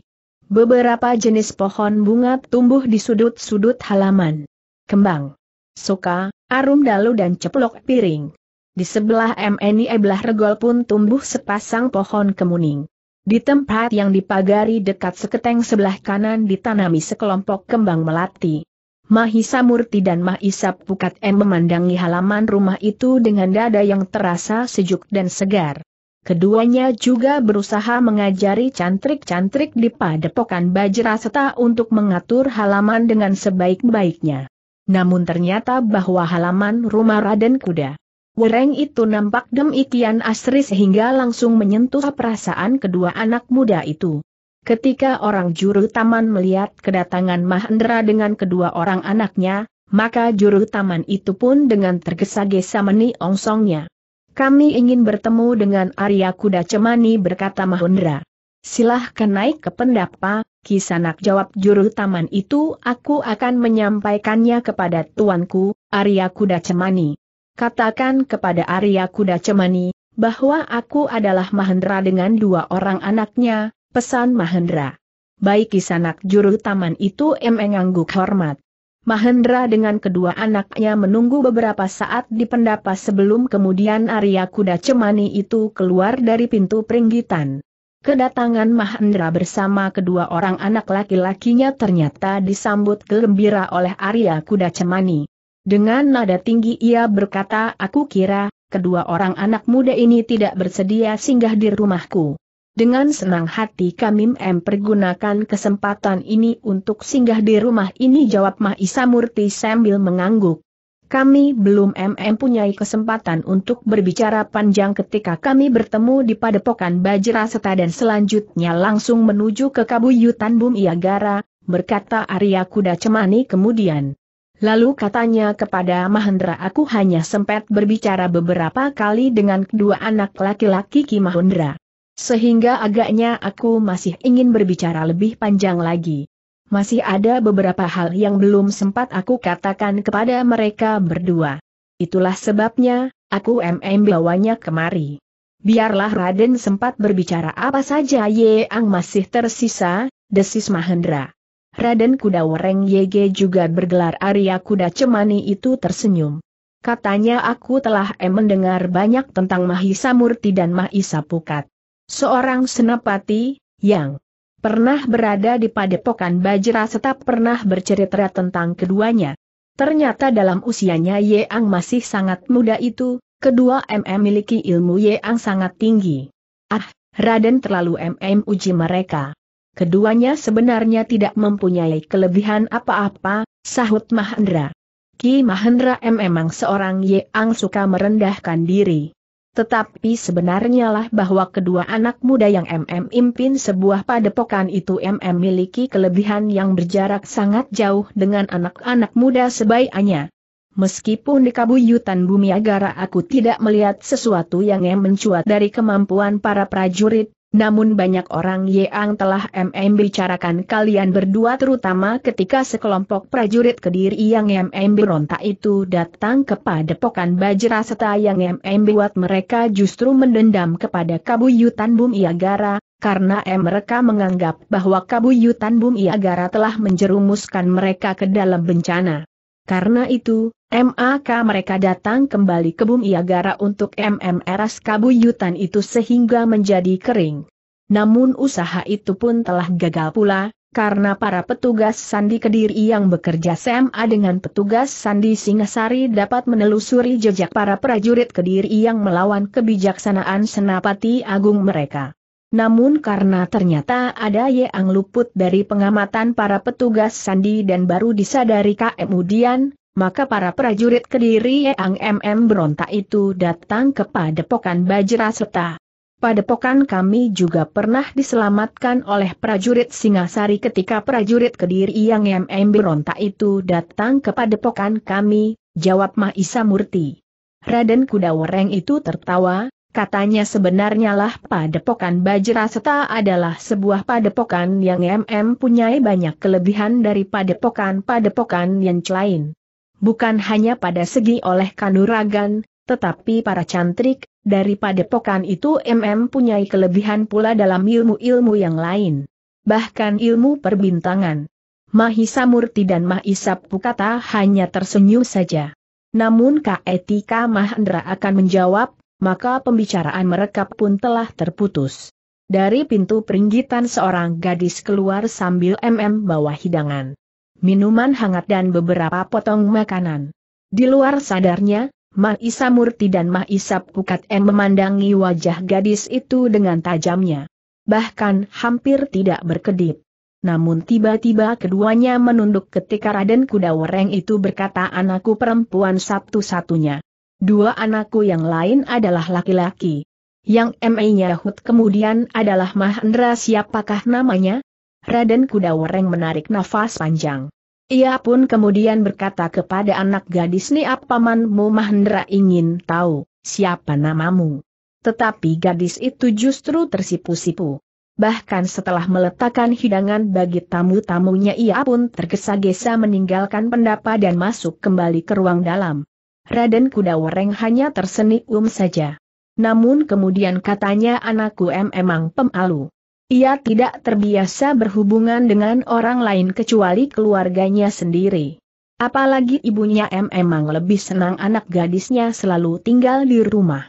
Speaker 1: Beberapa jenis pohon bunga tumbuh di sudut-sudut halaman. Kembang, suka, arum dalu dan ceplok piring. Di sebelah MNI Eblah Regol pun tumbuh sepasang pohon kemuning. Di tempat yang dipagari dekat seketeng sebelah kanan ditanami sekelompok kembang melati. Mahisa Murti dan Mahisa Pukat M memandangi halaman rumah itu dengan dada yang terasa sejuk dan segar. Keduanya juga berusaha mengajari cantrik-cantrik di padepokan Bajraseta untuk mengatur halaman dengan sebaik-baiknya. Namun ternyata bahwa halaman rumah Raden Kuda. Wereng itu nampak demikian asri sehingga langsung menyentuh perasaan kedua anak muda itu. Ketika orang juru taman melihat kedatangan Mahendra dengan kedua orang anaknya, maka juru taman itu pun dengan tergesa-gesa meniongsongnya. Kami ingin bertemu dengan Arya Kuda Cemani berkata Mahendra. Silahkan naik ke pendapa, Kisanak jawab juru taman itu aku akan menyampaikannya kepada tuanku, Arya Kuda Cemani. Katakan kepada Arya Kuda Cemani, bahwa aku adalah Mahendra dengan dua orang anaknya, pesan Mahendra. Baik Kisanak juru taman itu mengangguk hormat. Mahendra dengan kedua anaknya menunggu beberapa saat di pendapa sebelum kemudian Arya Kuda Cemani itu keluar dari pintu peringgitan. Kedatangan Mahendra bersama kedua orang anak laki-lakinya ternyata disambut gembira oleh Arya Kuda Cemani. Dengan nada tinggi ia berkata, aku kira, kedua orang anak muda ini tidak bersedia singgah di rumahku. Dengan senang hati kami mempergunakan kesempatan ini untuk singgah di rumah ini jawab Mahisa Murti sambil mengangguk. Kami belum mempunyai kesempatan untuk berbicara panjang ketika kami bertemu di padepokan Bajra Seta dan selanjutnya langsung menuju ke Kabuyutan Bumi Agara, berkata Arya Kuda Cemani kemudian. Lalu katanya kepada Mahendra aku hanya sempat berbicara beberapa kali dengan kedua anak laki-laki Ki Mahendra. Sehingga agaknya aku masih ingin berbicara lebih panjang lagi. Masih ada beberapa hal yang belum sempat aku katakan kepada mereka berdua. Itulah sebabnya, aku MM bawanya kemari. Biarlah Raden sempat berbicara apa saja yang masih tersisa, desis Mahendra. Raden Kuda Wereng YG juga bergelar Arya Kuda Cemani itu tersenyum. Katanya aku telah mendengar banyak tentang Mahisa Murti dan Mahisa Pukat. Seorang senapati, yang pernah berada di padepokan Bajra serta pernah bercerita tentang keduanya. Ternyata dalam usianya Yeang masih sangat muda itu, kedua MM miliki ilmu Yeang sangat tinggi. Ah, Raden terlalu MM uji mereka. Keduanya sebenarnya tidak mempunyai kelebihan apa-apa, sahut Mahendra. Ki Mahendra memang seorang Yeang suka merendahkan diri. Tetapi sebenarnya lah bahwa kedua anak muda yang MM impin sebuah padepokan itu MM miliki kelebihan yang berjarak sangat jauh dengan anak-anak muda sebaiknya. Meskipun di kabuyutan bumi agara aku tidak melihat sesuatu yang mencuat dari kemampuan para prajurit, namun banyak orang yang telah MM bicarakan kalian berdua terutama ketika sekelompok prajurit kediri yang MM berontak itu datang kepada Pokan Bajra serta yang MM buat mereka justru mendendam kepada Kabuyutan Bum Iagara, karena M mereka menganggap bahwa Kabuyutan Bum Iagara telah menjerumuskan mereka ke dalam bencana. Karena itu, MAK mereka datang kembali ke bumi Agara untuk MMRS kabuyutan itu sehingga menjadi kering. Namun usaha itu pun telah gagal pula, karena para petugas Sandi Kediri yang bekerja SMA dengan petugas Sandi Singasari dapat menelusuri jejak para prajurit Kediri yang melawan kebijaksanaan Senapati Agung mereka. Namun karena ternyata ada yang luput dari pengamatan para petugas Sandi dan baru disadari kemudian maka para prajurit kediri Yang MM berontak itu datang ke padepokan Bajra Padepokan kami juga pernah diselamatkan oleh prajurit Singasari ketika prajurit kediri Yang MM berontak itu datang ke padepokan kami, jawab Mahisa Murti. Raden Kuda itu tertawa, Katanya sebenarnya lah padepokan Bajraseta adalah sebuah padepokan yang MM punyai banyak kelebihan dari padepokan-padepokan yang lain bukan hanya pada segi oleh kanuragan, tetapi para cantrik, dari padepokan itu MM punya kelebihan pula dalam ilmu-ilmu yang lain. Bahkan ilmu perbintangan. Mahisa Murti dan Mahisa Pukata hanya tersenyum saja. Namun Kak Etika Mahendra akan menjawab, maka pembicaraan mereka pun telah terputus. Dari pintu peringgitan seorang gadis keluar sambil MM bawa hidangan minuman hangat dan beberapa potong makanan. Di luar sadarnya, Isa Murti dan Isa Pukat M memandangi wajah gadis itu dengan tajamnya. Bahkan hampir tidak berkedip. Namun tiba-tiba keduanya menunduk ketika Raden Kuda Wereng itu berkata anakku perempuan satu-satunya. Dua anakku yang lain adalah laki-laki. Yang M.A. Yahud kemudian adalah Mahendra siapakah namanya? Raden Kuda Wereng menarik nafas panjang. Ia pun kemudian berkata kepada anak gadis Niap pamanmu Mahendra ingin tahu, siapa namamu. Tetapi gadis itu justru tersipu-sipu. Bahkan setelah meletakkan hidangan bagi tamu-tamunya ia pun tergesa-gesa meninggalkan pendapa dan masuk kembali ke ruang dalam. Raden Kuda Wereng hanya tersenyum saja. Namun kemudian katanya anakku emang pemalu. Ia tidak terbiasa berhubungan dengan orang lain kecuali keluarganya sendiri. Apalagi ibunya M emang lebih senang anak gadisnya selalu tinggal di rumah.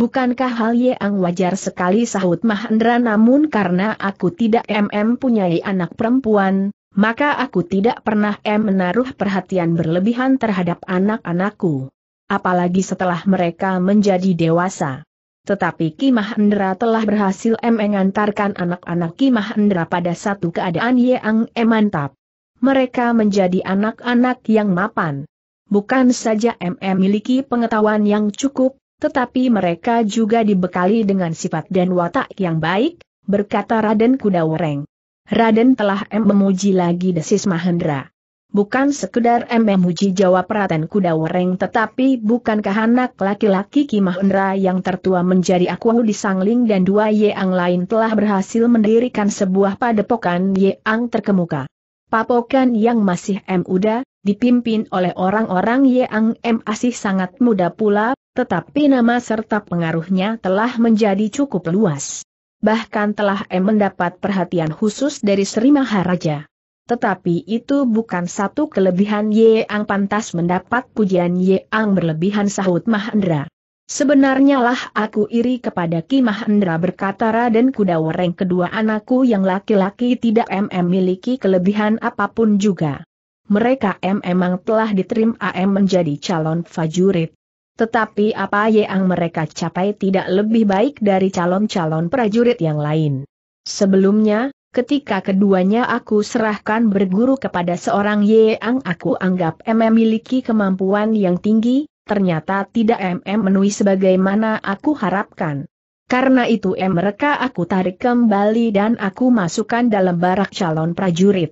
Speaker 1: Bukankah hal yang wajar sekali sahut Mahendra namun karena aku tidak MM punyai anak perempuan, maka aku tidak pernah M menaruh perhatian berlebihan terhadap anak-anakku. Apalagi setelah mereka menjadi dewasa. Tetapi Ki Mahendra telah berhasil mengantarkan anak-anak Ki Mahendra pada satu keadaan yang mantap. Mereka menjadi anak-anak yang mapan. Bukan saja MM memiliki pengetahuan yang cukup, tetapi mereka juga dibekali dengan sifat dan watak yang baik, berkata Raden Kudawereng. Raden telah M memuji lagi desis Mahendra bukan sekedar memuji jawab Raten Kuda Wereng tetapi bukankah anak laki-laki Ki Mahendra yang tertua menjadi aku di Sangling dan dua Yeang lain telah berhasil mendirikan sebuah padepokan Yeang terkemuka. Papokan yang masih M muda, dipimpin oleh orang-orang Yeang M masih sangat muda pula, tetapi nama serta pengaruhnya telah menjadi cukup luas. Bahkan telah M mendapat perhatian khusus dari Sri Maharaja. Tetapi itu bukan satu kelebihan Ye Yang pantas mendapat pujian Ye Yang berlebihan sahut Mahendra. Sebenarnya lah aku iri kepada Ki Mahendra berkata Raden Kuda Wereng kedua anakku yang laki-laki tidak mm miliki kelebihan apapun juga. Mereka M memang telah diterima AM menjadi calon fajurit. Tetapi apa Ye yang mereka capai tidak lebih baik dari calon-calon prajurit yang lain. Sebelumnya, ketika keduanya aku serahkan berguru kepada seorang yang aku anggap MM miliki kemampuan yang tinggi, ternyata tidak MM sebagaimana aku harapkan. Karena itu M mereka aku tarik kembali dan aku masukkan dalam barak calon prajurit.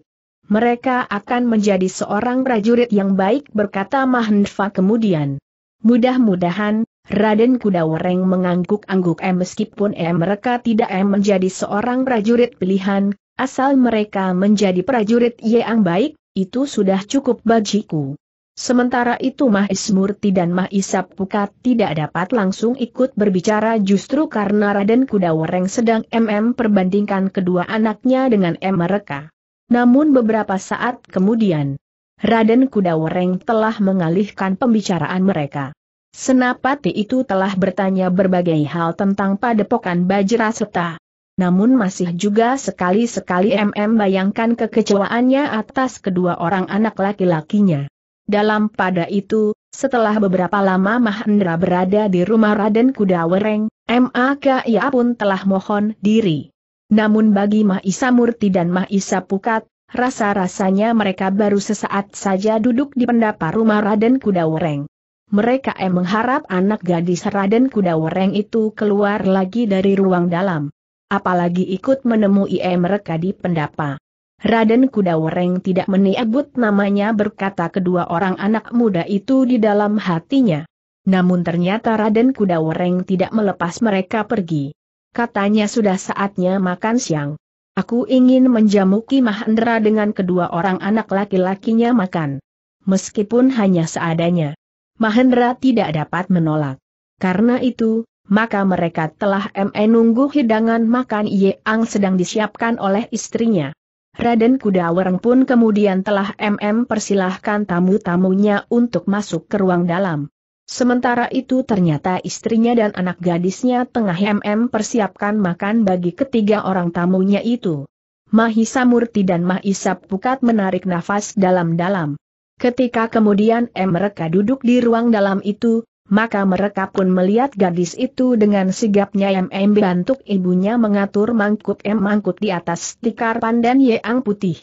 Speaker 1: Mereka akan menjadi seorang prajurit yang baik berkata Mahendra kemudian. Mudah-mudahan, Raden Kudawareng mengangguk-angguk eh meskipun eh mereka tidak eh menjadi seorang prajurit pilihan, asal mereka menjadi prajurit yang baik, itu sudah cukup bagiku. Sementara itu Murti dan Mahisap Pukat tidak dapat langsung ikut berbicara justru karena Raden Kudawareng sedang MM perbandingkan kedua anaknya dengan M mereka. Namun beberapa saat kemudian, Raden Kudawareng telah mengalihkan pembicaraan mereka. Senapati itu telah bertanya berbagai hal tentang padepokan Bajra Seta. Namun masih juga sekali-sekali MM bayangkan kekecewaannya atas kedua orang anak laki-lakinya. Dalam pada itu, setelah beberapa lama Mahendra berada di rumah Raden Kudawereng, MAK ia pun telah mohon diri. Namun bagi Mahisa Murti dan Mahisa Pukat, rasa-rasanya mereka baru sesaat saja duduk di pendapa rumah Raden Kudawereng mereka em eh, mengharap anak gadis Raden Kuda itu keluar lagi dari ruang dalam. Apalagi ikut menemui em eh, mereka di pendapa. Raden Kuda tidak meniabut namanya berkata kedua orang anak muda itu di dalam hatinya. Namun ternyata Raden Kuda tidak melepas mereka pergi. Katanya sudah saatnya makan siang. Aku ingin menjamuki Mahendra dengan kedua orang anak laki-lakinya makan. Meskipun hanya seadanya. Mahendra tidak dapat menolak. Karena itu, maka mereka telah menunggu hidangan makan yang sedang disiapkan oleh istrinya. Raden Kudawereng pun kemudian telah MM e persilahkan tamu-tamunya untuk masuk ke ruang dalam. Sementara itu ternyata istrinya dan anak gadisnya tengah MM e persiapkan makan bagi ketiga orang tamunya itu. Mahisa Murti dan Mahisa Pukat menarik nafas dalam-dalam. Ketika kemudian M. mereka duduk di ruang dalam itu, maka mereka pun melihat gadis itu dengan sigapnya MM bantuk ibunya mengatur mangkuk M mangkuk di atas tikar pandan yang putih.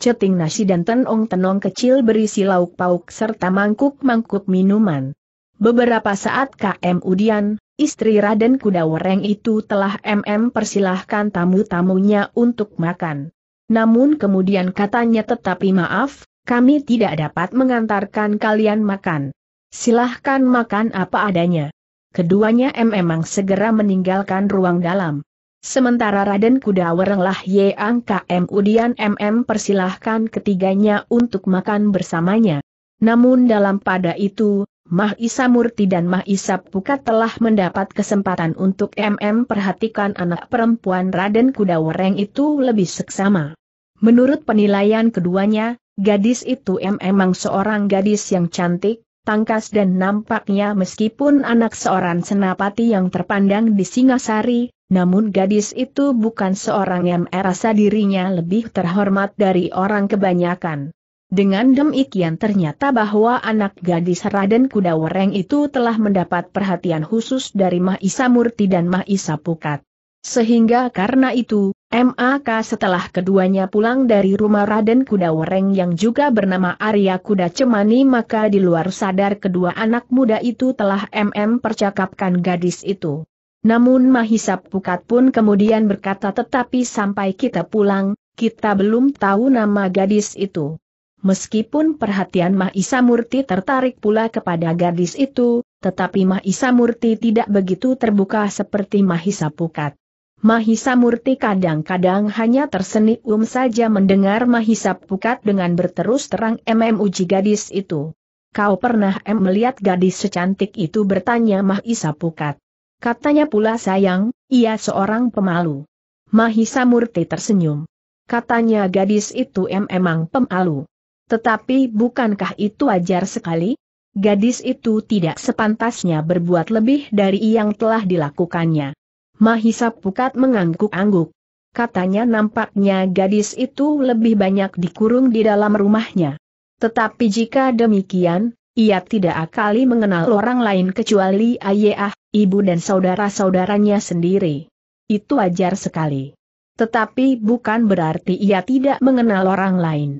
Speaker 1: Ceting nasi dan tenong tenong kecil berisi lauk pauk serta mangkuk-mangkuk minuman. Beberapa saat KM Udian, istri Raden Kuda Wereng itu telah MM persilahkan tamu-tamunya untuk makan. Namun kemudian katanya tetapi maaf, kami tidak dapat mengantarkan kalian makan. Silahkan makan apa adanya. Keduanya memang segera meninggalkan ruang dalam. Sementara Raden Kuda Werenglah KM Angka Udian MM persilahkan ketiganya untuk makan bersamanya. Namun dalam pada itu, Mah Isa Murti dan Mah Isa Pukat telah mendapat kesempatan untuk MM perhatikan anak perempuan Raden Kuda Wereng itu lebih seksama. Menurut penilaian keduanya, Gadis itu memang seorang gadis yang cantik, tangkas dan nampaknya meskipun anak seorang senapati yang terpandang di Singasari, namun gadis itu bukan seorang yang merasa dirinya lebih terhormat dari orang kebanyakan. Dengan demikian ternyata bahwa anak gadis Raden Kuda Woreng itu telah mendapat perhatian khusus dari Mahisa Murti dan Mahisa Pukat. Sehingga karena itu, MAK setelah keduanya pulang dari rumah Raden Kuda Wereng yang juga bernama Arya Kuda Cemani maka di luar sadar kedua anak muda itu telah MM percakapkan gadis itu. Namun Mahisa Pukat pun kemudian berkata tetapi sampai kita pulang, kita belum tahu nama gadis itu. Meskipun perhatian Mahisa Murti tertarik pula kepada gadis itu, tetapi Mahisa Murti tidak begitu terbuka seperti Mahisa Pukat. Mahisa Murti kadang-kadang hanya tersenyum saja mendengar Mahisa Pukat dengan berterus terang MM uji gadis itu. Kau pernah em melihat gadis secantik itu bertanya Mahisa Pukat. Katanya pula sayang, ia seorang pemalu. Mahisa Murti tersenyum. Katanya gadis itu em emang pemalu. Tetapi bukankah itu ajar sekali? Gadis itu tidak sepantasnya berbuat lebih dari yang telah dilakukannya. Mahisa Pukat mengangguk-angguk. Katanya nampaknya gadis itu lebih banyak dikurung di dalam rumahnya. Tetapi jika demikian, ia tidak akali mengenal orang lain kecuali ayah, ibu dan saudara-saudaranya sendiri. Itu wajar sekali. Tetapi bukan berarti ia tidak mengenal orang lain.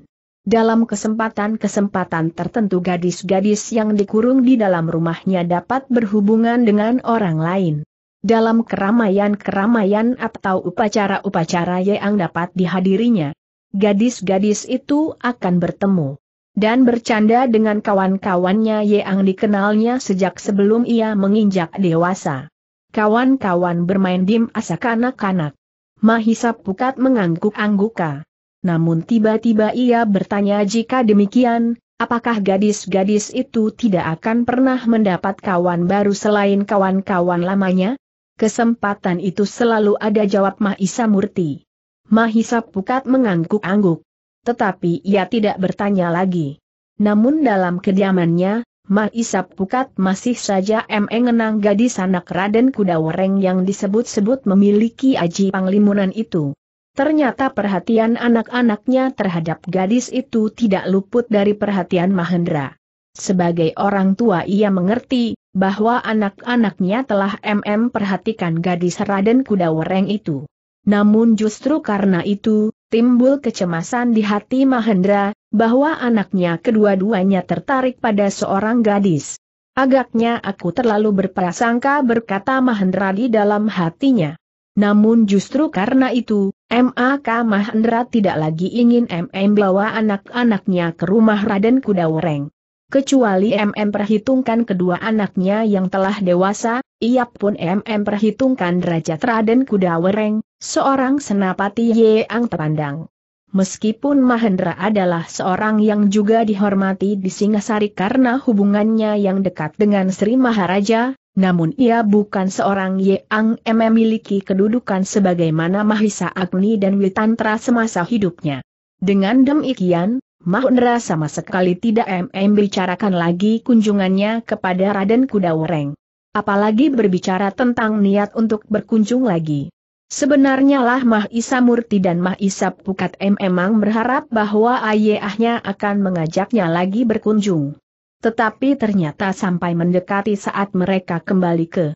Speaker 1: Dalam kesempatan-kesempatan tertentu gadis-gadis yang dikurung di dalam rumahnya dapat berhubungan dengan orang lain dalam keramaian-keramaian atau upacara-upacara yang dapat dihadirinya. Gadis-gadis itu akan bertemu dan bercanda dengan kawan-kawannya yang dikenalnya sejak sebelum ia menginjak dewasa. Kawan-kawan bermain dim asa kanak-kanak. Mahisa Pukat mengangguk-angguka. Namun tiba-tiba ia bertanya jika demikian, apakah gadis-gadis itu tidak akan pernah mendapat kawan baru selain kawan-kawan lamanya? Kesempatan itu selalu ada jawab Mahisa Murti. Mahisa Pukat mengangguk-angguk. Tetapi ia tidak bertanya lagi. Namun dalam kediamannya, Mahisa Pukat masih saja mengenang gadis anak Raden Kuda yang disebut-sebut memiliki aji panglimunan itu. Ternyata perhatian anak-anaknya terhadap gadis itu tidak luput dari perhatian Mahendra. Sebagai orang tua ia mengerti, bahwa anak-anaknya telah MM perhatikan gadis Raden Kuda Wereng itu. Namun justru karena itu, timbul kecemasan di hati Mahendra, bahwa anaknya kedua-duanya tertarik pada seorang gadis. Agaknya aku terlalu berprasangka berkata Mahendra di dalam hatinya. Namun justru karena itu, MAK Mahendra tidak lagi ingin MM bawa anak-anaknya ke rumah Raden Kudawereng. Kecuali MM perhitungkan kedua anaknya yang telah dewasa, ia pun MM perhitungkan derajat Raden Kuda Wereng, seorang senapati Yeang terpandang. Meskipun Mahendra adalah seorang yang juga dihormati di Singasari karena hubungannya yang dekat dengan Sri Maharaja, namun ia bukan seorang Yeang. MM memiliki kedudukan sebagaimana Mahisa Agni dan Witantra semasa hidupnya. Dengan demikian, Mahendra sama sekali tidak MM bicarakan lagi kunjungannya kepada Raden Kudawereng. Apalagi berbicara tentang niat untuk berkunjung lagi. Sebenarnya lah Mah Isa Murti dan Mah Isa Pukat M memang berharap bahwa ayahnya akan mengajaknya lagi berkunjung. Tetapi ternyata sampai mendekati saat mereka kembali ke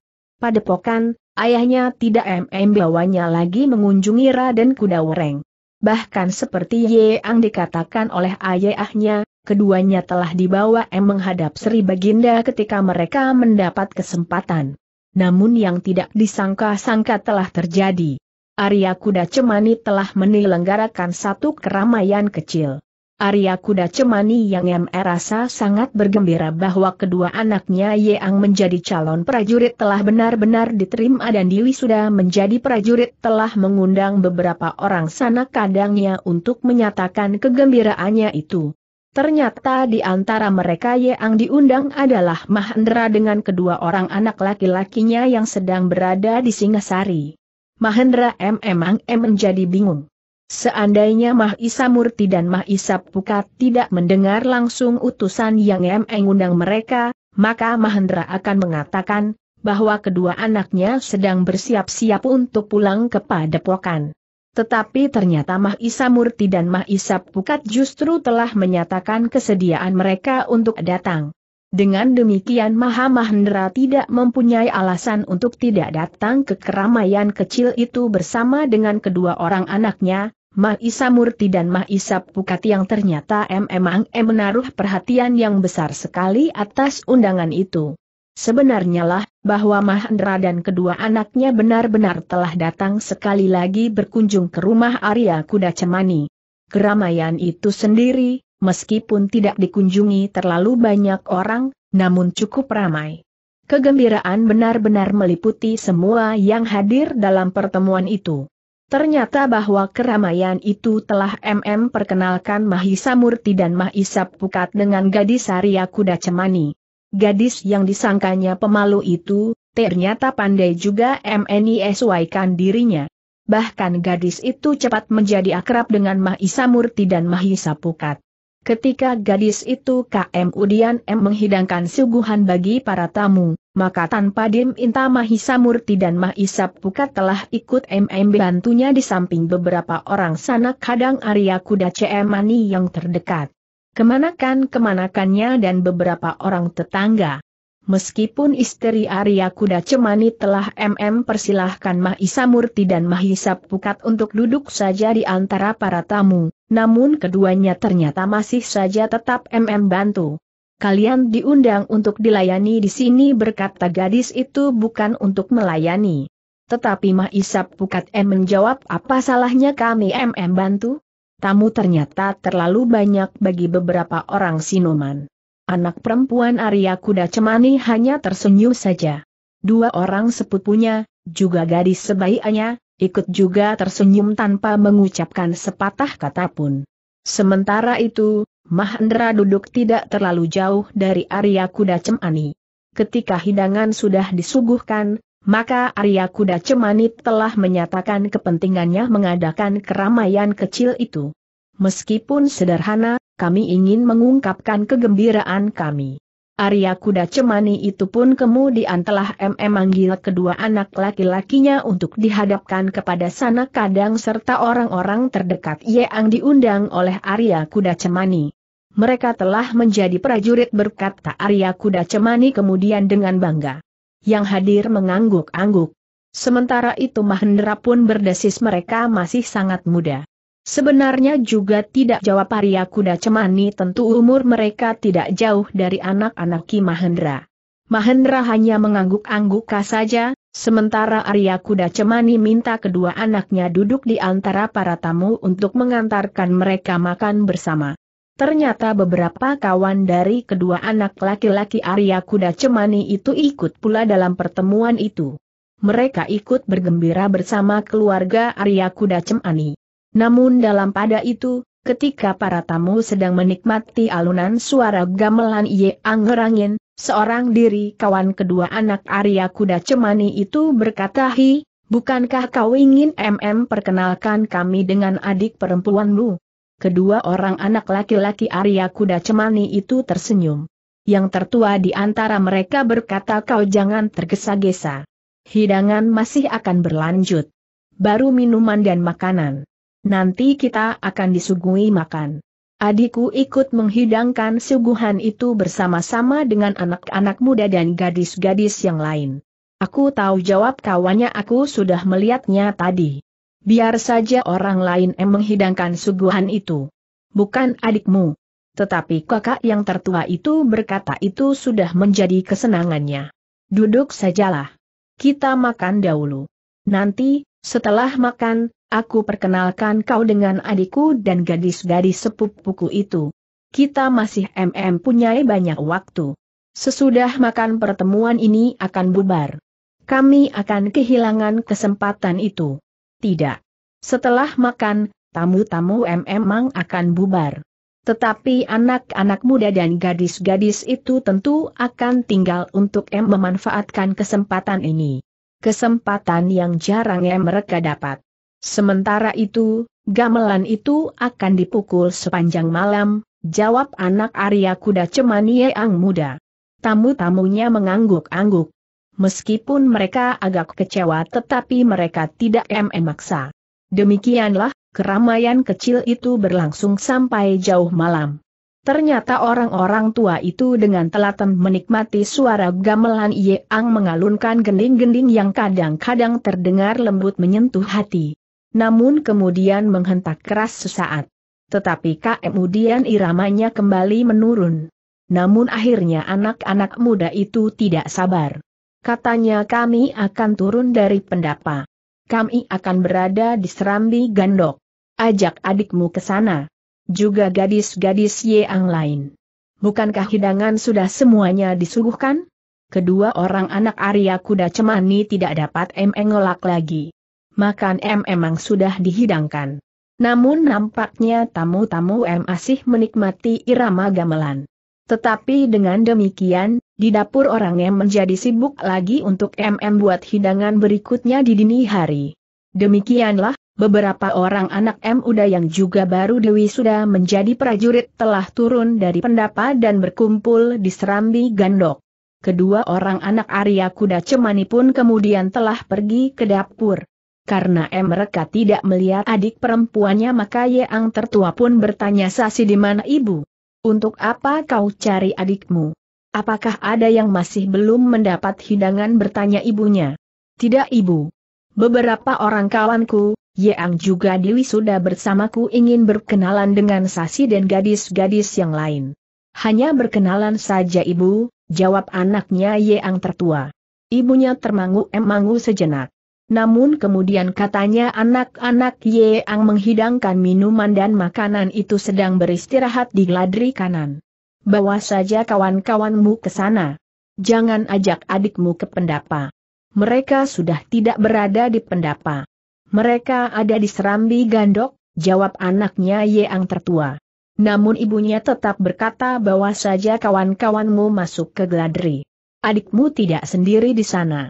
Speaker 1: padepokan, ayahnya tidak MM bawanya lagi mengunjungi Raden Kudawereng bahkan seperti Yeang dikatakan oleh ayahnya, keduanya telah dibawa M menghadap Sri Baginda ketika mereka mendapat kesempatan. Namun yang tidak disangka-sangka telah terjadi. Arya Kuda Cemani telah menyelenggarakan satu keramaian kecil. Arya Kuda Cemani yang M rasa sangat bergembira bahwa kedua anaknya yang menjadi calon prajurit telah benar-benar diterima dan Dewi sudah menjadi prajurit telah mengundang beberapa orang sana kadangnya untuk menyatakan kegembiraannya itu. Ternyata di antara mereka yang diundang adalah Mahendra dengan kedua orang anak laki-lakinya yang sedang berada di Singasari. Mahendra M emang M menjadi bingung. Seandainya Mahisa Murti dan Mahisa Pukat tidak mendengar langsung utusan yang Emeng undang mereka, maka Mahendra akan mengatakan, bahwa kedua anaknya sedang bersiap-siap untuk pulang ke padepokan. Tetapi ternyata Mahisa Murti dan Mahisa Pukat justru telah menyatakan kesediaan mereka untuk datang. Dengan demikian Maha Mahendra tidak mempunyai alasan untuk tidak datang ke keramaian kecil itu bersama dengan kedua orang anaknya, Mahisa Murti dan Mahisa Pukati yang ternyata memang menaruh perhatian yang besar sekali atas undangan itu. Sebenarnya lah, bahwa Mahendra dan kedua anaknya benar-benar telah datang sekali lagi berkunjung ke rumah Arya Kuda Cemani. Keramaian itu sendiri, meskipun tidak dikunjungi terlalu banyak orang, namun cukup ramai. Kegembiraan benar-benar meliputi semua yang hadir dalam pertemuan itu. Ternyata bahwa keramaian itu telah MM perkenalkan Mahisa Murti dan Mahisa Pukat dengan gadis Arya Kuda Cemani. Gadis yang disangkanya pemalu itu, ternyata pandai juga MNISY-kan dirinya. Bahkan gadis itu cepat menjadi akrab dengan Mahisa Murti dan Mahisa Pukat. Ketika gadis itu KM Udian M menghidangkan suguhan bagi para tamu, maka tanpa Dim Inta Mahisa Murti dan Mahisa Pukat telah ikut MMB bantunya di samping beberapa orang sanak kadang Arya Kuda Cemani yang terdekat. Kemanakan-kemanakannya dan beberapa orang tetangga. Meskipun istri Arya Kuda Cemani telah MM persilahkan Mahisa Murti dan Mahisa Pukat untuk duduk saja di antara para tamu, namun keduanya ternyata masih saja tetap MM bantu kalian diundang untuk dilayani di sini berkata gadis itu bukan untuk melayani. Tetapi Mah Isap Pukat M menjawab apa salahnya kami MM bantu? Tamu ternyata terlalu banyak bagi beberapa orang sinuman. Anak perempuan Arya Kuda Cemani hanya tersenyum saja. Dua orang sepupunya, juga gadis sebaiknya, ikut juga tersenyum tanpa mengucapkan sepatah kata pun. Sementara itu, Mahendra duduk tidak terlalu jauh dari Arya Kuda Cemani. Ketika hidangan sudah disuguhkan, maka Arya Kuda Cemani telah menyatakan kepentingannya mengadakan keramaian kecil itu. Meskipun sederhana, kami ingin mengungkapkan kegembiraan kami. Arya Kuda Cemani itu pun kemudian telah memanggil kedua anak laki-lakinya untuk dihadapkan kepada sana kadang serta orang-orang terdekat yang diundang oleh Arya Kuda Cemani mereka telah menjadi prajurit berkat Arya Kuda Cemani kemudian dengan bangga. Yang hadir mengangguk-angguk. Sementara itu Mahendra pun berdesis mereka masih sangat muda. Sebenarnya juga tidak jawab Arya Kuda Cemani tentu umur mereka tidak jauh dari anak-anak Ki Mahendra. Mahendra hanya mengangguk-angguk saja, sementara Arya Kuda Cemani minta kedua anaknya duduk di antara para tamu untuk mengantarkan mereka makan bersama. Ternyata beberapa kawan dari kedua anak laki-laki Arya Kuda Cemani itu ikut pula dalam pertemuan itu. Mereka ikut bergembira bersama keluarga Arya Kuda Cemani. Namun dalam pada itu, ketika para tamu sedang menikmati alunan suara gamelan Ye Angerangin, seorang diri kawan kedua anak Arya Kuda Cemani itu berkata Hi, bukankah kau ingin MM perkenalkan kami dengan adik perempuanmu? kedua orang anak laki-laki Arya Kuda Cemani itu tersenyum. Yang tertua di antara mereka berkata kau jangan tergesa-gesa. Hidangan masih akan berlanjut. Baru minuman dan makanan. Nanti kita akan disuguhi makan. Adikku ikut menghidangkan suguhan itu bersama-sama dengan anak-anak muda dan gadis-gadis yang lain. Aku tahu jawab kawannya aku sudah melihatnya tadi. Biar saja orang lain yang menghidangkan suguhan itu. Bukan adikmu. Tetapi kakak yang tertua itu berkata itu sudah menjadi kesenangannya. Duduk sajalah. Kita makan dahulu. Nanti, setelah makan, aku perkenalkan kau dengan adikku dan gadis-gadis sepupuku itu. Kita masih MM punya banyak waktu. Sesudah makan pertemuan ini akan bubar. Kami akan kehilangan kesempatan itu. Tidak. Setelah makan, tamu-tamu memang akan bubar. Tetapi anak-anak muda dan gadis-gadis itu tentu akan tinggal untuk M memanfaatkan kesempatan ini. Kesempatan yang jarang M mereka dapat. Sementara itu, gamelan itu akan dipukul sepanjang malam, jawab anak Arya Kuda Cemaniye Ang Muda. Tamu-tamunya mengangguk-angguk. Meskipun mereka agak kecewa tetapi mereka tidak memaksa. Demikianlah, keramaian kecil itu berlangsung sampai jauh malam. Ternyata orang-orang tua itu dengan telaten menikmati suara gamelan Yeang mengalunkan gending-gending yang kadang-kadang terdengar lembut menyentuh hati. Namun kemudian menghentak keras sesaat. Tetapi kemudian iramanya kembali menurun. Namun akhirnya anak-anak muda itu tidak sabar. Katanya kami akan turun dari pendapa. Kami akan berada di Serambi Gandok. Ajak adikmu ke sana. Juga gadis-gadis yang lain. Bukankah hidangan sudah semuanya disuguhkan? Kedua orang anak Arya Kuda Cemani tidak dapat em engolak lagi. Makan em emang sudah dihidangkan. Namun nampaknya tamu-tamu em masih menikmati irama gamelan. Tetapi dengan demikian, di dapur orangnya menjadi sibuk lagi untuk MM buat hidangan berikutnya di dini hari. Demikianlah, beberapa orang anak M Uda yang juga baru Dewi sudah menjadi prajurit telah turun dari pendapa dan berkumpul di Serambi Gandok. Kedua orang anak Arya Kuda Cemani pun kemudian telah pergi ke dapur. Karena M mereka tidak melihat adik perempuannya maka Yang tertua pun bertanya Sasi di mana ibu. Untuk apa kau cari adikmu? Apakah ada yang masih belum mendapat hidangan bertanya ibunya? Tidak ibu. Beberapa orang kawanku, Yeang juga Dewi sudah bersamaku ingin berkenalan dengan Sasi dan gadis-gadis yang lain. Hanya berkenalan saja ibu, jawab anaknya Yeang tertua. Ibunya termangu-emangu sejenak. Namun kemudian katanya anak-anak Yeang menghidangkan minuman dan makanan itu sedang beristirahat di ladri kanan. Bawa saja kawan-kawanmu ke sana. Jangan ajak adikmu ke pendapa. Mereka sudah tidak berada di pendapa. Mereka ada di serambi gandok, jawab anaknya Yeang tertua. Namun ibunya tetap berkata bahwa saja kawan-kawanmu masuk ke Gladri. Adikmu tidak sendiri di sana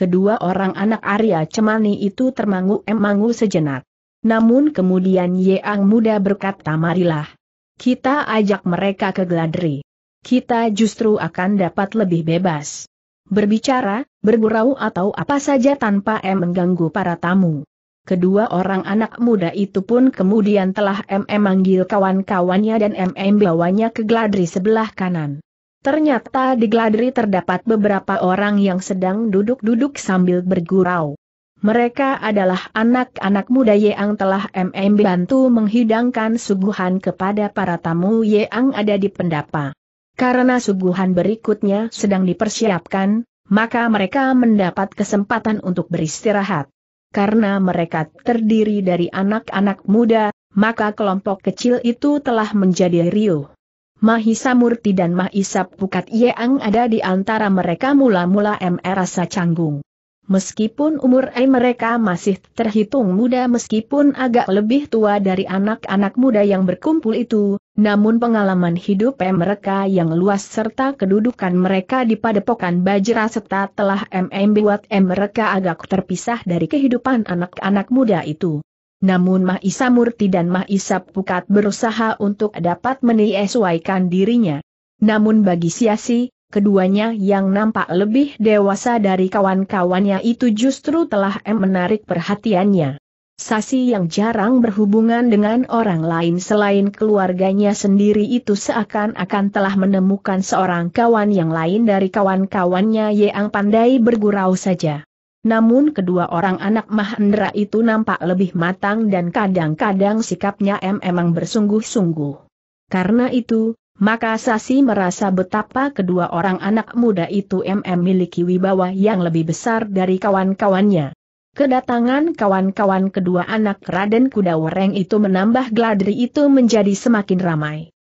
Speaker 1: kedua orang anak Arya Cemani itu termangu-emangu sejenak. Namun kemudian Yeang muda berkata marilah. Kita ajak mereka ke Gladri. Kita justru akan dapat lebih bebas. Berbicara, bergurau atau apa saja tanpa em mengganggu para tamu. Kedua orang anak muda itu pun kemudian telah em, manggil kawan-kawannya dan em, em bawanya ke Gladri sebelah kanan. Ternyata di Gladri terdapat beberapa orang yang sedang duduk-duduk sambil bergurau. Mereka adalah anak-anak muda yang telah MM bantu menghidangkan suguhan kepada para tamu yang ada di pendapa. Karena suguhan berikutnya sedang dipersiapkan, maka mereka mendapat kesempatan untuk beristirahat. Karena mereka terdiri dari anak-anak muda, maka kelompok kecil itu telah menjadi riuh. Mahisa Murti dan Mahisa Pukat Yeang ada di antara mereka mula-mula M. rasa canggung. Meskipun umur E mereka masih terhitung muda meskipun agak lebih tua dari anak-anak muda yang berkumpul itu, namun pengalaman hidup E mereka yang luas serta kedudukan mereka di padepokan Bajra serta telah MM buat M mereka agak terpisah dari kehidupan anak-anak muda itu. Namun Mahisa Murti dan Mahisa Pukat berusaha untuk dapat menyesuaikan dirinya. Namun bagi Siasi, keduanya yang nampak lebih dewasa dari kawan-kawannya itu justru telah menarik perhatiannya. Sasi yang jarang berhubungan dengan orang lain selain keluarganya sendiri itu seakan-akan telah menemukan seorang kawan yang lain dari kawan-kawannya yang pandai bergurau saja. Namun kedua orang anak Mahendra itu nampak lebih matang dan kadang-kadang sikapnya M emang bersungguh-sungguh. Karena itu, maka Sasi merasa betapa kedua orang anak muda itu Mm memiliki wibawa yang lebih besar dari kawan-kawannya. Kedatangan kawan-kawan kedua anak Raden Kuda itu menambah gladri itu menjadi semakin ramai.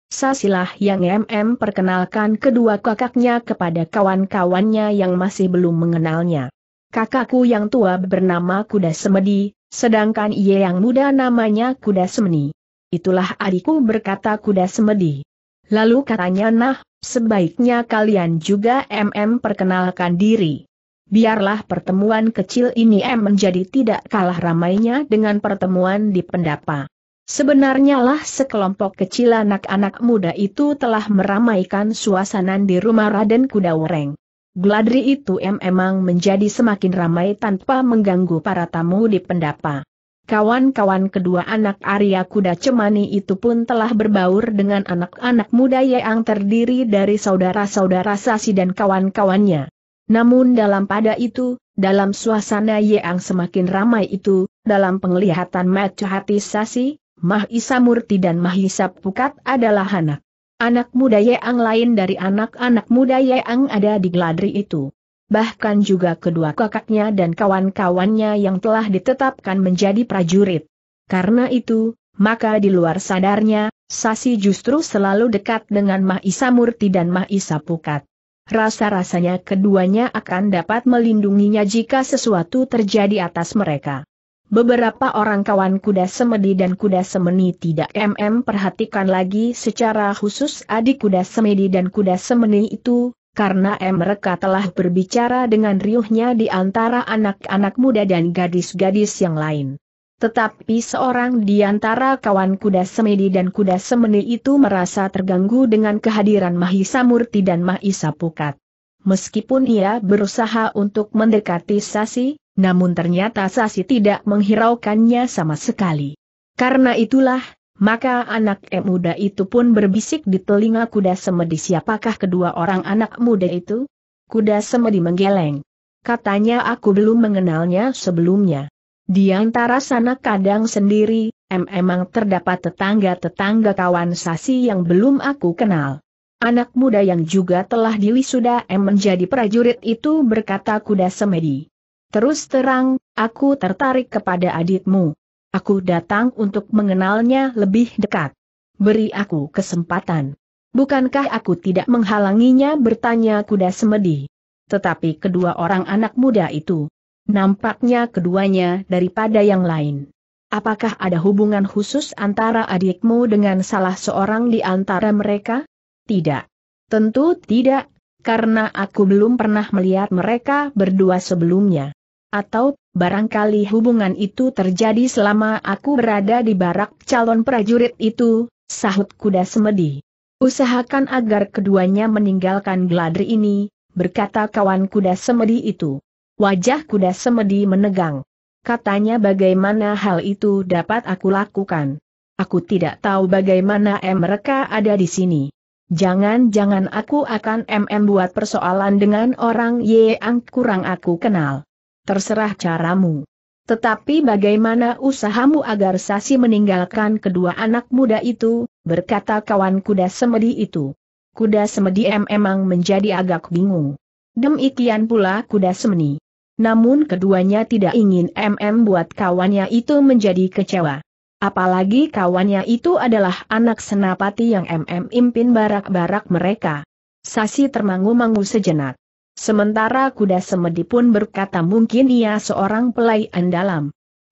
Speaker 1: Sasilah yang MM perkenalkan kedua kakaknya kepada kawan-kawannya yang masih belum mengenalnya kakakku yang tua bernama Kuda Semedi, sedangkan ia yang muda namanya Kuda Semeni. Itulah adikku berkata Kuda Semedi. Lalu katanya nah, sebaiknya kalian juga MM perkenalkan diri. Biarlah pertemuan kecil ini M menjadi tidak kalah ramainya dengan pertemuan di pendapa. Sebenarnya lah sekelompok kecil anak-anak muda itu telah meramaikan suasana di rumah Raden Kudawereng. Gladri itu emang menjadi semakin ramai tanpa mengganggu para tamu di pendapa. Kawan-kawan kedua anak Arya Kuda Cemani itu pun telah berbaur dengan anak-anak muda yang terdiri dari saudara-saudara Sasi dan kawan-kawannya. Namun dalam pada itu, dalam suasana yang semakin ramai itu, dalam penglihatan mata hati Sasi, Mahisa Murti dan Mahisa Pukat adalah anak Anak muda Yang lain dari anak-anak muda Yang ada di Gladri itu. Bahkan juga kedua kakaknya dan kawan-kawannya yang telah ditetapkan menjadi prajurit. Karena itu, maka di luar sadarnya, Sasi justru selalu dekat dengan Mahisa Murti dan Mahisa Pukat. Rasa-rasanya keduanya akan dapat melindunginya jika sesuatu terjadi atas mereka. Beberapa orang kawan kuda semedi dan kuda semeni tidak MM perhatikan lagi secara khusus adik kuda semedi dan kuda semeni itu, karena M mereka telah berbicara dengan riuhnya di antara anak-anak muda dan gadis-gadis yang lain. Tetapi seorang di antara kawan kuda semedi dan kuda semeni itu merasa terganggu dengan kehadiran Mahisa Murti dan Mahisa Pukat. Meskipun ia berusaha untuk mendekati Sasi, namun ternyata Sasi tidak menghiraukannya sama sekali. Karena itulah, maka anak muda itu pun berbisik di telinga kuda semedi siapakah kedua orang anak muda itu? Kuda semedi menggeleng. Katanya aku belum mengenalnya sebelumnya. Di antara sana kadang sendiri, em emang terdapat tetangga-tetangga kawan Sasi yang belum aku kenal. Anak muda yang juga telah diwisuda em menjadi prajurit itu berkata kuda semedi. Terus terang, aku tertarik kepada adikmu. Aku datang untuk mengenalnya lebih dekat. Beri aku kesempatan. Bukankah aku tidak menghalanginya bertanya kuda semedi? Tetapi kedua orang anak muda itu, nampaknya keduanya daripada yang lain. Apakah ada hubungan khusus antara adikmu dengan salah seorang di antara mereka? Tidak. Tentu tidak, karena aku belum pernah melihat mereka berdua sebelumnya. Atau, barangkali hubungan itu terjadi selama aku berada di barak calon prajurit itu, sahut kuda semedi. Usahakan agar keduanya meninggalkan gladri ini, berkata kawan kuda semedi itu. Wajah kuda semedi menegang. Katanya bagaimana hal itu dapat aku lakukan. Aku tidak tahu bagaimana M mereka ada di sini. Jangan-jangan aku akan MM buat persoalan dengan orang yang kurang aku kenal terserah caramu. Tetapi bagaimana usahamu agar Sasi meninggalkan kedua anak muda itu, berkata kawan kuda semedi itu. Kuda semedi em emang menjadi agak bingung. Demikian pula kuda semeni. Namun keduanya tidak ingin MM buat kawannya itu menjadi kecewa. Apalagi kawannya itu adalah anak senapati yang MM impin barak-barak mereka. Sasi termangu-mangu sejenak. Sementara kuda semedi pun berkata mungkin ia seorang pelayan dalam.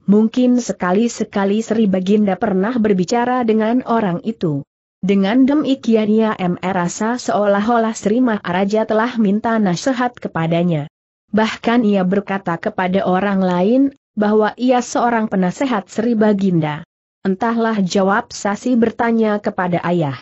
Speaker 1: Mungkin sekali-sekali Sri Baginda pernah berbicara dengan orang itu. Dengan demikian ia rasa seolah-olah Sri Maharaja telah minta nasihat kepadanya. Bahkan ia berkata kepada orang lain, bahwa ia seorang penasehat Sri Baginda. Entahlah jawab Sasi bertanya kepada ayah.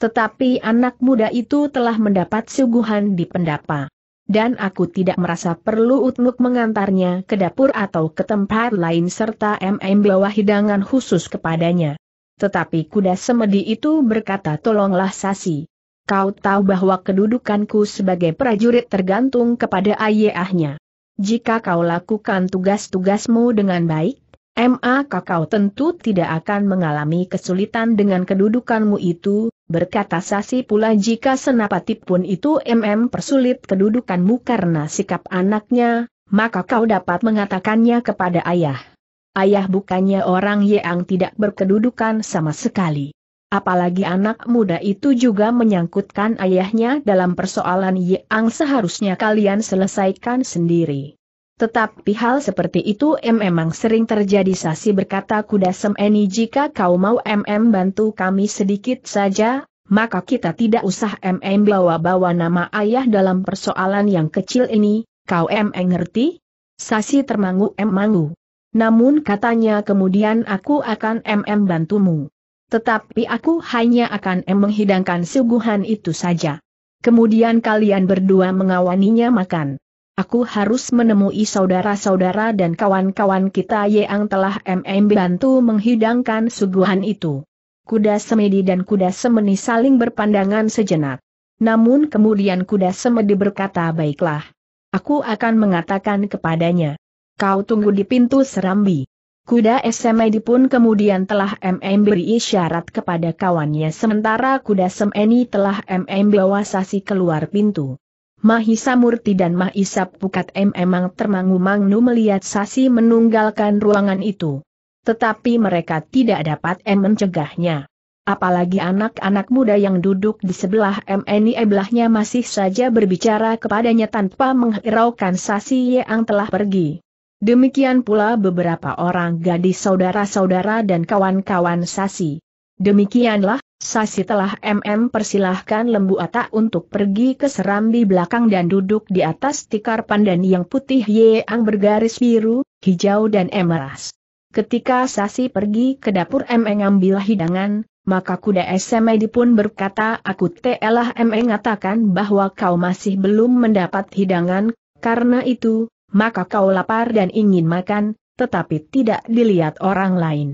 Speaker 1: Tetapi anak muda itu telah mendapat suguhan di pendapa dan aku tidak merasa perlu untuk mengantarnya ke dapur atau ke tempat lain serta MM bawa hidangan khusus kepadanya. Tetapi kuda semedi itu berkata tolonglah Sasi. Kau tahu bahwa kedudukanku sebagai prajurit tergantung kepada ayahnya. Jika kau lakukan tugas-tugasmu dengan baik, MA kakau tentu tidak akan mengalami kesulitan dengan kedudukanmu itu, berkata Sasi pula jika senapati pun itu MM persulit kedudukanmu karena sikap anaknya, maka kau dapat mengatakannya kepada ayah. Ayah bukannya orang yang tidak berkedudukan sama sekali. Apalagi anak muda itu juga menyangkutkan ayahnya dalam persoalan yang seharusnya kalian selesaikan sendiri. Tetapi hal seperti itu memang sering terjadi Sasi berkata kuda semeni jika kau mau MM bantu kami sedikit saja, maka kita tidak usah MM bawa-bawa nama ayah dalam persoalan yang kecil ini, kau MM ngerti? Sasi termangu-emangu. Namun katanya kemudian aku akan MM bantumu. Tetapi aku hanya akan M menghidangkan suguhan itu saja. Kemudian kalian berdua mengawaninya makan aku harus menemui saudara-saudara dan kawan-kawan kita yang telah MM bantu menghidangkan suguhan itu. Kuda Semedi dan Kuda Semeni saling berpandangan sejenak. Namun kemudian Kuda Semedi berkata baiklah. Aku akan mengatakan kepadanya. Kau tunggu di pintu serambi. Kuda Semedi pun kemudian telah MM beri isyarat kepada kawannya sementara kuda Semeni telah MM bawa Sasi keluar pintu. Mahisa Murti dan Mahisa Pukat M emang termangu-mangnu melihat Sasi menunggalkan ruangan itu. Tetapi mereka tidak dapat M mencegahnya. Apalagi anak-anak muda yang duduk di sebelah M ini masih saja berbicara kepadanya tanpa menghiraukan Sasi yang telah pergi. Demikian pula beberapa orang gadis saudara-saudara dan kawan-kawan Sasi. Demikianlah Sasi telah MM persilahkan lembu atak untuk pergi ke serambi belakang dan duduk di atas tikar pandan yang putih yang bergaris biru, hijau dan emeras. Ketika Sasi pergi ke dapur MM ambil hidangan, maka kuda SMD pun berkata aku telah MM ngatakan bahwa kau masih belum mendapat hidangan, karena itu, maka kau lapar dan ingin makan, tetapi tidak dilihat orang lain.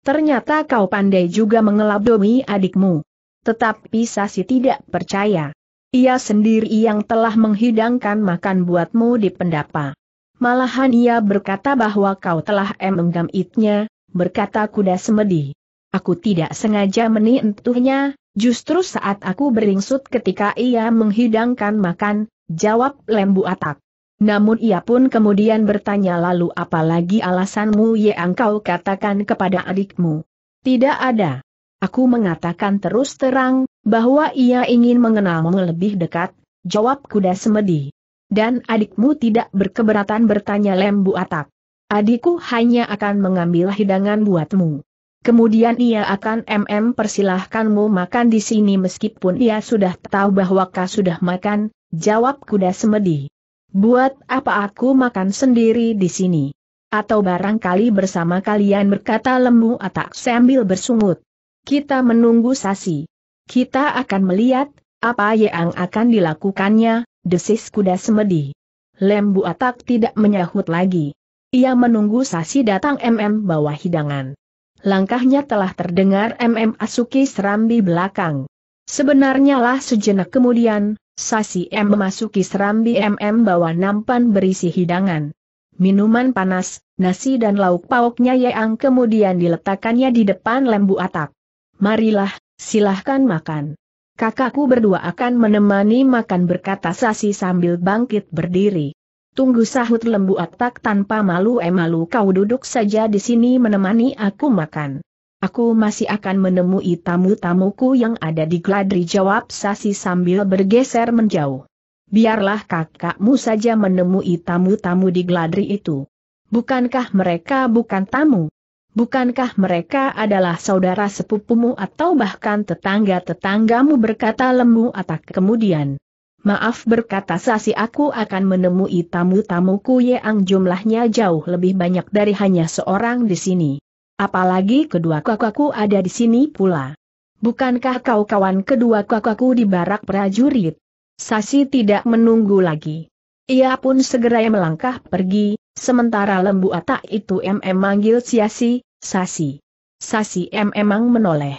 Speaker 1: Ternyata kau pandai juga mengelabui adikmu. Tetapi Sasi tidak percaya. Ia sendiri yang telah menghidangkan makan buatmu di pendapa. Malahan ia berkata bahwa kau telah emenggam itnya, berkata kuda semedi. Aku tidak sengaja menyentuhnya, justru saat aku beringsut ketika ia menghidangkan makan, jawab lembu atak. Namun ia pun kemudian bertanya lalu apalagi alasanmu yang kau katakan kepada adikmu. Tidak ada. Aku mengatakan terus terang, bahwa ia ingin mengenalmu lebih dekat, jawab kuda semedi. Dan adikmu tidak berkeberatan bertanya lembu atap. Adikku hanya akan mengambil hidangan buatmu. Kemudian ia akan mm persilahkanmu makan di sini meskipun ia sudah tahu bahwa kau sudah makan, jawab kuda semedi. Buat apa aku makan sendiri di sini? Atau barangkali bersama kalian berkata lembu atau sambil bersungut. Kita menunggu sasi. Kita akan melihat, apa yang akan dilakukannya, desis kuda semedi. Lembu atak tidak menyahut lagi. Ia menunggu sasi datang MM bawa hidangan. Langkahnya telah terdengar MM Asuki serambi belakang. Sebenarnya lah sejenak kemudian, Sasi M memasuki serambi MM bawa nampan berisi hidangan. Minuman panas, nasi dan lauk pauknya yang kemudian diletakkannya di depan lembu atap. Marilah, silahkan makan. Kakakku berdua akan menemani makan berkata Sasi sambil bangkit berdiri. Tunggu sahut lembu atak tanpa malu emalu kau duduk saja di sini menemani aku makan. Aku masih akan menemui tamu-tamuku yang ada di Gladri jawab Sasi sambil bergeser menjauh. Biarlah kakakmu saja menemui tamu-tamu di Gladri itu. Bukankah mereka bukan tamu? Bukankah mereka adalah saudara sepupumu atau bahkan tetangga-tetanggamu berkata lembu atak kemudian? Maaf berkata Sasi aku akan menemui tamu-tamuku yang jumlahnya jauh lebih banyak dari hanya seorang di sini. Apalagi kedua kakakku ada di sini pula. Bukankah kau kawan kedua kakakku di barak prajurit? Sasi tidak menunggu lagi. Ia pun segera melangkah pergi, sementara lembu atak itu MM manggil siasi, Sasi. Sasi M emang menoleh.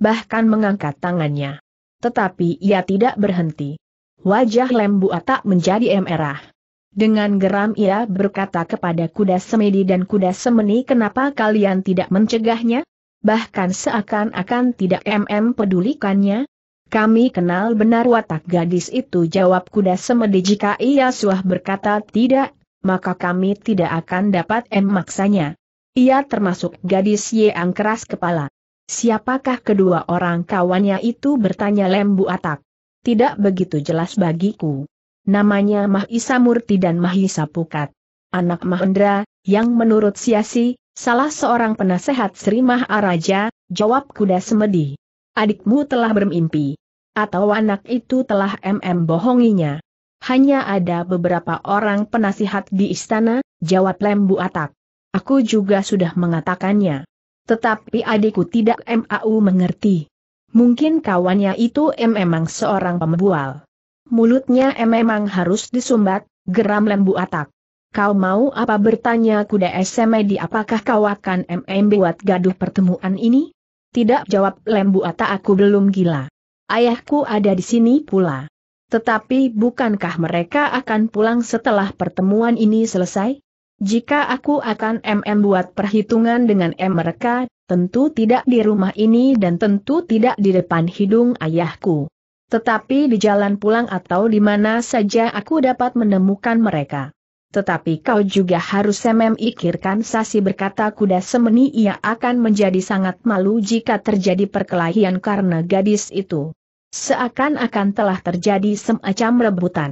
Speaker 1: Bahkan mengangkat tangannya. Tetapi ia tidak berhenti. Wajah lembu atak menjadi merah. Dengan geram ia berkata kepada kuda semedi dan kuda semeni kenapa kalian tidak mencegahnya? Bahkan seakan-akan tidak mm pedulikannya? Kami kenal benar watak gadis itu jawab kuda semedi jika ia suah berkata tidak, maka kami tidak akan dapat memaksanya. Ia termasuk gadis yang keras kepala. Siapakah kedua orang kawannya itu bertanya lembu atak? Tidak begitu jelas bagiku namanya Mahisa Murti dan Mahisa Pukat. Anak Mahendra, yang menurut Siasi, salah seorang penasehat Sri Maharaja, jawab kuda semedi. Adikmu telah bermimpi. Atau anak itu telah MM bohonginya. Hanya ada beberapa orang penasihat di istana, jawab Lembu Atak. Aku juga sudah mengatakannya. Tetapi adikku tidak MAU mengerti. Mungkin kawannya itu memang seorang pembual mulutnya memang harus disumbat, geram lembu atak. Kau mau apa bertanya kuda SMD apakah kau akan MM buat gaduh pertemuan ini? Tidak jawab lembu Atak. aku belum gila. Ayahku ada di sini pula. Tetapi bukankah mereka akan pulang setelah pertemuan ini selesai? Jika aku akan MM buat perhitungan dengan M mereka, tentu tidak di rumah ini dan tentu tidak di depan hidung ayahku. Tetapi di jalan pulang atau di mana saja aku dapat menemukan mereka. Tetapi kau juga harus memikirkan Sasi berkata kuda semeni ia akan menjadi sangat malu jika terjadi perkelahian karena gadis itu. Seakan-akan telah terjadi semacam rebutan.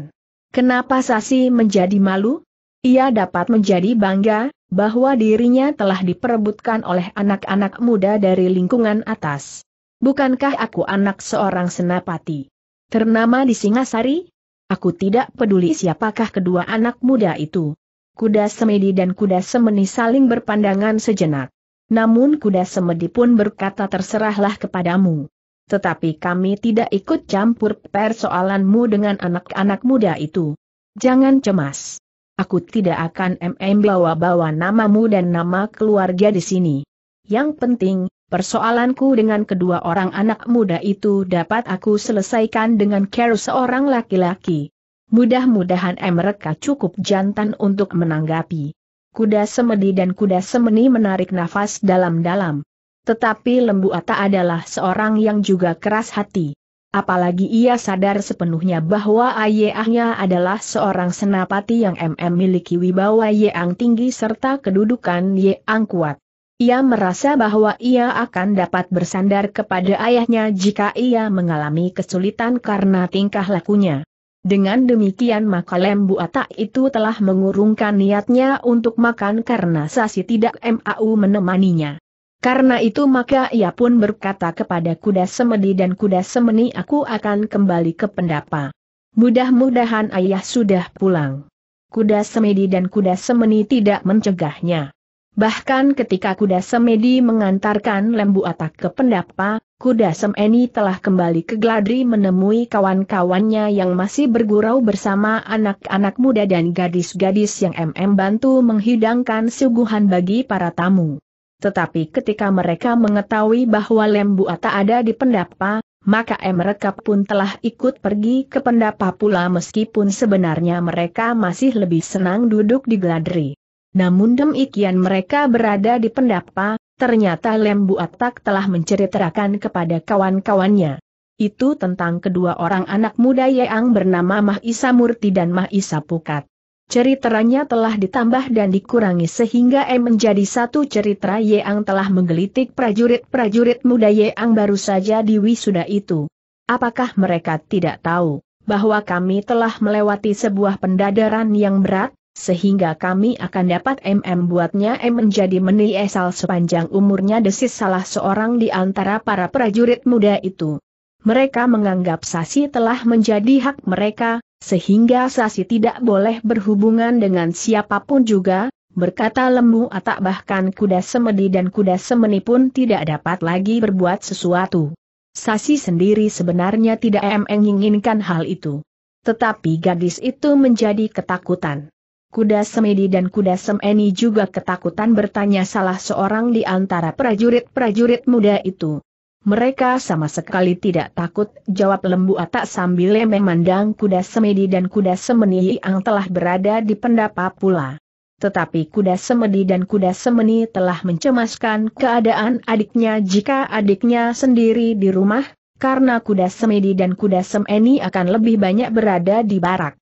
Speaker 1: Kenapa Sasi menjadi malu? Ia dapat menjadi bangga, bahwa dirinya telah diperebutkan oleh anak-anak muda dari lingkungan atas. Bukankah aku anak seorang senapati? Ternama di Singasari? Aku tidak peduli siapakah kedua anak muda itu. Kuda Semedi dan kuda Semeni saling berpandangan sejenak. Namun kuda Semedi pun berkata terserahlah kepadamu. Tetapi kami tidak ikut campur persoalanmu dengan anak-anak muda itu. Jangan cemas. Aku tidak akan mm bawa-bawa namamu dan nama keluarga di sini. Yang penting, Persoalanku dengan kedua orang anak muda itu dapat aku selesaikan dengan care seorang laki-laki. Mudah-mudahan mereka cukup jantan untuk menanggapi. Kuda semedi dan kuda semeni menarik nafas dalam-dalam. Tetapi Lembu Ata adalah seorang yang juga keras hati. Apalagi ia sadar sepenuhnya bahwa ayahnya adalah seorang senapati yang MM miliki wibawa yang tinggi serta kedudukan yang kuat. Ia merasa bahwa ia akan dapat bersandar kepada ayahnya jika ia mengalami kesulitan karena tingkah lakunya. Dengan demikian maka lembu atak itu telah mengurungkan niatnya untuk makan karena Sasi tidak mau menemaninya. Karena itu maka ia pun berkata kepada kuda semedi dan kuda semeni aku akan kembali ke pendapa. Mudah-mudahan ayah sudah pulang. Kuda semedi dan kuda semeni tidak mencegahnya. Bahkan ketika kuda Semedi mengantarkan lembu atak ke pendapa, kuda Semeni telah kembali ke Gladri menemui kawan-kawannya yang masih bergurau bersama anak-anak muda dan gadis-gadis yang MM bantu menghidangkan suguhan bagi para tamu. Tetapi ketika mereka mengetahui bahwa lembu atak ada di pendapa, maka mereka pun telah ikut pergi ke pendapa pula meskipun sebenarnya mereka masih lebih senang duduk di Gladri. Namun demikian mereka berada di pendapa, ternyata Lembu Atak telah menceritakan kepada kawan-kawannya. Itu tentang kedua orang anak muda yang bernama Mahisa Murti dan Mahisa Pukat. Ceritanya telah ditambah dan dikurangi sehingga M menjadi satu cerita yang telah menggelitik prajurit-prajurit muda yang baru saja di wisuda itu. Apakah mereka tidak tahu bahwa kami telah melewati sebuah pendadaran yang berat? sehingga kami akan dapat MM buatnya M menjadi meni esal sepanjang umurnya desis salah seorang di antara para prajurit muda itu. Mereka menganggap Sasi telah menjadi hak mereka, sehingga Sasi tidak boleh berhubungan dengan siapapun juga, berkata lemu atau bahkan kuda semedi dan kuda semeni pun tidak dapat lagi berbuat sesuatu. Sasi sendiri sebenarnya tidak menginginkan hal itu. Tetapi gadis itu menjadi ketakutan kuda Semedi dan kuda Semeni juga ketakutan bertanya salah seorang di antara prajurit-prajurit muda itu. Mereka sama sekali tidak takut, jawab lembu atak sambil memandang kuda Semedi dan kuda Semeni yang telah berada di pendapa pula. Tetapi kuda semedi dan kuda semeni telah mencemaskan keadaan adiknya jika adiknya sendiri di rumah, karena kuda semedi dan kuda semeni akan lebih banyak berada di barak.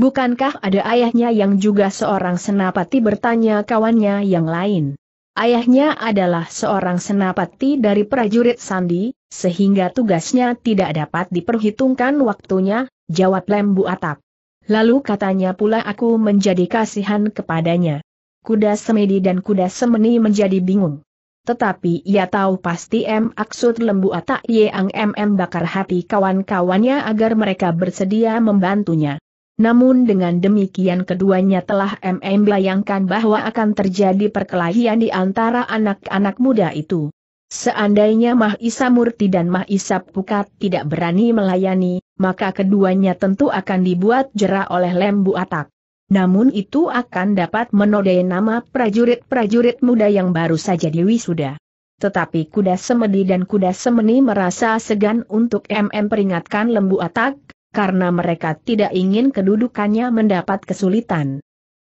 Speaker 1: Bukankah ada ayahnya yang juga seorang senapati bertanya kawannya yang lain? Ayahnya adalah seorang senapati dari prajurit Sandi, sehingga tugasnya tidak dapat diperhitungkan waktunya, jawab Lembu Atap. Lalu katanya pula aku menjadi kasihan kepadanya. Kuda Semedi dan kuda Semeni menjadi bingung. Tetapi ia tahu pasti M. Aksud Lembu Atak Yang M bakar hati kawan-kawannya agar mereka bersedia membantunya. Namun dengan demikian keduanya telah MM bayangkan bahwa akan terjadi perkelahian di antara anak-anak muda itu. Seandainya Mahisa Murti dan Isa Pukat tidak berani melayani, maka keduanya tentu akan dibuat jera oleh lembu atak. Namun itu akan dapat menodai nama prajurit-prajurit muda yang baru saja diwisuda. Tetapi kuda semedi dan kuda semeni merasa segan untuk MM peringatkan lembu atak, karena mereka tidak ingin kedudukannya mendapat kesulitan.